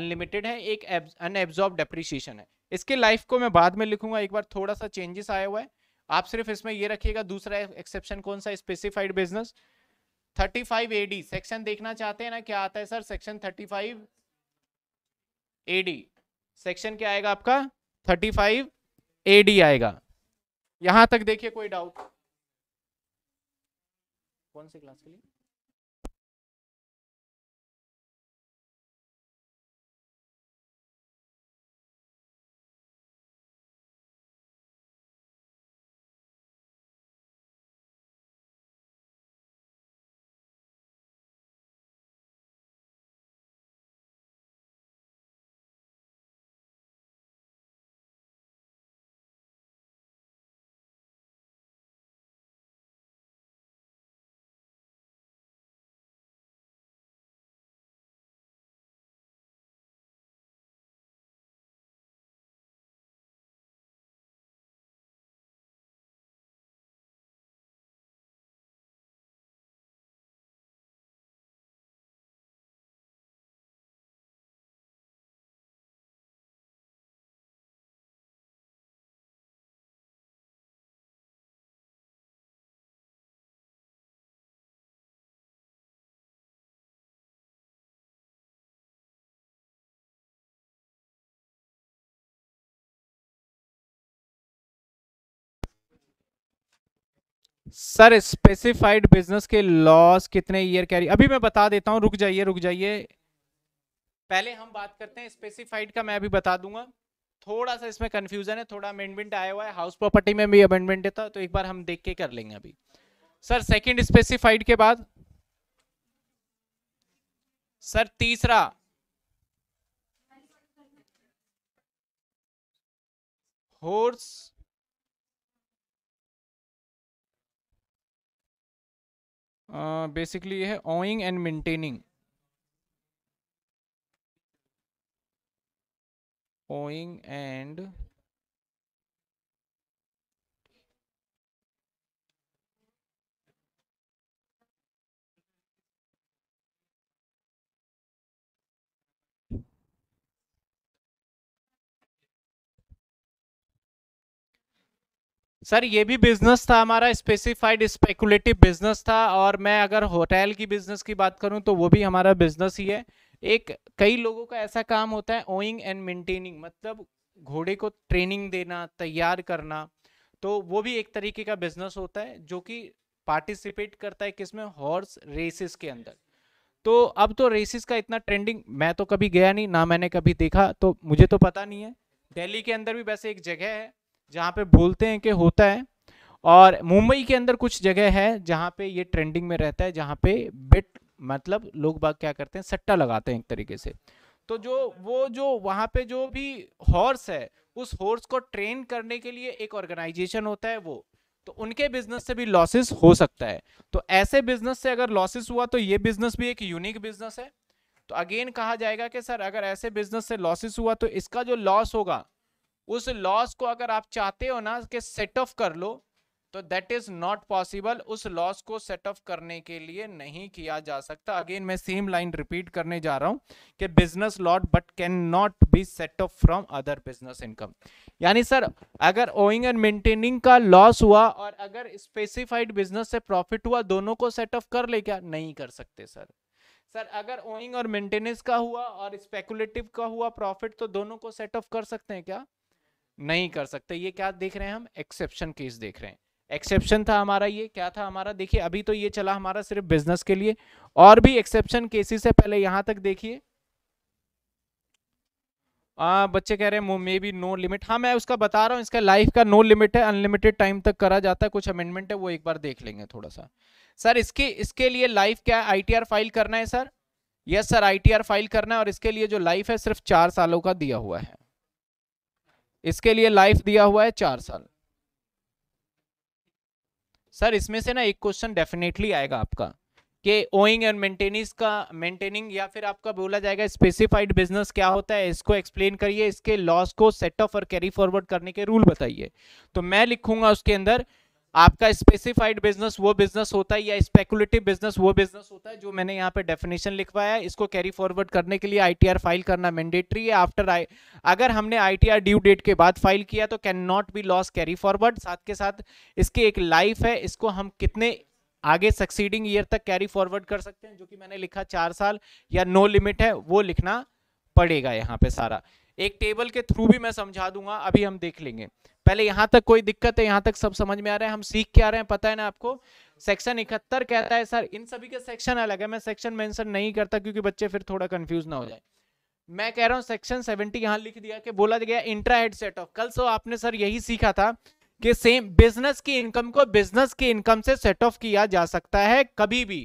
अनलिमिटेड है एक अनएब्जॉर्ब डेप्रिसिएशन है इसके लाइफ को मैं बाद में लिखूंगा एक बार थोड़ा सा चेंजेस आया हुआ है आप सिर्फ इसमें ये रखिएगा दूसरा एक्सेप्शन कौन सा स्पेसिफाइड बिजनेस 35 एडी सेक्शन देखना चाहते हैं ना क्या आता है सर सेक्शन 35 एडी सेक्शन क्या आएगा आपका 35 एडी आएगा यहां तक देखिए कोई डाउट कौन सी क्लास के लिए सर स्पेसिफाइड बिजनेस के लॉस कितने ईयर कैरी अभी मैं बता देता हूं रुक जाइए रुक जाइए पहले हम बात करते हैं स्पेसिफाइड का मैं अभी बता दूंगा थोड़ा सा इसमें कंफ्यूजन है थोड़ा अमेंडमेंट आया हुआ है हाउस प्रॉपर्टी में भी अमेंडमेंट था तो एक बार हम देख के कर लेंगे अभी सर सेकंड स्पेसिफाइड के बाद सर तीसरा होर्स बेसिकली uh, ये है owning and maintaining owning and sir ये भी बिजनेस था हमारा स्पेसिफाइड स्पेकुलेटिव बिजनेस था और मैं अगर होटल की बिजनेस की बात करूं तो वो भी हमारा बिजनेस ही है एक कई लोगों का ऐसा काम होता है ओइंग एंड मेंटेनिंग मतलब घोड़े को ट्रेनिंग देना तैयार करना तो वो भी एक तरीके का बिजनेस होता है जो कि पार्टिसिपेट करता है किसमें हॉर्स रेसिस के अंदर तो अब तो रेसिस का इतना ट्रेंडिंग मैं तो कभी गया नहीं ना मैंने कभी देखा तो मुझे तो पता नहीं है दिल्ली के अंदर भी वैसे एक जगह है जहाँ पे बोलते हैं कि होता है और मुंबई के अंदर कुछ जगह है जहाँ पे ये ट्रेंडिंग में रहता है जहाँ पे बिट मतलब लोग बाग क्या करते हैं सट्टा लगाते हैं एक तरीके से तो जो वो जो वहाँ पे जो भी हॉर्स है उस हॉर्स को ट्रेन करने के लिए एक ऑर्गेनाइजेशन होता है वो तो उनके बिजनेस से भी लॉसेस हो सकता है तो ऐसे बिजनेस से अगर लॉसेस हुआ तो ये बिजनेस भी एक यूनिक बिजनेस है तो अगेन कहा जाएगा कि सर अगर ऐसे बिजनेस से लॉसेस हुआ तो इसका जो लॉस होगा उस लॉस को अगर आप चाहते हो ना कि सेट ऑफ कर लो तो दैट इज नॉट पॉसिबल उस लॉस को सेट ऑफ करने के लिए नहीं किया जा सकता अगेन मैं सेम लाइन रिपीट करने जा रहा हूं कि business lot but can not be set off from other business income यानी सर अगर ओइंग एंड मेंटेनिंग का लॉस हुआ और अगर स्पेसिफाइड बिजनेस से प्रॉफिट हुआ दोनों को सेट ऑफ कर ले क्या नहीं कर सकते सर सर अगर ओइंग और मेंटेनेंस का हुआ और स्पेकुलेटिव का हुआ प्रॉफिट तो दोनों को सेट ऑफ कर सकते हैं क्या नहीं कर सकते ये क्या देख रहे हैं हम एक्सेप्शन केस देख रहे हैं एक्सेप्शन था हमारा ये क्या था हमारा देखिए अभी तो ये चला हमारा सिर्फ बिजनेस के लिए और भी एक्सेप्शन केसेस है पहले यहां तक देखिए हाँ, बच्चे कह रहे हैं मे बी नो लिमिट हाँ मैं उसका बता रहा हूँ इसका लाइफ का नो लिमिट है अनलिमिटेड टाइम तक करा जाता है कुछ अमेंडमेंट है वो एक बार देख लेंगे थोड़ा सा सर इसके इसके लिए लाइफ क्या है आईटीआर फाइल करना है sir yes sir ITR file करना है और इसके लिए जो लाइफ है सिर्फ चार सालों का दिया हुआ है इसके लिए लाइफ दिया हुआ है चार साल सर इसमें से ना एक क्वेश्चन डेफिनेटली आएगा आपका कि ओइंग एंड मेंटेनेंस का मेंटेनिंग या फिर आपका बोला जाएगा स्पेसिफाइड बिजनेस क्या होता है इसको एक्सप्लेन करिए इसके लॉस को सेट ऑफ और कैरी फॉरवर्ड करने के रूल बताइए तो मैं लिखूंगा उसके अंदर आपका स्पेसिफाइड बिजनेस वो बिजनेस होता है या स्पेकुलेटिव बिजनेस वो बिजनेस होता है जो मैंने यहाँ पे डेफिनेशन लिखवाया है इसको कैरी फॉरवर्ड करने के लिए आईटीआर फाइल करना मैंडेटरी है आफ्टर आई अगर हमने आईटीआर ड्यू डेट के बाद फाइल किया तो can not be loss carry forward साथ के साथ इसकी एक लाइफ है इसको हम कितने आगे सक्सीडिंग ईयर तक कैरी फॉरवर्ड कर सकते हैं जो कि मैंने लिखा चार साल या नो लिमिट है वो लिखना पड़ेगा यहाँ पे सारा एक टेबल के थ्रू भी मैं समझा दूंगा अभी हम देख लेंगे पहले यहां तक कोई दिक्कत है यहां तक सब समझ में आ रहा है हम सीख के आ रहे हैं पता है ना आपको सेक्शन इकहत्तर कहता है सर इन सभी के सेक्शन अलग है मैं सेक्शन मेंशन नहीं करता क्योंकि बच्चे फिर थोड़ा कंफ्यूज ना हो जाए मैं कह रहा हूँ सेक्शन सेवेंटी यहाँ लिख दिया कि बोला गया इंट्रा हेड सेट ऑफ कल सो आपने सर यही सीखा था कि सेम बिजनेस की इनकम को बिजनेस की इनकम से सेट ऑफ किया जा सकता है कभी भी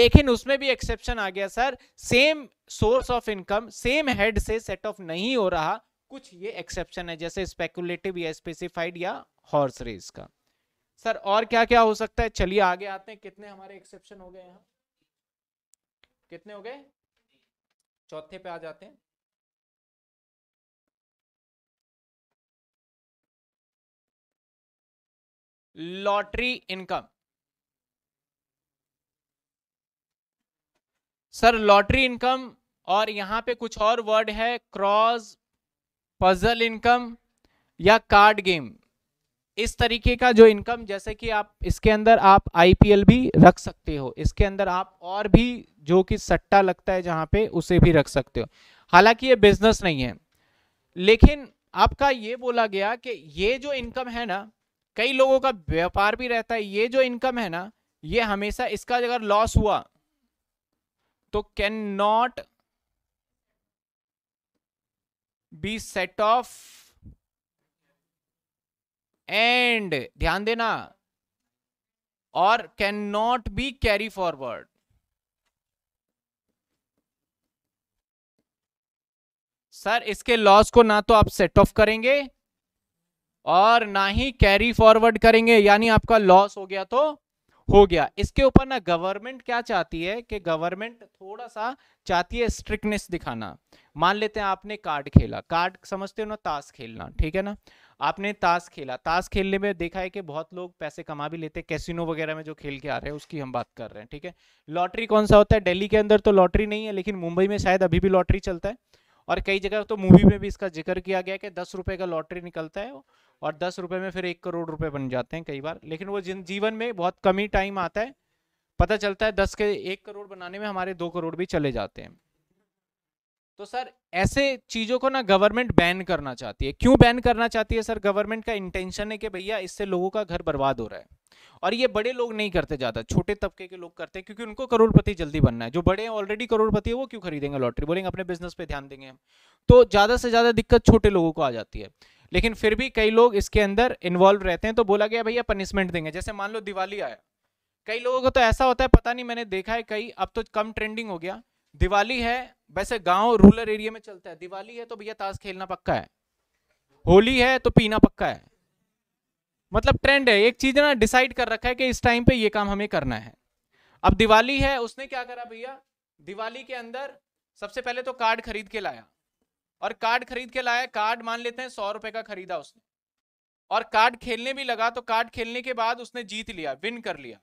लेकिन उसमें भी एक्सेप्शन आ गया sir same source of income same head से सेट ऑफ नहीं हो रहा कुछ ये एक्सेप्शन है जैसे स्पेकुलेटिव या स्पेसिफाइड या हॉर्स रेस का सर और क्या क्या हो सकता है चलिए आगे आते हैं कितने हमारे एक्सेप्शन हो गए यहाँ कितने हो गए चौथे पे आ जाते हैं lottery income sir lottery income और यहां पे कुछ और वर्ड है क्रॉस पजल इनकम या कार्ड गेम इस तरीके का जो इनकम जैसे कि आप इसके अंदर आप आईपीएल भी रख सकते हो इसके अंदर आप और भी जो कि सट्टा लगता है जहाँ पे उसे भी रख सकते हो हालांकि ये बिजनेस नहीं है लेकिन आपका ये बोला गया कि ये जो इनकम है ना कई लोगों का व्यापार भी रहता है ये जो इनकम है ना ये हमेशा इसका अगर लॉस हुआ तो can not be set off and ध्यान देना और can not be carry forward sir इसके लॉस को ना तो आप सेट ऑफ करेंगे और ना ही कैरी फॉरवर्ड करेंगे यानी आपका लॉस हो गया तो हो गया इसके ऊपर ना गवर्नमेंट क्या चाहती है कि गवर्नमेंट थोड़ा सा चाहती है स्ट्रिक्टनेस दिखाना मान लेते हैं आपने कार्ड खेला कार्ड समझते हो ना ताश खेलना ठीक है ना आपने ताश खेला ताश खेलने में देखा है कि बहुत लोग पैसे कमा भी लेते हैं कैसीनो वगैरह में जो खेल के आ रहे हैं उसकी हम बात कर रहे हैं ठीक है लॉटरी कौन सा होता है दिल्ली के अंदर तो लॉटरी नहीं है लेकिन मुंबई में शायद अभी भी लॉटरी चलता है और कई जगह तो मूवी में भी इसका जिक्र किया गया कि दस रुपये का लॉटरी निकलता है और दस रुपये में फिर एक करोड़ रुपए बन जाते हैं कई बार लेकिन वो जिन जीवन में बहुत कम ही टाइम आता है पता चलता है दस के एक करोड़ बनाने में हमारे दो करोड़ भी चले जाते हैं तो सर ऐसे चीज़ों को ना गवर्नमेंट बैन करना चाहती है क्यों बैन करना चाहती है सर गवर्नमेंट का इंटेंशन है कि भैया इससे लोगों का घर बर्बाद हो रहा है और ये बड़े लोग नहीं करते ज़्यादा छोटे तबके के लोग करते हैं क्योंकि उनको करोड़पति जल्दी बनना है जो बड़े ऑलरेडी करोड़पति है वो क्यों खरीदेंगे लॉटरी बोलेंगे अपने बिजनेस पे ध्यान देंगे हम तो ज़्यादा से ज़्यादा दिक्कत छोटे लोगों को आ जाती है लेकिन फिर भी कई लोग इसके अंदर इन्वॉल्व रहते हैं तो बोला गया भैया पनिशमेंट देंगे जैसे मान लो दिवाली आया कई लोगों को तो ऐसा होता है पता नहीं मैंने देखा है कई अब तो कम ट्रेंडिंग हो गया दिवाली है वैसे गांव रूरल एरिया में चलता है दिवाली है तो भैया ताश खेलना पक्का है होली है तो पीना पक्का है मतलब ट्रेंड है एक चीज ना डिसाइड कर रखा है कि इस टाइम पे ये काम हमें करना है अब दिवाली है उसने क्या करा भैया दिवाली के अंदर सबसे पहले तो कार्ड खरीद के लाया और कार्ड खरीद के लाया कार्ड मान लेते हैं सौ रुपए का खरीदा उसने और कार्ड खेलने भी लगा तो कार्ड खेलने के बाद उसने जीत लिया विन कर लिया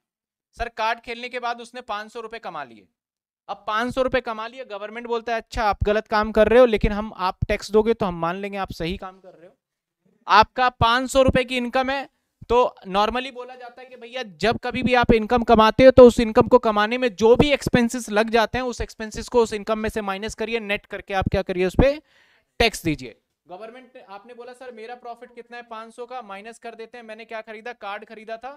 सर कार्ड खेलने के बाद उसने पांच सौ रुपए कमा लिए अब पांच सौ रुपए कमा लिए गवर्नमेंट बोलता है अच्छा आप गलत काम कर रहे हो लेकिन हम आप टैक्स दोगे तो हम मान लेंगे आप सही काम कर रहे हो आपका पांच सौ रुपए की इनकम है तो नॉर्मली बोला जाता है कि भैया जब कभी भी आप इनकम कमाते हो तो उस इनकम को कमाने में जो भी एक्सपेंसिस लग जाते हैं उस एक्सपेंसिस को उस इनकम में से माइनस करिए नेट करके आप क्या करिए उस पर टैक्स दीजिए गवर्नमेंट आपने बोला सर मेरा प्रॉफिट कितना है 500 का माइनस कर देते हैं मैंने क्या खरीदा कार्ड खरीदा था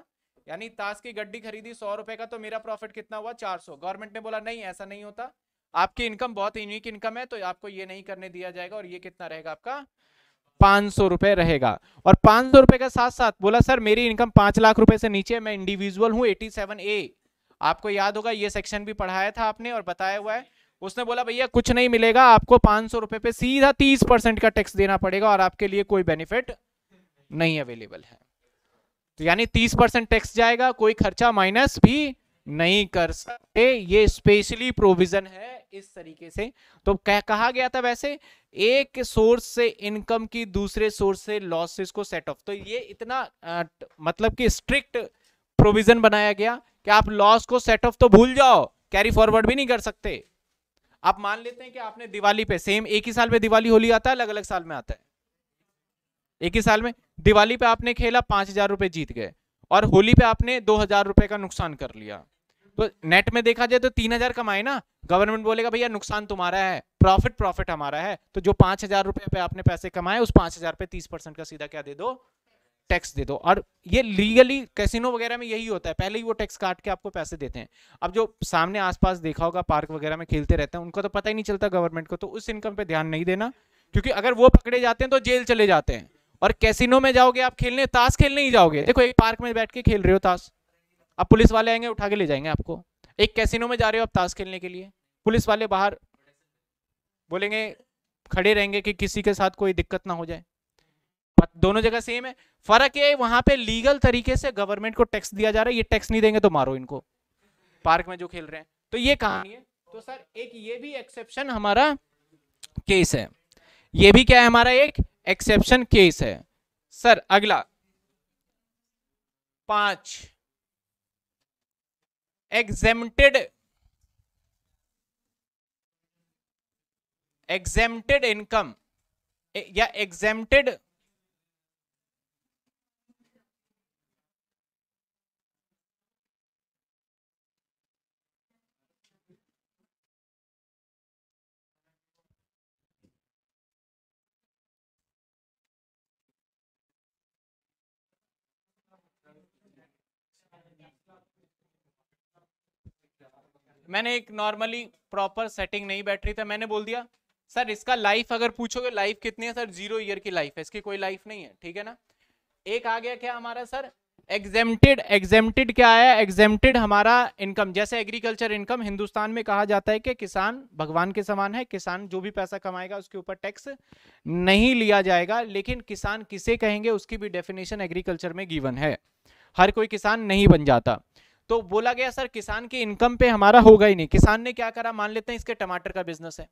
यानी ताश की गड्डी खरीदी सौ रुपए का तो मेरा प्रॉफिट कितना हुआ चार सौ गवर्नमेंट ने बोला नहीं ऐसा नहीं होता आपकी इनकम बहुत यूनिक इनकम है तो आपको ये नहीं करने दिया जाएगा और ये कितना रहेगा आपका पांच सौ रुपए रहेगा और पांच सौ रुपए का साथ साथ बोला सर मेरी इनकम पांच लाख रुपए से नीचे मैं इंडिविजुअल हूँ एटी सेवन ए आपको याद होगा ये सेक्शन भी पढ़ाया था आपने और बताया हुआ है उसने बोला भैया कुछ नहीं मिलेगा आपको पांच सौ रुपए पे सीधा तीस परसेंट का टैक्स देना पड़ेगा और आपके लिए कोई बेनिफिट नहीं अवेलेबल है तो यानी तीस परसेंट टैक्स जाएगा कोई खर्चा माइनस भी नहीं कर सकते ये स्पेशली प्रोविजन है इस तरीके से तो कह, कहा गया था वैसे एक सोर्स से इनकम की दूसरे सोर्स से लॉसेस को सेट ऑफ तो ये इतना आ, त, मतलब कि स्ट्रिक्ट प्रोविजन बनाया गया कि आप लॉस को सेट ऑफ तो भूल जाओ कैरी फॉरवर्ड भी नहीं कर सकते आप मान लेते हैं कि आपने दिवाली पे सेम एक ही साल में दिवाली होली आता है अलग अलग साल में आता है एक ही साल में दिवाली पे आपने खेला पांच हजार रुपए जीत गए और होली पे आपने दो हजार रुपए का नुकसान कर लिया तो नेट में देखा जाए तो तीन हजार कमाए ना गवर्नमेंट बोलेगा भैया नुकसान तुम्हारा है प्रॉफिट प्रॉफिट हमारा है तो जो पांच हजार रुपये पे आपने पैसे कमाए उस पांच हजार पे तीस परसेंट का सीधा क्या दे दो टैक्स दे दो और ये लीगली कैसीनो वगैरह में यही होता है पहले ही वो टैक्स काट के आपको पैसे देते हैं अब जो सामने आसपास देखा होगा पार्क वगैरह में खेलते रहते हैं उनको तो पता ही नहीं चलता गवर्नमेंट को तो उस इनकम पे ध्यान नहीं देना क्योंकि अगर वो पकड़े जाते हैं तो जेल चले जाते हैं और कैसीनो में जाओगे आप खेलने ताश खेलने ही जाओगे देखो एक पार्क में बैठ के खेल रहे हो ताश अब पुलिस वाले आएंगे उठा के ले जाएंगे आपको एक कैसीनो में जा रहे हो आप ताश खेलने के लिए पुलिस वाले बाहर बोलेंगे खड़े रहेंगे कि किसी के साथ कोई दिक्कत ना हो जाए दोनों जगह सेम है फर्क है वहां पे लीगल तरीके से गवर्नमेंट को टैक्स दिया जा रहा है ये टैक्स नहीं देंगे तो मारो इनको पार्क में जो खेल रहे हैं तो ये कहानी है तो सर एक ये भी एक्सेप्शन हमारा केस है ये भी क्या है हमारा एक एक्सेप्शन केस है सर अगला पांच एग्जेमटेड एग्जेमटेड इनकम या एग्जेमटेड मैंने एक नॉर्मली प्रॉपर सेटिंग नहीं बैटरी था मैंने बोल दिया सर इसका लाइफ अगर पूछोगे लाइफ कितनी है सर जीरो ईयर की लाइफ है इसकी कोई लाइफ नहीं है ठीक है ना एक आ गया क्या हमारा सर एग्जेम्प्टेड एग्जेम्प्टेड क्या आया एग्जेम्प्टेड हमारा इनकम जैसे एग्रीकल्चर इनकम हिंदुस्तान में कहा जाता है कि किसान भगवान के समान है किसान जो भी पैसा कमाएगा उसके ऊपर टैक्स नहीं लिया जाएगा लेकिन किसान किसे कहेंगे उसकी भी डेफिनेशन एग्रीकल्चर में गिवन है हर कोई किसान नहीं बन जाता तो बोला गया सर किसान की इनकम पे हमारा होगा ही नहीं किसान ने क्या करा मान लेते हैं इसके टमाटर का बिजनेस है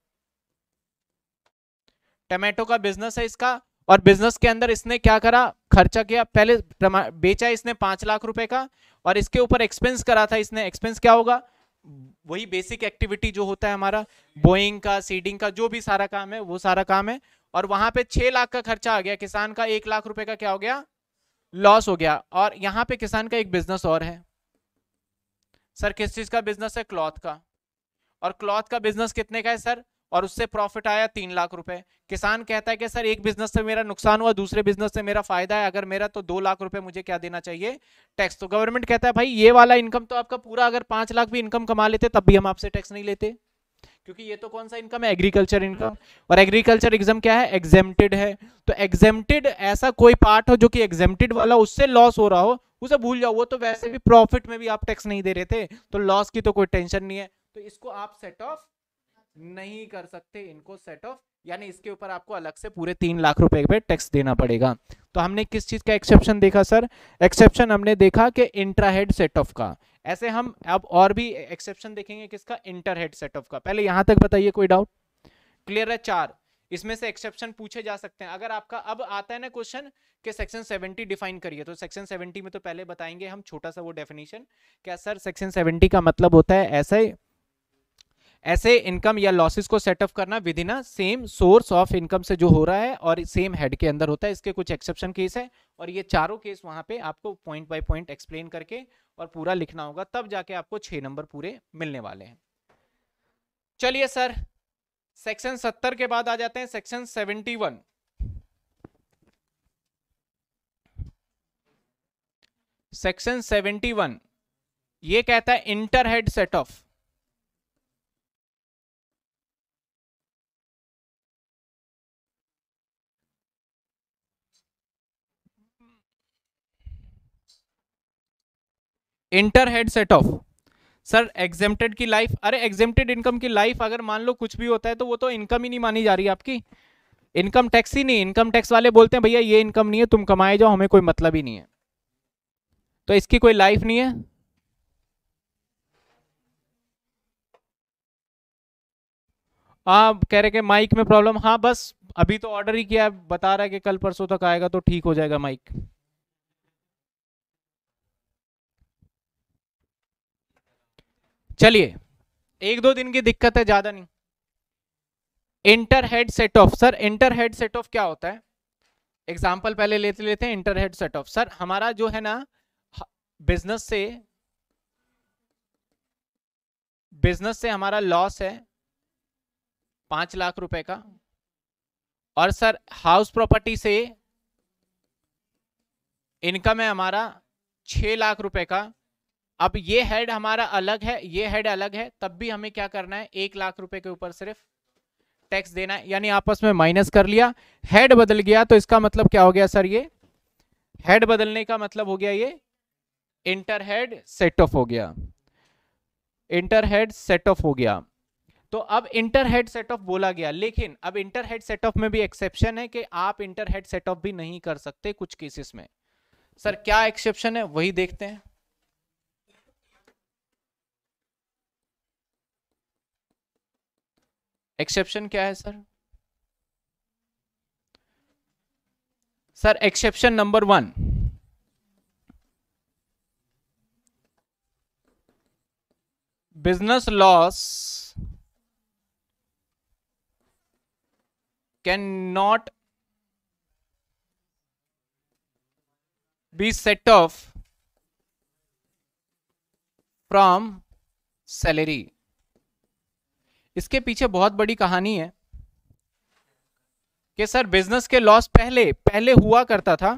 टमाटो का बिजनेस है इसका और बिजनेस के अंदर इसने क्या करा खर्चा किया पहले बेचा इसने पांच लाख रुपए का और इसके ऊपर एक्सपेंस करा था इसने एक्सपेंस क्या होगा वही बेसिक एक्टिविटी जो होता है हमारा बोइंग का सीडिंग का जो भी सारा काम है वो सारा काम है और वहां पे छह लाख का खर्चा आ गया किसान का एक लाख रुपए का क्या हो गया लॉस हो गया और यहाँ पे किसान का एक बिजनेस और है सर किस चीज़ का बिजनेस है क्लॉथ का और क्लॉथ का बिजनेस कितने का है सर और उससे प्रॉफिट आया तीन लाख रुपए किसान कहता है कि सर एक बिजनेस से मेरा नुकसान हुआ दूसरे बिजनेस से मेरा फायदा है अगर मेरा तो दो लाख रुपए मुझे क्या देना चाहिए टैक्स तो गवर्नमेंट कहता है भाई ये वाला इनकम तो आपका पूरा अगर पांच लाख भी इनकम कमा लेते तब भी हम आपसे टैक्स नहीं लेते क्योंकि ये तो कौन सा इनकम है एग्रीकल्चर इनकम और एग्रीकल्चर एग्जाम क्या है एग्जेमटेड है तो एग्जेमटेड ऐसा कोई पार्ट हो जो कि एग्जेमटेड वाला उससे लॉस हो रहा हो उसे भूल जाओ वो तो वैसे भी प्रॉफिट में भी आप टैक्स नहीं दे रहे थे तो लॉस की तो कोई टेंशन नहीं है तो इसको आप सेट ऑफ नहीं कर सकते इनको सेट ऑफ यानी इसके ऊपर आपको अलग से पूरे तीन लाख रुपए पे टैक्स देना पड़ेगा तो हमने किस चीज़ का एक्सेप्शन देखा सर एक्सेप्शन हमने देखा कि इंट्राहेड सेट ऑफ का ऐसे हम अब और भी एक्सेप्शन देखेंगे किसका इंटरहेड सेट ऑफ का पहले यहां तक बताइए कोई डाउट क्लियर है चार इसमें से एक्सेप्शन पूछे जा सकते हैं अगर आपका अब आता है ना क्वेश्चन कि सेक्शन 70 डिफाइन करिए तो सेक्शन 70 में तो पहले बताएंगे हम छोटा सा वो डेफिनेशन क्या सर सेक्शन 70 का मतलब होता है ऐसे ऐसे इनकम या लॉसेस को सेटअप करना within a same source of income से जो हो रहा है और सेम हेड के अंदर होता है इसके कुछ एक्सेप्शन केस है और ये चारों केस वहाँ पे आपको पॉइंट बाय पॉइंट एक्सप्लेन करके और पूरा लिखना होगा तब जाके आपको छः नंबर पूरे मिलने वाले हैं चलिए सर सेक्शन सत्तर के बाद आ जाते हैं section seventy one section seventy one ये कहता है inter head set off inter head set off sir exempted की लाइफ अरे एग्जेम्प्टेड इनकम की लाइफ अगर मान लो कुछ भी होता है तो वो तो इनकम ही नहीं मानी जा रही आपकी इनकम टैक्स ही नहीं इनकम टैक्स वाले बोलते हैं भैया ये इनकम नहीं है तुम कमाए जाओ हमें कोई मतलब ही नहीं है तो इसकी कोई लाइफ नहीं है आप कह रहे कि माइक में प्रॉब्लम हाँ बस अभी तो ऑर्डर ही किया है बता रहा है कि कल परसों तक आएगा तो ठीक हो जाएगा माइक चलिए एक दो दिन की दिक्कत है ज्यादा नहीं inter head set off sir inter head set off क्या होता है एग्जाम्पल पहले लेते लेते हैं inter head set off sir हमारा जो है ना बिजनेस से बिजनेस से हमारा लॉस है पांच लाख रुपए का और सर हाउस प्रॉपर्टी से इनकम है हमारा छह लाख रुपए का अब ये हेड हमारा अलग है ये हेड अलग है तब भी हमें क्या करना है एक लाख रुपए के ऊपर सिर्फ टैक्स देना है यानी आपस में माइनस कर लिया हेड बदल गया तो इसका मतलब क्या हो गया सर ये हेड बदलने का मतलब हो गया ये इंटर हेड सेट ऑफ हो गया इंटर हेड सेट ऑफ हो गया तो अब इंटर हेड सेट ऑफ बोला गया लेकिन अब इंटर हेड सेट ऑफ में भी एक्सेप्शन है कि आप इंटर हेड सेट ऑफ भी नहीं कर सकते कुछ केसेस में सर क्या एक्सेप्शन है वही देखते हैं एक्सेप्शन क्या है sir sir exception number one business loss can not be set off from salary इसके पीछे बहुत बड़ी कहानी है कि सर बिजनेस के लॉस पहले पहले हुआ करता था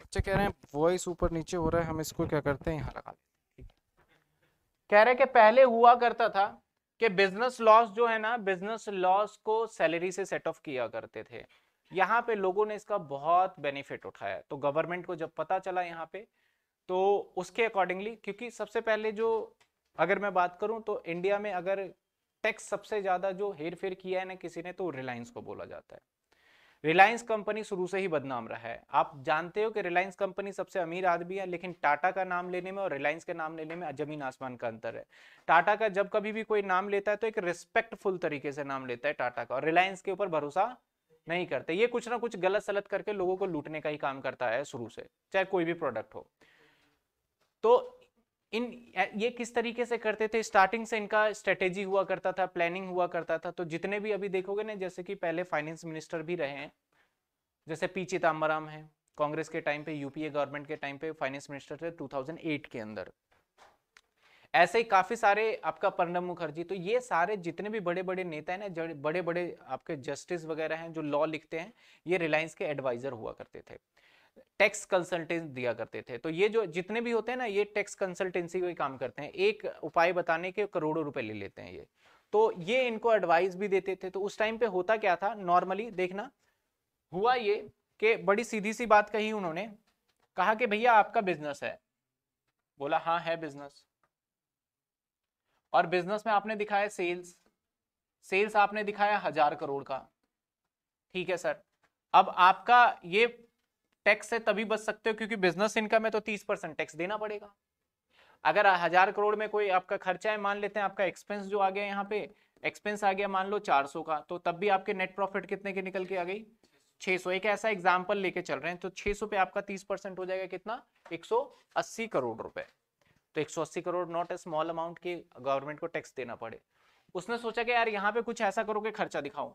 बच्चे कह रहे हैं वॉइस ऊपर नीचे हो रहा है हम इसको क्या करते हैं यहाँ लगा कह रहे कि पहले हुआ करता था कि बिजनेस लॉस जो है ना बिजनेस लॉस को सैलरी से सेट ऑफ किया करते थे यहाँ पे लोगों ने इसका बहुत बेनिफिट उठाया तो गवर्नमेंट को जब पता चला यहाँ पे तो उसके अकॉर्डिंगली क्योंकि सबसे पहले जो अगर मैं बात करूँ तो इंडिया में अगर टैक्स सबसे ज़्यादा जो हेर फेर किया है ना किसी ने तो रिलायंस को बोला जाता है रिलायंस कंपनी शुरू से ही बदनाम रहा है आप जानते हो कि रिलायंस कंपनी सबसे अमीर आदमी है लेकिन टाटा का नाम लेने में और रिलायंस के नाम लेने में जमीन आसमान का अंतर है टाटा का जब कभी भी कोई नाम लेता है तो एक रिस्पेक्टफुल तरीके से नाम लेता है टाटा का और रिलायंस के ऊपर भरोसा नहीं करते ये कुछ ना कुछ गलत सलत करके लोगों को लूटने का ही काम करता है शुरू से चाहे कोई भी प्रोडक्ट हो तो इन ये किस तरीके से करते थे स्टार्टिंग से इनका स्ट्रेटेजी हुआ करता था प्लानिंग हुआ करता था तो जितने भी अभी देखोगे ना जैसे कि पहले फाइनेंस मिनिस्टर भी रहे हैं जैसे पी चिदम्बरम है कांग्रेस के टाइम पे यूपीए गवर्नमेंट के टाइम पे फाइनेंस मिनिस्टर थे 2008 के अंदर ऐसे ही काफी सारे आपका प्रणब मुखर्जी तो ये सारे जितने भी बड़े बड़े नेता है ना बड़े बड़े आपके जस्टिस वगैरह हैं जो लॉ लिखते हैं ये रिलायंस के एडवाइजर हुआ करते थे टैक्स कंसल्टेंट दिया करते थे तो ये जो जितने भी होते हैं ना ये टैक्स कंसल्टेंसी को ही काम करते हैं एक उपाय बताने के करोड़ों रुपए ले लेते हैं ये तो ये इनको एडवाइस भी देते थे तो उस टाइम पे होता क्या था नॉर्मली देखना हुआ ये कि बड़ी सीधी सी बात कही उन्होंने कहा कि भैया आपका बिजनेस है बोला हाँ है बिजनेस और बिजनेस में आपने दिखाया सेल्स सेल्स आपने दिखाया हजार करोड़ का ठीक है सर अब आपका ये टैक्स से तभी बच सकते हो क्योंकि बिजनेस इनकम है तो तीस परसेंट टैक्स देना पड़ेगा अगर हजार करोड़ में कोई आपका खर्चा है मान लेते हैं आपका एक्सपेंस जो आ गया यहाँ पे एक्सपेंस आ गया मान लो 400 का तो तब भी आपके नेट प्रॉफिट कितने के निकल के आ गई 600 एक ऐसा एग्जाम्पल लेके चल रहे हैं तो 600 पे आपका तीस परसेंट हो जाएगा कितना 180 करोड़ रुपए तो 180 crore not a small amount की गवर्नमेंट को टैक्स देना पड़े उसने सोचा कि यार यहाँ पे कुछ ऐसा करो कि खर्चा दिखाओ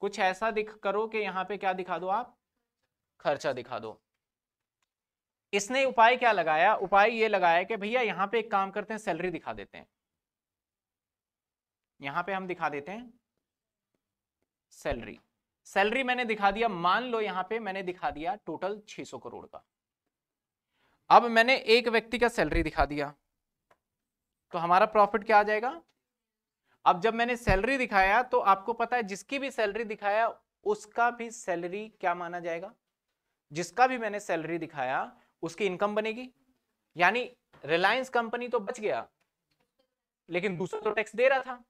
कुछ ऐसा दिख करो कि यहाँ पे क्या दिखा दो आप खर्चा दिखा दो इसने उपाय क्या लगाया उपाय ये लगाया कि भैया यहां पे एक काम करते हैं सैलरी दिखा देते हैं यहां पे हम दिखा देते हैं सैलरी सैलरी मैंने दिखा दिया मान लो यहां पे मैंने दिखा दिया टोटल 600 करोड़ का अब मैंने एक व्यक्ति का सैलरी दिखा दिया तो हमारा प्रॉफिट क्या आ जाएगा अब जब मैंने सैलरी दिखाया तो आपको पता है जिसकी भी सैलरी दिखाया उसका भी सैलरी क्या माना जाएगा जिसका भी मैंने सैलरी दिखाया उसकी इनकम बनेगी यानी रिलायंस कंपनी तो बच गया लेकिन दूसरा तो टैक्स दे रहा था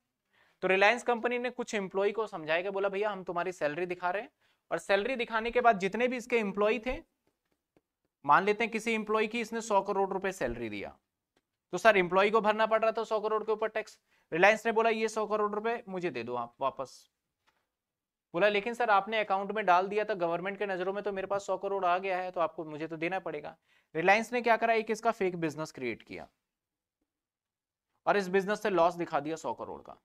तो रिलायंस कंपनी ने कुछ एम्प्लॉय को समझाया बोला भैया हम तुम्हारी सैलरी दिखा रहे हैं और सैलरी दिखाने के बाद जितने भी इसके एम्प्लॉय थे मान लेते हैं किसी एम्प्लॉय की इसने सौ करोड़ रुपए सैलरी दिया तो सर एम्प्लॉय को भरना पड़ रहा था सौ करोड़ के ऊपर टैक्स रिलायंस ने बोला ये सौ करोड़ रुपए मुझे दे दो आप वापस बोला लेकिन सर आपने अकाउंट में डाल दिया था गवर्नमेंट के नज़रों में तो मेरे पास सौ करोड़ आ गया है तो आपको मुझे तो देना पड़ेगा रिलायंस ने क्या करा एक इसका फेक बिजनेस क्रिएट किया और इस बिजनेस से लॉस दिखा दिया सौ करोड़ का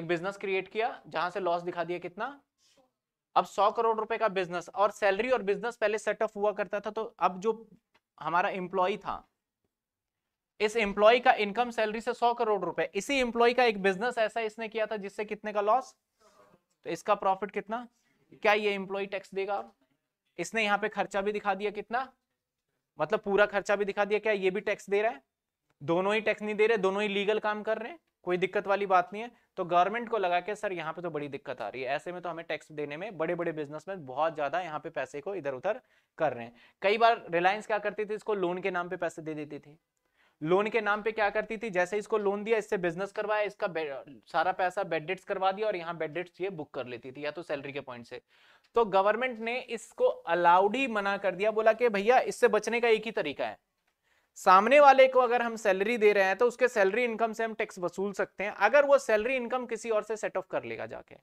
एक बिजनेस क्रिएट किया जहां से लॉस दिखा दिया कितना अब सौ करोड़ रुपए का बिजनेस और सैलरी और बिजनेस पहले सेटअप हुआ करता था तो अब जो हमारा एम्प्लॉय था इस एम्प्लॉय का इनकम सैलरी से सौ करोड़ रुपए इसी एम्प्लॉय का एक बिजनेस ऐसा इसने किया था जिससे कितने का लॉस तो इसका प्रॉफिट कितना क्या ये इंप्लॉय टैक्स देगा इसने यहाँ पे खर्चा भी दिखा दिया कितना मतलब पूरा खर्चा भी दिखा दिया क्या ये भी टैक्स दे रहा है दोनों ही टैक्स नहीं दे रहे दोनों ही लीगल काम कर रहे हैं कोई दिक्कत वाली बात नहीं है तो गवर्नमेंट को लगा के सर यहाँ पे तो बड़ी दिक्कत आ रही है ऐसे में तो हमें टैक्स देने में बड़े बड़े बिजनेसमैन बहुत ज्यादा यहाँ पे पैसे को इधर उधर कर रहे हैं कई बार रिलायंस क्या करती थी इसको लोन के नाम पे पैसे दे देती थी लोन के नाम पे क्या करती थी जैसे इसको लोन दिया इससे बिजनेस करवाया इसका सारा पैसा बेड डेट्स करवा दिया और यहाँ बेड डेट्स ये बुक कर लेती थी या तो सैलरी के पॉइंट से तो गवर्नमेंट ने इसको अलाउड ही मना कर दिया बोला कि भैया इससे बचने का एक ही तरीका है सामने वाले को अगर हम सैलरी दे रहे हैं तो उसके सैलरी इनकम से हम टैक्स वसूल सकते हैं अगर वो सैलरी इनकम किसी और से सेट ऑफ कर लेगा जाके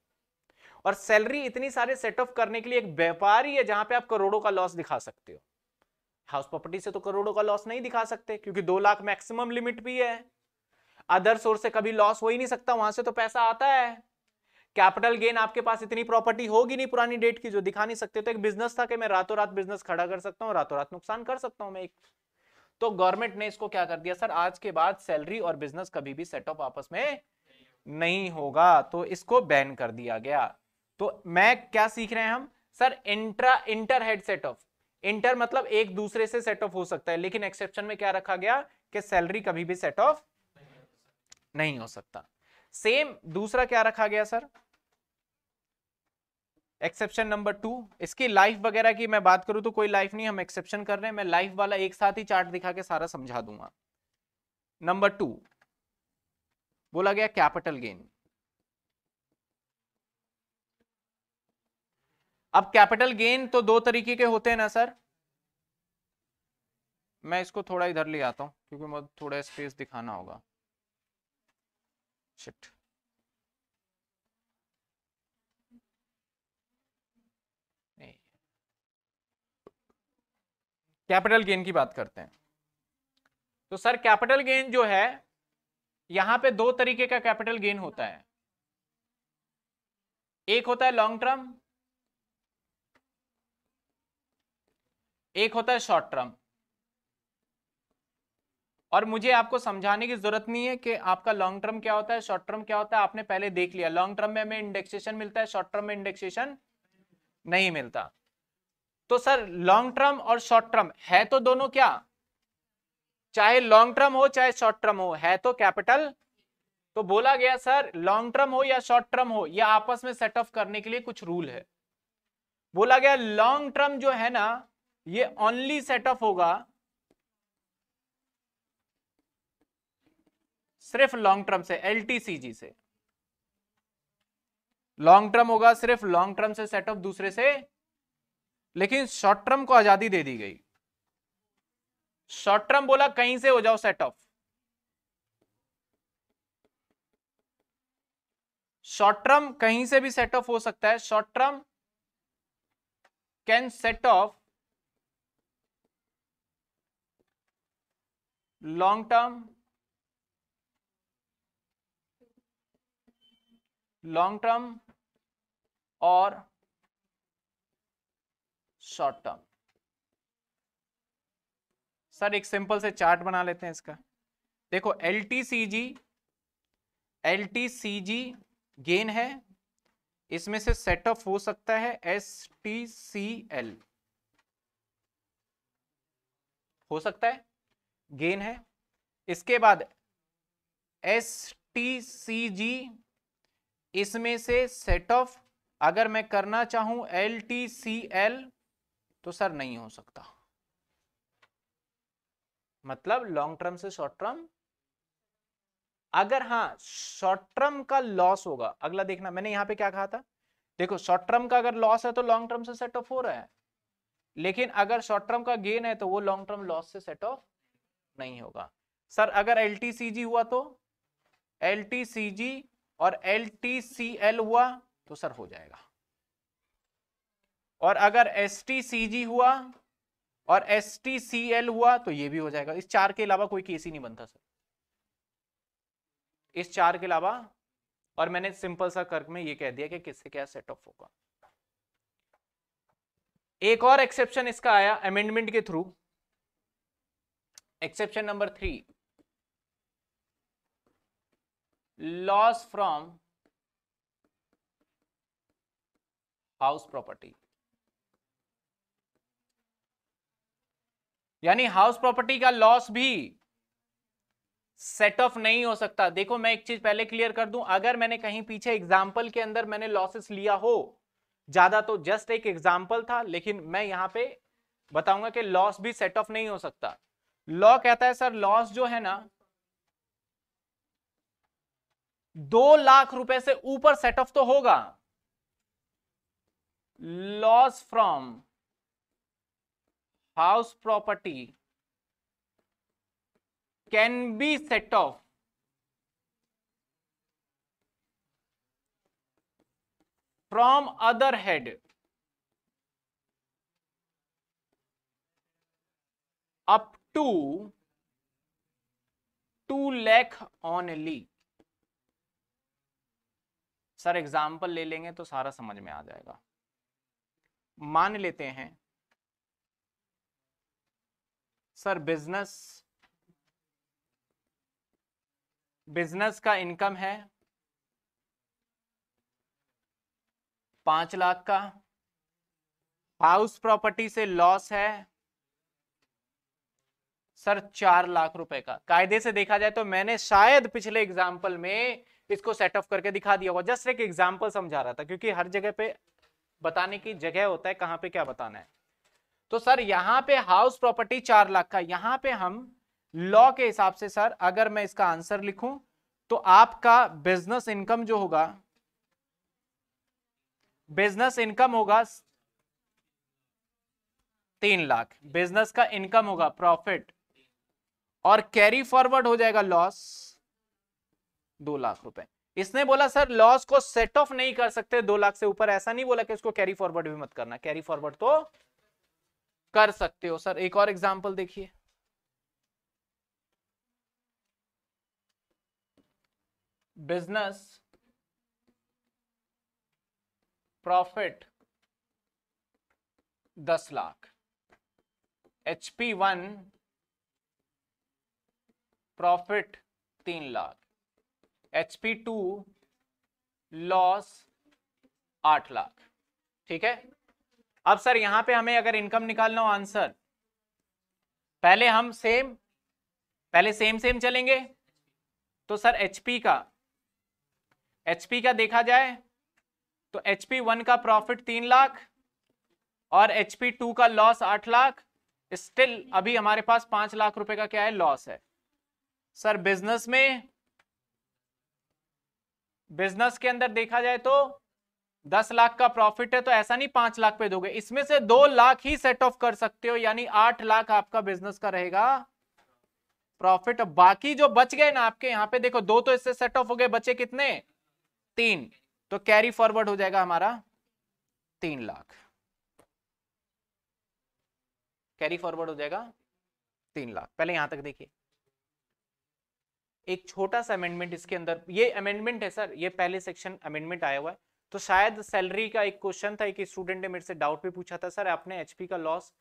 और सैलरी इतनी सारे सेट ऑफ करने के लिए एक व्यापारी है जहां पे आप करोड़ों का लॉस दिखा सकते हो हाउस प्रॉपर्टी से तो करोड़ों का लॉस नहीं दिखा सकते क्योंकि दो लाख मैक्सिमम लिमिट भी है अदर सोर्स से कभी लॉस हो ही नहीं सकता वहां से तो पैसा आता है कैपिटल गेन आपके पास इतनी प्रॉपर्टी होगी नहीं पुरानी डेट की जो दिखा नहीं सकते तो एक बिजनेस था कि मैं रातों रात बिजनेस खड़ा कर सकता हूँ रातों रात नुकसान कर सकता हूँ मैं एक तो गवर्नमेंट ने इसको क्या कर दिया सर आज के बाद सैलरी और बिजनेस कभी भी सेटअप आपस में नहीं होगा तो इसको बैन कर दिया गया तो मैं क्या सीख रहे हैं हम sir intra inter head setup inter मतलब एक दूसरे से सेट ऑफ हो सकता है लेकिन एक्सेप्शन में क्या रखा गया कि सैलरी कभी भी सेट ऑफ नहीं हो सकता सेम दूसरा क्या रखा गया सर एक्सेप्शन नंबर टू इसकी लाइफ वगैरह की मैं बात करूं तो कोई लाइफ नहीं हम एक्सेप्शन कर रहे हैं मैं लाइफ वाला एक साथ ही चार्ट दिखा के सारा समझा दूंगा नंबर टू बोला गया कैपिटल गेन अब कैपिटल गेन तो दो तरीके के होते हैं ना सर मैं इसको थोड़ा इधर ले आता हूं क्योंकि मुझे थोड़ा स्पेस दिखाना होगा शिट कैपिटल गेन की बात करते हैं तो सर कैपिटल गेन जो है यहां पे दो तरीके का कैपिटल गेन होता है एक होता है लॉन्ग टर्म एक होता है शॉर्ट टर्म और मुझे आपको समझाने की जरूरत नहीं है कि आपका लॉन्ग टर्म क्या होता है शॉर्ट टर्म क्या होता है आपने पहले देख लिया लॉन्ग टर्म में हमें इंडेक्सेशन मिलता है शॉर्ट टर्म में इंडेक्सेशन नहीं मिलता तो सर लॉन्ग टर्म और शॉर्ट टर्म है तो दोनों क्या चाहे लॉन्ग टर्म हो चाहे शॉर्ट टर्म हो है तो कैपिटल तो बोला गया सर लॉन्ग टर्म हो या शॉर्ट टर्म हो या आपस में सेट ऑफ करने के लिए कुछ रूल है बोला गया लॉन्ग टर्म जो है ना ये ओनली सेटअप होगा सिर्फ लॉन्ग टर्म से एलटीसीजी से लॉन्ग टर्म होगा सिर्फ लॉन्ग टर्म से सेटअप दूसरे से लेकिन शॉर्ट टर्म को आजादी दे दी गई शॉर्ट टर्म बोला कहीं से हो जाओ सेटअप शॉर्ट टर्म कहीं से भी सेट ऑफ हो सकता है short term can set off long term long term और शॉर्ट टर्म सर एक सिंपल से चार्ट बना लेते हैं इसका देखो L T C G L T C G gain है इसमें से सेट ऑफ हो सकता है एस टी सी एल हो सकता है गेन है इसके बाद एस टी सी जी इसमें से सेट ऑफ अगर मैं करना चाहूं एल टी सी एल तो सर नहीं हो सकता मतलब लॉन्ग टर्म से शॉर्ट टर्म अगर हाँ शॉर्ट टर्म का लॉस होगा अगला देखना मैंने यहां पे क्या कहा था देखो शॉर्ट टर्म का अगर लॉस है तो लॉन्ग टर्म से सेट ऑफ हो रहा है लेकिन अगर शॉर्ट टर्म का गेन है तो वो लॉन्ग टर्म लॉस से सेट ऑफ नहीं होगा सर अगर एल हुआ तो एल और एल हुआ तो सर हो जाएगा और अगर एस हुआ और एस हुआ तो ये भी हो जाएगा इस चार के अलावा कोई केस ही नहीं बनता सर इस चार के अलावा और मैंने सिंपल सा कर्क में ये कह दिया कि किससे क्या सेट ऑफ होगा एक और एक्सेप्शन इसका आया अमेंडमेंट के through exception number three loss from house property यानी हाउस प्रॉपर्टी का लॉस भी सेट ऑफ नहीं हो सकता देखो मैं एक चीज पहले क्लियर कर दूं अगर मैंने कहीं पीछे एग्जाम्पल के अंदर मैंने लॉसेस लिया हो ज्यादा तो जस्ट एक एग्जाम्पल था लेकिन मैं यहां पे बताऊंगा कि लॉस भी सेट ऑफ नहीं हो सकता लॉ कहता है सर लॉस जो है ना दो लाख रुपए से ऊपर सेट ऑफ तो होगा loss from house property can be set off from other head up to two only sir example ले लेंगे तो सारा समझ में आ जाएगा मान लेते हैं सर बिजनेस बिजनेस का इनकम है पांच लाख का हाउस प्रॉपर्टी से लॉस है सर चार लाख रुपए का कायदे से देखा जाए तो मैंने शायद पिछले एग्जाम्पल में इसको सेट ऑफ करके दिखा दिया होगा जस्ट एक एग्जाम्पल समझा रहा था क्योंकि हर जगह पे बताने की जगह होता है कहाँ पे क्या बताना है तो सर यहाँ पे हाउस प्रॉपर्टी चार लाख का यहाँ पे हम लॉ के हिसाब से सर अगर मैं इसका आंसर लिखूं तो आपका बिजनेस इनकम जो होगा बिजनेस इनकम होगा तीन लाख बिजनेस का इनकम होगा प्रॉफिट और कैरी फॉरवर्ड हो जाएगा लॉस दो लाख रुपए इसने बोला सर लॉस को सेट ऑफ नहीं कर सकते दो लाख से ऊपर ऐसा नहीं बोला कि इसको कैरी फॉरवर्ड भी मत करना कैरी फॉरवर्ड तो कर सकते हो सर एक और एग्जाम्पल देखिए बिजनेस प्रॉफिट दस लाख एचपी वन प्रॉफिट तीन lakh H P two loss आठ लाख ठीक है अब सर यहां पे हमें अगर इनकम निकालना हो आंसर पहले हम सेम पहले सेम सेम चलेंगे तो सर एचपी का एचपी का देखा जाए तो एचपी वन का प्रॉफिट तीन लाख और एचपी टू का लॉस आठ लाख स्टिल अभी हमारे पास पांच लाख रुपए का क्या है लॉस है सर बिजनेस में बिजनेस के अंदर देखा जाए तो दस लाख का प्रॉफिट है तो ऐसा नहीं पांच लाख पे दोगे इसमें से दो लाख ही सेट ऑफ कर सकते हो यानी आठ लाख आपका बिजनेस का रहेगा प्रॉफिट बाकी जो बच गए ना आपके यहाँ पे देखो दो तो इससे सेट ऑफ हो गए बचे कितने तीन तो कैरी फॉरवर्ड हो जाएगा हमारा तीन लाख कैरी फॉरवर्ड हो जाएगा तीन लाख पहले यहां तक देखिए एक छोटा सा अमेंडमेंट इसके अंदर ये अमेंडमेंट है सर ये पहले सेक्शन अमेंडमेंट आया हुआ है तो शायद सैलरी का एक क्वेश्चन था एक स्टूडेंट ने मेरे से डाउट भी पूछा था सर आपने एचपी का लॉस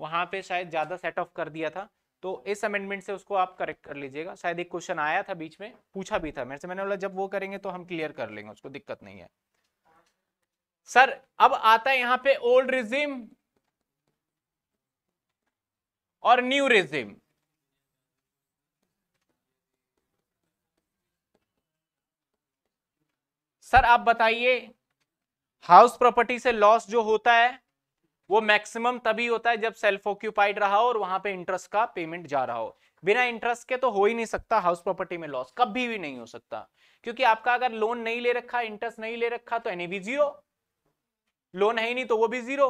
वहाँ पे शायद ज़्यादा सेट ऑफ कर दिया था तो इस अमेंडमेंट से उसको आप करेक्ट कर लीजिएगा शायद एक क्वेश्चन आया था बीच में पूछा भी था मेरे से मैंने बोला जब वो करेंगे तो हम क्लियर कर लेंगे उसको दिक्कत नहीं है सर अब आता है यहाँ पे ओल्ड रिजिम और न्यू रिजिम सर आप बताइए हाउस प्रॉपर्टी से लॉस जो होता है वो मैक्सिमम तभी होता है जब सेल्फ ऑक्यूपाइड रहा हो और वहां पे इंटरेस्ट का पेमेंट जा रहा हो बिना इंटरेस्ट के तो हो ही नहीं सकता हाउस प्रॉपर्टी में लॉस कभी भी नहीं हो सकता क्योंकि आपका अगर लोन नहीं ले रखा इंटरेस्ट नहीं ले रखा तो एने भी जीरो लोन है ही नहीं तो वो भी जीरो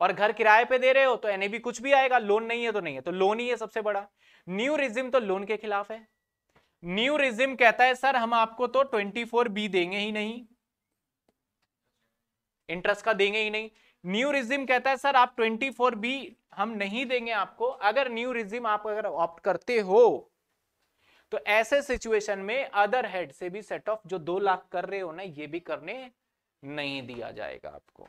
और घर किराए पे दे रहे हो तो एनए भी कुछ भी आएगा लोन नहीं है तो नहीं है तो लोन ही है सबसे बड़ा न्यू रिजिम तो लोन के खिलाफ है न्यू रिजिम कहता है सर हम आपको तो 24 बी देंगे ही नहीं इंटरेस्ट का देंगे ही नहीं न्यू रिजिम कहता है सर आप 24 बी हम नहीं देंगे आपको अगर न्यू रिजिम आप अगर ऑप्ट करते हो तो ऐसे सिचुएशन में अदर हेड से भी सेट ऑफ जो दो लाख कर रहे हो ना ये भी करने नहीं दिया जाएगा आपको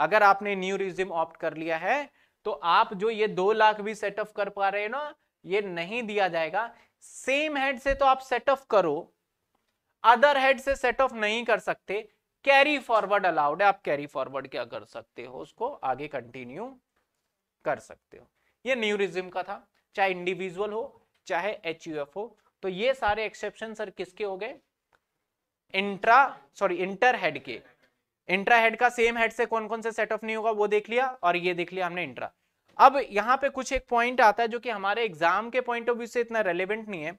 अगर आपने न्यू रिजिम ऑप्ट कर लिया है तो आप जो ये दो लाख भी सेट ऑफ कर पा रहे हो ना ये नहीं दिया जाएगा सेम हेड से तो आप सेट ऑफ करो अदर हेड से सेट ऑफ नहीं कर सकते कैरी फॉरवर्ड अलाउड है आप कैरी फॉरवर्ड क्या कर सकते हो उसको आगे कंटिन्यू कर सकते हो ये न्यूरिज्म का था चाहे इंडिविजुअल हो चाहे एच हो तो ये सारे एक्सेप्शन सर किसके हो गए इंट्रा सॉरी इंटर हेड के इंट्रा हेड का सेम हेड से कौन कौन से सेट ऑफ नहीं होगा वो देख लिया और ये देख लिया हमने इंट्रा अब यहाँ पे कुछ एक पॉइंट आता है जो कि हमारे एग्जाम के पॉइंट ऑफ व्यू से इतना रेलिवेंट नहीं है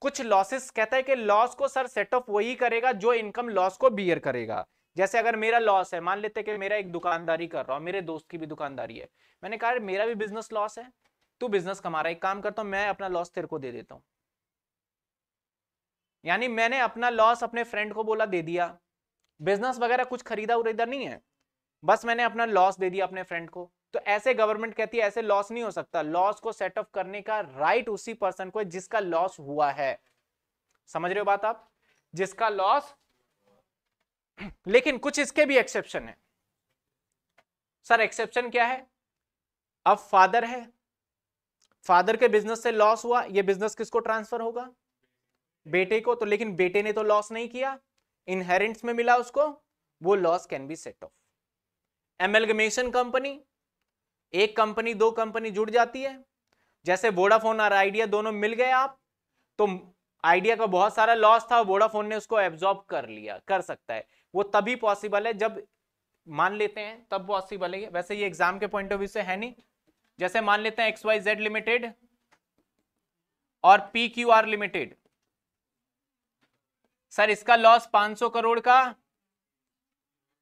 कुछ लॉसेस कहता है कि लॉस को सर सेट ऑफ वही करेगा जो इनकम लॉस को बियर करेगा जैसे अगर मेरा लॉस है मान लेते कि मेरा एक दुकानदारी कर रहा हूँ मेरे दोस्त की भी दुकानदारी है मैंने कहा मेरा भी बिजनेस लॉस है तू बिजनेस कमा रहा है एक काम करता हूँ मैं अपना लॉस तेरे को दे देता हूँ यानी मैंने अपना लॉस अपने फ्रेंड को बोला दे दिया बिजनेस वगैरह कुछ खरीदा उरीदा नहीं है बस मैंने अपना लॉस दे दिया अपने फ्रेंड को तो ऐसे गवर्नमेंट कहती है ऐसे लॉस नहीं हो सकता लॉस को सेट ऑफ करने का राइट उसी पर्सन को जिसका लॉस हुआ है समझ रहे हो बात आप जिसका लॉस लेकिन कुछ इसके भी एक्सेप्शन है सर एक्सेप्शन क्या है अब फादर है फादर के बिजनेस से लॉस हुआ ये बिजनेस किसको ट्रांसफर होगा बेटे को तो लेकिन बेटे ने तो लॉस नहीं किया इनहेरिटेंस में मिला उसको वो loss can be set off amalgamation company एक कंपनी दो कंपनी जुड़ जाती है जैसे वोडाफोन और आइडिया दोनों मिल गए आप तो आइडिया का बहुत सारा लॉस था वोडाफोन ने उसको एब्जॉर्ब कर लिया कर सकता है वो तभी पॉसिबल है जब मान लेते हैं तब पॉसिबल है वैसे ये एग्जाम के पॉइंट ऑफ व्यू से है नहीं जैसे मान लेते हैं एक्स वाई जेड लिमिटेड और P Q R limited sir इसका लॉस 500 करोड़ का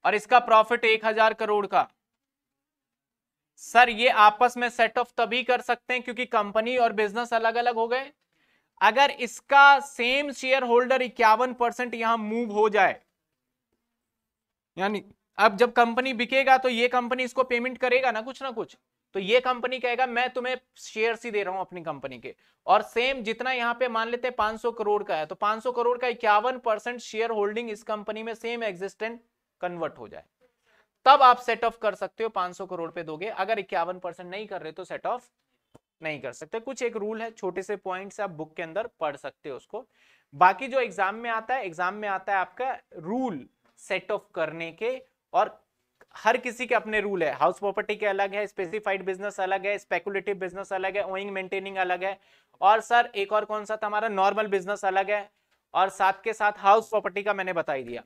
और इसका प्रॉफिट 1000 करोड़ का सर ये आपस में सेट ऑफ तभी कर सकते हैं क्योंकि कंपनी और बिजनेस अलग अलग हो गए अगर इसका सेम शेयर होल्डर इक्यावन परसेंट यहां मूव हो जाए यानी अब जब कंपनी बिकेगा तो ये कंपनी इसको पेमेंट करेगा ना कुछ ना कुछ तो ये कंपनी कहेगा मैं तुम्हें शेयर ही दे रहा हूं अपनी कंपनी के और सेम जितना यहाँ पे मान लेते हैं 500 करोड़ का है तो 500 करोड़ का इक्यावन परसेंट शेयर होल्डिंग इस कंपनी में सेम एग्जिस्टेंट कन्वर्ट हो जाए तब आप सेट ऑफ कर सकते हो 500 करोड़ पे दोगे अगर इक्यावन परसेंट नहीं कर रहे तो सेट ऑफ नहीं कर सकते कुछ एक रूल है छोटे से पॉइंट आप बुक के अंदर पढ़ सकते हो उसको बाकी जो एग्जाम में आता है एग्जाम में आता है आपका रूल सेट ऑफ करने के और हर किसी के अपने रूल है हाउस प्रॉपर्टी के अलग है स्पेसिफाइड बिजनेस अलग है स्पेकुलेटिव बिजनेस अलग है ओइंग मेंटेनिंग अलग है और सर एक और कौन सा था हमारा नॉर्मल बिजनेस अलग है और साथ के साथ हाउस प्रॉपर्टी का मैंने बताई दिया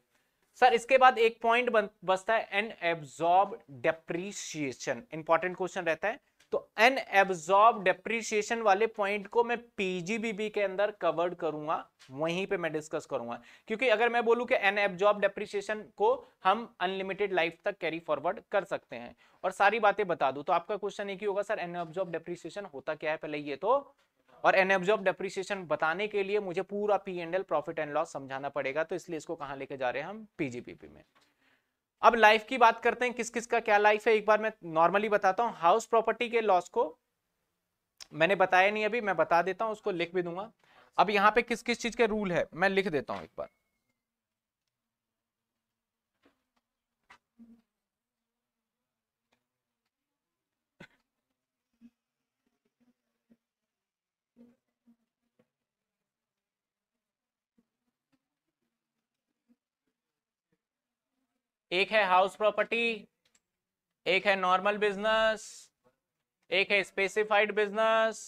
सर इसके बाद एक पॉइंट बसता है unabsorbed depreciation important question रहता है तो एन एब्जॉर्ब डेप्रीशिएशन वाले पॉइंट को मैं पीजीबीबी के अंदर कवर्ड करूंगा वहीं पे मैं डिस्कस करूंगा क्योंकि अगर मैं बोलूं कि एन एब्जॉर्ब डेप्रीशिएशन को हम अनलिमिटेड लाइफ तक कैरी फॉरवर्ड कर सकते हैं और सारी बातें बता दू तो आपका क्वेश्चन एक ही होगा सर एन एब्जॉर्ब डेप्रीशिएशन होता क्या है पहले ये तो और एनएब्जॉर्ब डेप्रिसिएशन बताने के लिए मुझे पूरा P and L profit and loss समझाना पड़ेगा तो इसलिए इसको कहां लेके जा रहे हैं हम पीजीपीपी में अब लाइफ की बात करते हैं किस किस का क्या लाइफ है एक बार मैं नॉर्मली बताता हूँ हाउस प्रॉपर्टी के लॉस को मैंने बताया नहीं अभी मैं बता देता हूँ उसको लिख भी दूंगा अब यहाँ पे किस किस चीज के रूल है मैं लिख देता हूँ एक बार एक है हाउस प्रॉपर्टी एक है नॉर्मल बिजनेस एक है स्पेसिफाइड बिजनेस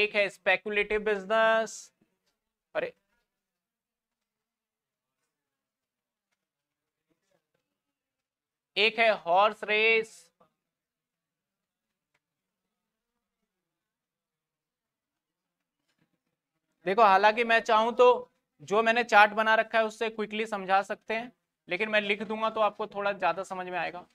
एक है स्पेकुलेटिव बिजनेस और एक है हॉर्स रेस देखो हालांकि मैं चाहूं तो जो मैंने चार्ट बना रखा है उससे क्विकली समझा सकते हैं लेकिन मैं लिख दूंगा तो आपको थोड़ा ज्यादा समझ में आएगा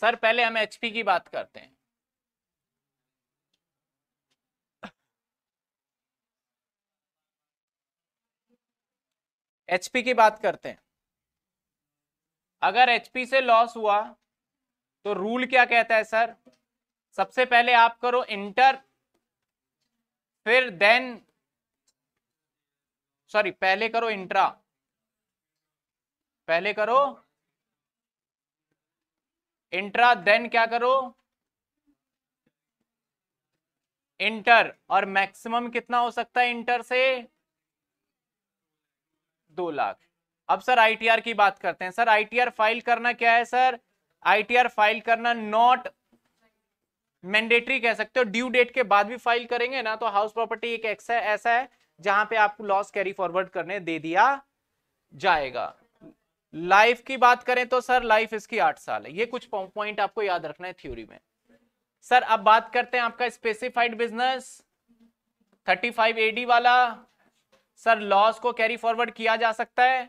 सर पहले हम एचपी की बात करते हैं एचपी की बात करते हैं अगर एचपी से लॉस हुआ तो रूल क्या कहता है सर सबसे पहले आप करो इंटर फिर देन सॉरी पहले करो इंट्रा पहले करो इंट्रा देन क्या करो इंटर और मैक्सिमम कितना हो सकता है इंटर से दो लाख अब सर आईटीआर की बात करते हैं सर आईटीआर फाइल करना क्या है सर आईटीआर फाइल करना नॉट मैंडेटरी कह सकते हो ड्यू डेट के बाद भी फाइल करेंगे ना तो हाउस प्रॉपर्टी एक ऐसा ऐसा है जहां पे आपको लॉस कैरी फॉरवर्ड करने दे दिया जाएगा लाइफ की बात करें तो सर लाइफ इसकी आठ साल है ये कुछ पॉइंट आपको याद रखना है थ्योरी में सर अब बात करते हैं आपका स्पेसिफाइड बिजनेस थर्टी एडी वाला सर लॉस को कैरी फॉरवर्ड किया जा सकता है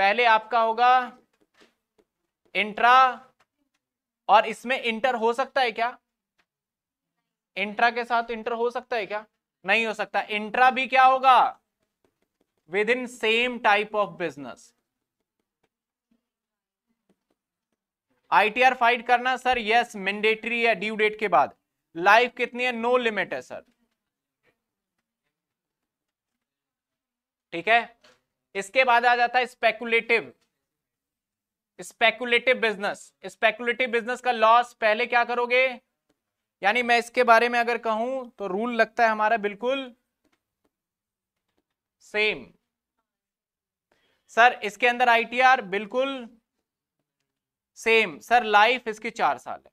पहले आपका होगा इंट्रा और इसमें इंटर हो सकता है क्या इंट्रा के साथ इंटर हो सकता है क्या नहीं हो सकता इंट्रा भी क्या होगा within same type of business ITR file करना सर यस मैंडेटरी है ड्यू डेट के बाद लाइफ कितनी है नो no लिमिट है सर ठीक है इसके बाद आ जाता है speculative speculative business speculative business का लॉस पहले क्या करोगे यानी मैं इसके बारे में अगर कहूं तो रूल लगता है हमारा बिल्कुल सेम सर इसके अंदर आईटीआर बिल्कुल सेम सर लाइफ इसकी चार साल है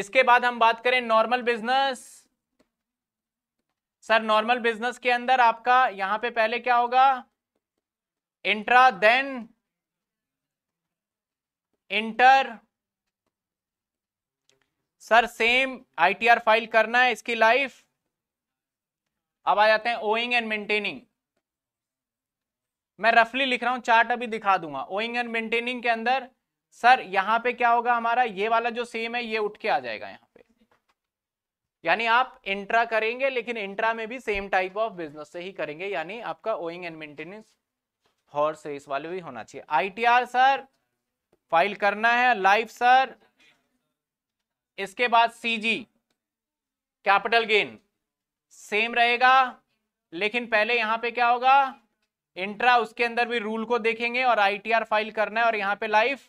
इसके बाद हम बात करें normal business sir normal business के अंदर आपका यहां पे पहले क्या होगा intra then inter sir same ITR file करना है इसकी लाइफ अब आ जाते हैं ओइंग एंड मेंटेनिंग मैं रफली लिख रहा हूं चार्ट अभी दिखा दूंगा ओइंग एंड मेंटेनिंग के अंदर सर यहां पे क्या होगा हमारा ये वाला जो सेम है ये उठ के आ जाएगा यहां यानी आप इंट्रा करेंगे लेकिन इंट्रा में भी सेम टाइप ऑफ बिजनेस से ही करेंगे यानी आपका owning and maintenance horse race वाले भी होना चाहिए आईटीआर सर फाइल करना है लाइफ सर इसके बाद सीजी कैपिटल गेन सेम रहेगा लेकिन पहले यहां पे क्या होगा इंट्रा उसके अंदर भी रूल को देखेंगे और आईटीआर फाइल करना है और यहां पे लाइफ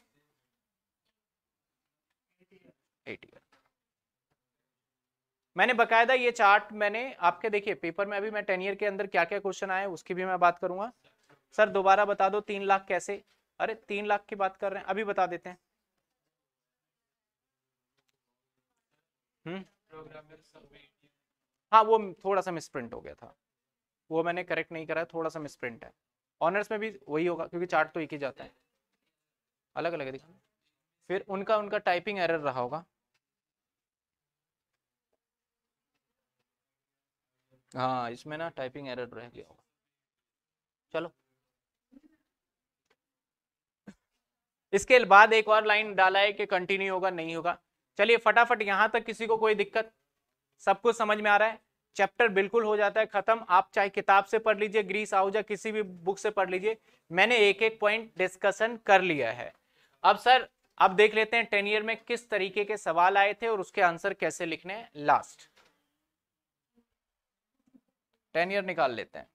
एटी मैंने बकायदा ये चार्ट मैंने आपके देखिए पेपर में अभी मैं टेन ईयर के अंदर क्या क्या क्वेश्चन आए उसकी भी मैं बात करूंगा सर दोबारा बता दो तीन लाख कैसे अरे तीन लाख की बात कर रहे हैं अभी बता देते हैं हम्म। हाँ वो थोड़ा सा मिसप्रिंट हो गया था वो मैंने करेक्ट नहीं करा थोड़ा सा मिसप्रिंट है ऑनर्स में भी वही होगा क्योंकि चार्ट तो एक ही जाता है अलग अलग दिखा फिर उनका उनका टाइपिंग एरर रहा होगा हाँ इसमें ना टाइपिंग एरर रह गया होगा चलो इसके बाद एक और लाइन डाला है कि कंटिन्यू होगा नहीं होगा चलिए फटाफट यहां तक किसी को कोई दिक्कत सब कुछ समझ में आ रहा है चैप्टर बिल्कुल हो जाता है खत्म आप चाहे किताब से पढ़ लीजिए ग्रीस आहूजा किसी भी बुक से पढ़ लीजिए मैंने एक एक पॉइंट डिस्कशन कर लिया है अब सर अब देख लेते हैं टेन ईयर में किस तरीके के सवाल आए थे और उसके आंसर कैसे लिखने हैं लास्ट टेन ईयर निकाल लेते हैं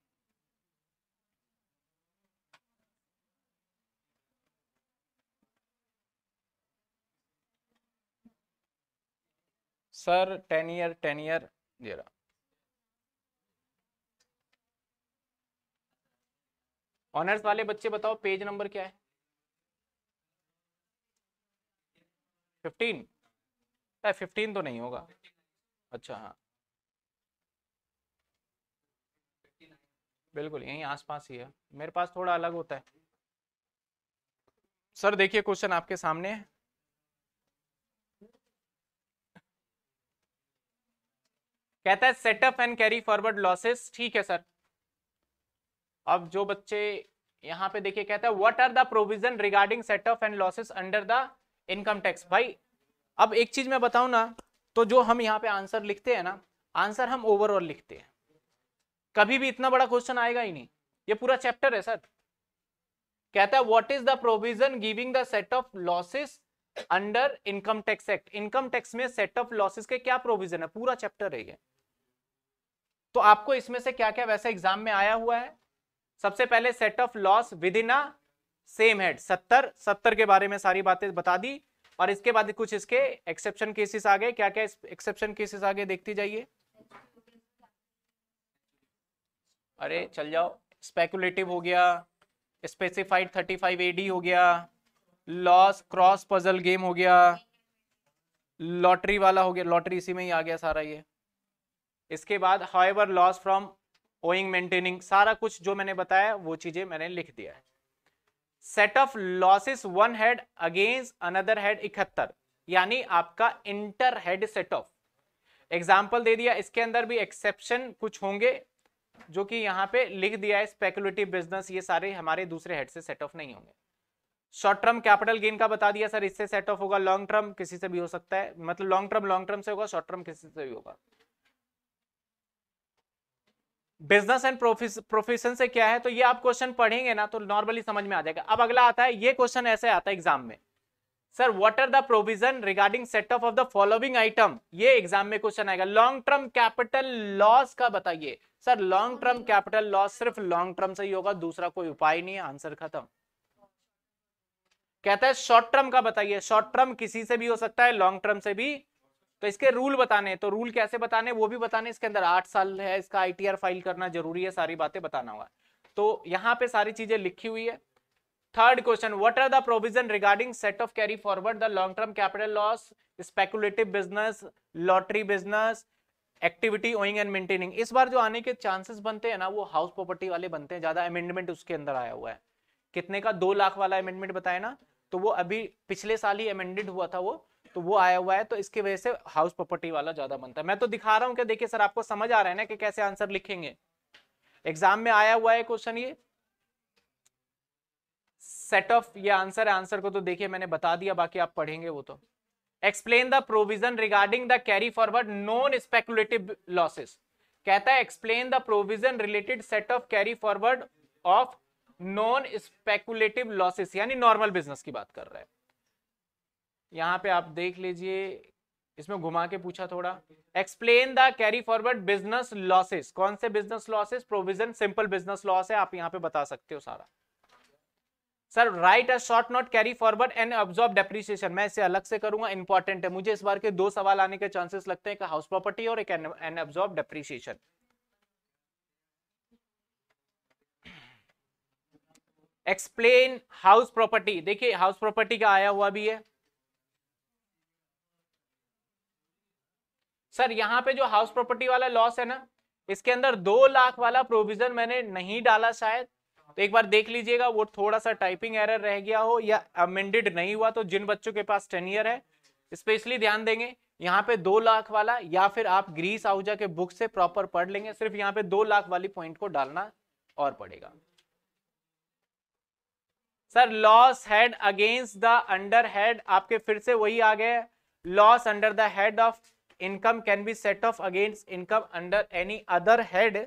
sir ten year ten year दे रहा ऑनर्स वाले बच्चे बताओ पेज नंबर क्या है फिफ्टीन फिफ्टीन तो नहीं होगा अच्छा हाँ बिल्कुल यहीं आसपास ही है मेरे पास थोड़ा अलग होता है सर देखिए क्वेश्चन आपके सामने है कहता है set off and carry forward losses ठीक है सर अब जो बच्चे यहां पे देखिए कहता है what are the provision regarding set off and losses under the income tax भाई अब एक चीज मैं बताऊ ना तो जो हम यहाँ पे आंसर लिखते हैं ना आंसर हम ओवरऑल लिखते हैं कभी भी इतना बड़ा क्वेश्चन आएगा ही नहीं ये पूरा चैप्टर है सर कहता है what is the provision giving the set off losses under income tax act income tax में सेट ऑफ लॉसेस के क्या प्रोविजन है पूरा चैप्टर है ये तो आपको इसमें से क्या क्या वैसे एग्जाम में आया हुआ है सबसे पहले set off loss within same head सत्तर सत्तर के बारे में सारी बातें बता दी और इसके बाद कुछ इसके एक्सेप्शन केसेस आ गए क्या क्या एक्सेप्शन केसेस आगे गए देखते जाइए अरे चल जाओ स्पेकुलेटिव हो गया स्पेसिफाइड थर्टी फाइव एडी हो गया लॉस क्रॉस पजल गेम हो गया लॉटरी वाला हो गया लॉटरी इसी में ही आ गया सारा ये इसके बाद हाइवर लॉस फ्रॉम ओइंग मेंटेनिंग सारा कुछ जो मैंने बताया वो चीजें मैंने लिख दिया है set off losses one head against another head इकहत्तर यानी आपका inter head set off example दे दिया इसके अंदर भी एक्सेप्शन कुछ होंगे जो कि यहाँ पे लिख दिया है स्पेकुलेटिव बिजनेस ये सारे हमारे दूसरे हेड से सेट ऑफ नहीं होंगे शॉर्ट टर्म कैपिटल गेन का बता दिया सर इससे सेट ऑफ होगा लॉन्ग टर्म किसी से भी हो सकता है मतलब लॉन्ग टर्म लॉन्ग टर्म से होगा शॉर्ट टर्म किसी से भी होगा बिजनेस एंड प्रोफेशन से क्या है तो ये आप क्वेश्चन पढ़ेंगे ना तो नॉर्मली समझ में आ जाएगा अब अगला आता है ये क्वेश्चन ऐसे आता है एग्जाम में sir what are the provision regarding set off off the following item ये एग्जाम में क्वेश्चन आएगा लॉन्ग टर्म कैपिटल लॉस का बताइए sir long term capital loss सिर्फ लॉन्ग टर्म से ही होगा दूसरा कोई उपाय नहीं है आंसर खत्म कहता है शॉर्ट टर्म का बताइए शॉर्ट टर्म किसी से भी हो सकता है लॉन्ग टर्म से भी तो इसके रूल बताने तो रूल कैसे बताने वो भी बताने इसके अंदर आठ साल है इसका आईटीआर फाइल करना जरूरी है सारी बातें बताना होगा तो यहाँ पे सारी चीजें लिखी हुई है third question what are the provision regarding set off carry forward the long term capital loss speculative business lottery business activity owning and maintaining इस बार जो आने के चांसेस बनते हैं ना वो हाउस प्रॉपर्टी वाले बनते हैं ज्यादा अमेंडमेंट उसके अंदर आया हुआ है कितने का दो लाख वाला अमेंडमेंट बताया ना तो वो अभी पिछले साल ही अमेंडेड हुआ था वो तो वो आया हुआ है तो इसकी वजह से हाउस प्रॉपर्टी वाला ज्यादा बनता है मैं तो दिखा रहा हूँ क्या देखिए सर आपको समझ आ रहा है ना कि कैसे आंसर लिखेंगे एग्जाम में आया हुआ है क्वेश्चन ये सेट ऑफ ये आंसर है आंसर को तो देखिए मैंने बता दिया बाकी आप पढ़ेंगे वो तो explain the provision regarding the carry forward non speculative losses कहता है explain the provision related set off carry forward of non speculative losses यानी नॉर्मल बिजनेस की बात कर रहा है यहां पे आप देख लीजिए इसमें घुमा के पूछा थोड़ा explain the carry forward business losses कौन से business losses provision simple business loss है आप यहाँ पे बता सकते हो सारा sir write a short note carry forward and absorb depreciation मैं इसे अलग से करूंगा इंपॉर्टेंट है मुझे इस बार के दो सवाल आने के चांसेस लगते हैं एक हाउस प्रॉपर्टी और एक un absorb depreciation explain house property देखिए हाउस प्रॉपर्टी का आया हुआ भी है सर यहां पे जो हाउस प्रॉपर्टी वाला लॉस है ना इसके अंदर दो लाख वाला प्रोविजन मैंने नहीं डाला शायद तो एक बार देख लीजिएगा वो थोड़ा सा टाइपिंग एरर रह गया हो या अमेंडेड नहीं हुआ तो जिन बच्चों के पास टेन ईयर है स्पेशली ध्यान देंगे यहाँ पे दो लाख वाला या फिर आप ग्रीस आहूजा के बुक से प्रॉपर पढ़ लेंगे सिर्फ यहाँ पे दो लाख वाली पॉइंट को डालना और पड़ेगा sir loss head against the under head आपके फिर से वही आ गए loss under the head of income can be set off against income under any other head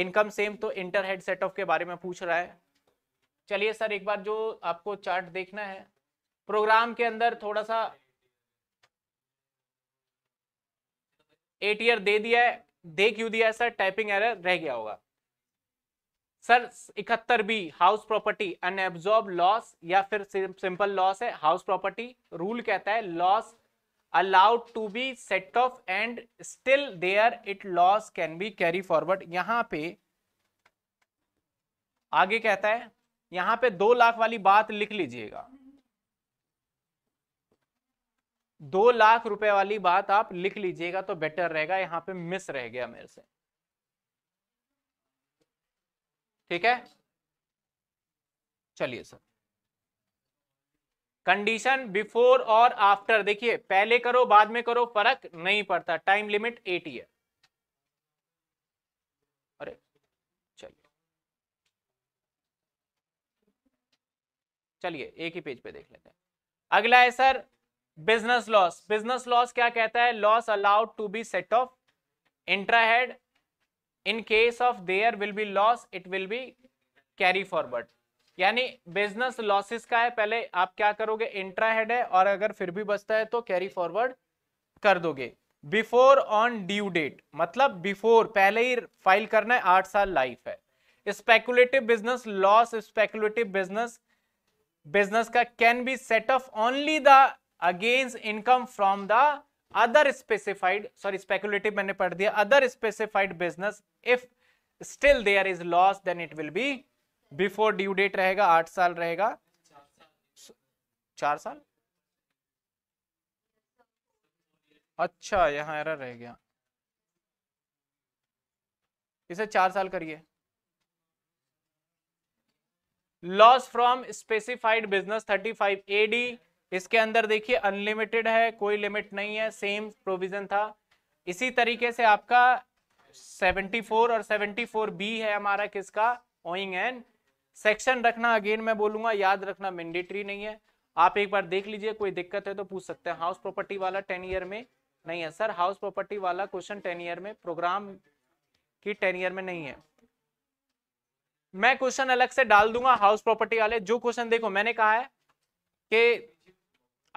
income same तो इंटर हेड सेटअप के बारे में पूछ रहा है चलिए सर एक बार जो आपको चार्ट देखना है प्रोग्राम के अंदर थोड़ा सा एट ईयर दे दिया है दे क्यों दिया है सर टाइपिंग एरर रह गया होगा सर इकहत्तर B house property unabsorbed loss या फिर सिंपल लॉस है हाउस प्रॉपर्टी रूल कहता है loss allowed to be set off and still there it loss can be carry forward यहां पे आगे कहता है यहां पे दो लाख वाली बात लिख लीजिएगा दो लाख रुपए वाली बात आप लिख लीजिएगा तो बेटर रहेगा यहां पे मिस रह गया मेरे से ठीक है चलिए सर कंडीशन बिफोर और आफ्टर देखिए पहले करो बाद में करो फर्क नहीं पड़ता टाइम लिमिट एट ईयर अरे चलिए चलिए एक ही पेज पे देख लेते हैं अगला है sir business loss business loss क्या कहता है loss allowed to be set off intra head in case of there will be loss it will be carry forward यानी बिजनेस लॉसेस का है पहले आप क्या करोगे इंट्रा हेड है और अगर फिर भी बचता है तो कैरी फॉरवर्ड कर दोगे बिफोर ऑन ड्यू डेट मतलब बिफोर पहले ही फाइल करना है आठ साल लाइफ है speculative business loss speculative business business का can be set off only the against income from the other specified sorry speculative मैंने पढ़ दिया other specified business if still there is loss then it will be before due date रहेगा आठ साल रहेगा चार साल अच्छा यहाँ एरर रह गया इसे चार साल करिए loss from specified business 35 AD इसके अंदर देखिए अनलिमिटेड है कोई लिमिट नहीं है सेम प्रोविजन था इसी तरीके से आपका 74 और 74 बी है हमारा किसका ओइंग एंड सेक्शन रखना अगेन मैं बोलूंगा याद रखना मैंडेटरी नहीं है आप एक बार देख लीजिए कोई दिक्कत है तो पूछ सकते हैं हाउस प्रॉपर्टी वाला टेन ईयर में नहीं है सर हाउस प्रॉपर्टी वाला क्वेश्चन टेन ईयर में प्रोग्राम की टेन ईयर में नहीं है मैं क्वेश्चन अलग से डाल दूंगा हाउस प्रॉपर्टी वाले जो क्वेश्चन देखो मैंने कहा है कि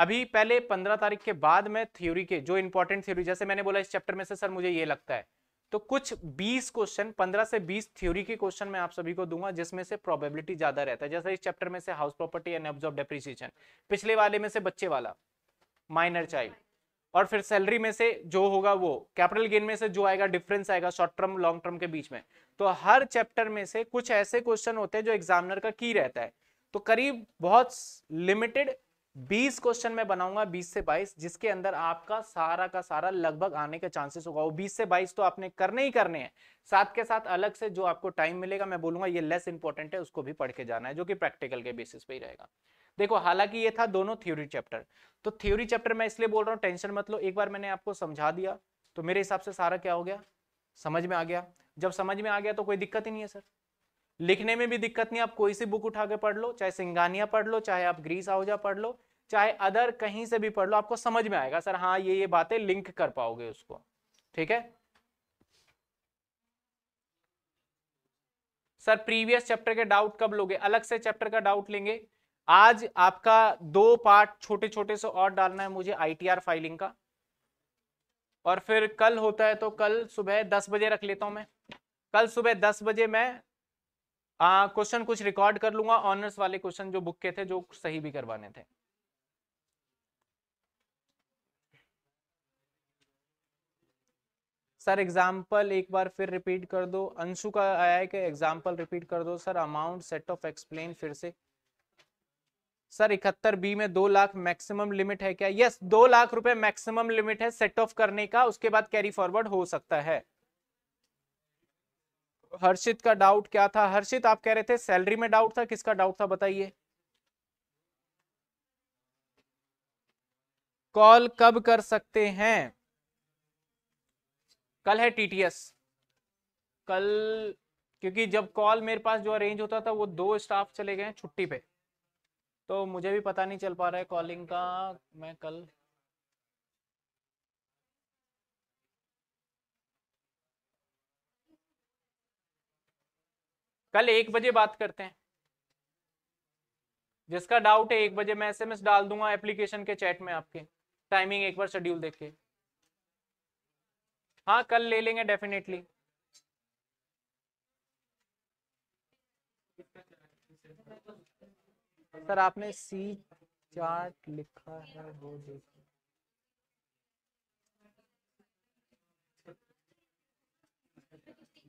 अभी पहले पंद्रह तारीख के बाद में थ्योरी के जो इंपॉर्टेंट थ्योरी जैसे मैंने बोला इस चैप्टर में से सर मुझे ये लगता है तो कुछ 20 क्वेश्चन 15 से 20 थ्योरी के क्वेश्चन मैं आप सभी को दूंगा जिसमें से प्रोबेबिलिटी ज्यादा रहता है जैसे इस चैप्टर में से house property and absorb depreciation पिछले वाले में से बच्चे वाला माइनर चाइल्ड और फिर सैलरी में से जो होगा वो कैपिटल गेन में से जो आएगा डिफरेंस आएगा शॉर्ट टर्म लॉन्ग टर्म के बीच में तो हर चैप्टर में से कुछ ऐसे क्वेश्चन होते हैं जो एग्जामिनर का की रहता है तो करीब बहुत लिमिटेड बीस क्वेश्चन मैं बनाऊंगा बीस से बाईस जिसके अंदर आपका सारा का सारा लगभग आने का चांसेस होगा वो बीस से बाईस तो आपने करने ही करने हैं साथ के साथ अलग से जो आपको टाइम मिलेगा मैं बोलूंगा ये लेस इंपॉर्टेंट है उसको भी पढ़ के जाना है जो कि प्रैक्टिकल के बेसिस पे ही रहेगा देखो हालांकि ये था दोनों थ्योरी चैप्टर तो थ्योरी चैप्टर मैं इसलिए बोल रहा हूँ टेंशन मत लो एक बार मैंने आपको समझा दिया तो मेरे हिसाब से सारा क्या हो गया समझ में आ गया जब समझ में आ गया तो कोई दिक्कत ही नहीं है सर लिखने में भी दिक्कत नहीं आप कोई सी बुक उठा के पढ़ लो चाहे सिंगानिया पढ़ लो चाहे आप ग्रीस आहुजा पढ़ लो चाहे अदर कहीं से भी पढ़ लो आपको समझ में आएगा सर हाँ ये ये बातें लिंक कर पाओगे उसको ठीक है सर प्रीवियस चैप्टर के डाउट कब लोगे अलग से चैप्टर का डाउट लेंगे आज आपका दो पार्ट छोटे छोटे से और डालना है मुझे आईटीआर फाइलिंग का और फिर कल होता है तो कल सुबह दस बजे रख लेता हूं मैं कल सुबह दस बजे मैं क्वेश्चन कुछ रिकॉर्ड कर लूंगा ऑनर्स वाले क्वेश्चन जो बुक के थे जो सही भी करवाने थे सर एग्जाम्पल एक बार फिर रिपीट कर दो अंशु का आया है कि एग्जाम्पल रिपीट कर दो sir amount set off explain फिर से सर इकहत्तर बी में दो लाख मैक्सिमम लिमिट है क्या यस दो लाख रुपए मैक्सिमम लिमिट है सेट ऑफ करने का उसके बाद कैरी फॉरवर्ड हो सकता है हर्षित का डाउट क्या था हर्षित आप कह रहे थे सैलरी में डाउट था किसका डाउट था बताइए कॉल कब कर सकते हैं कल है टीटीएस कल क्योंकि जब कॉल मेरे पास जो अरेंज होता था वो दो स्टाफ चले गए छुट्टी पे तो मुझे भी पता नहीं चल पा रहा है कॉलिंग का मैं कल कल एक बजे बात करते हैं जिसका डाउट है एक बजे मैं एसएमएस डाल दूंगा एप्लीकेशन के चैट में आपके टाइमिंग एक बार शेड्यूल देख के हाँ कल ले लेंगे डेफिनेटली सर आपने सी चार्ट लिखा है वो देखिए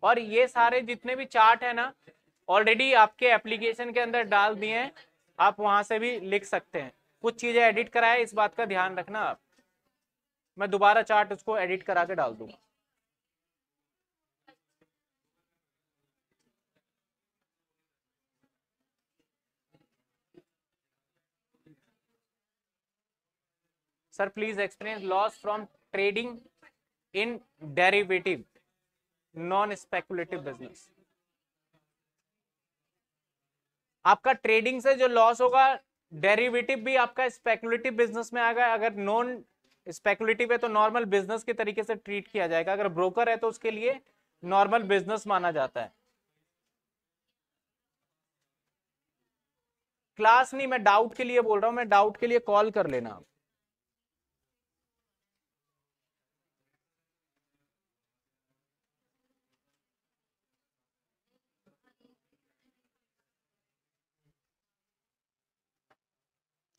और ये सारे जितने भी चार्ट है ना ऑलरेडी आपके एप्लीकेशन के अंदर डाल दिए हैं आप वहां से भी लिख सकते हैं कुछ चीजें एडिट कराए इस बात का ध्यान रखना आप मैं दोबारा चार्ट उसको एडिट करा के डाल दूंगा sir please explain loss from trading in derivative non speculative business आपका ट्रेडिंग से जो लॉस होगा डेरिवेटिव भी आपका स्पेकुलेटिव बिजनेस में आएगा अगर नॉन स्पेकुलेटिव है तो नॉर्मल बिजनेस के तरीके से ट्रीट किया जाएगा अगर ब्रोकर है तो उसके लिए नॉर्मल बिजनेस माना जाता है क्लास नहीं मैं डाउट के लिए बोल रहा हूं मैं डाउट के लिए कॉल कर लेना आप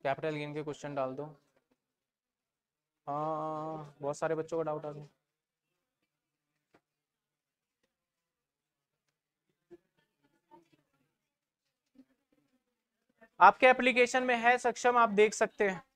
कैपिटल गेन के क्वेश्चन डाल दो हाँ बहुत सारे बच्चों का डाउट आ गया आपके एप्लीकेशन में है सक्षम आप देख सकते हैं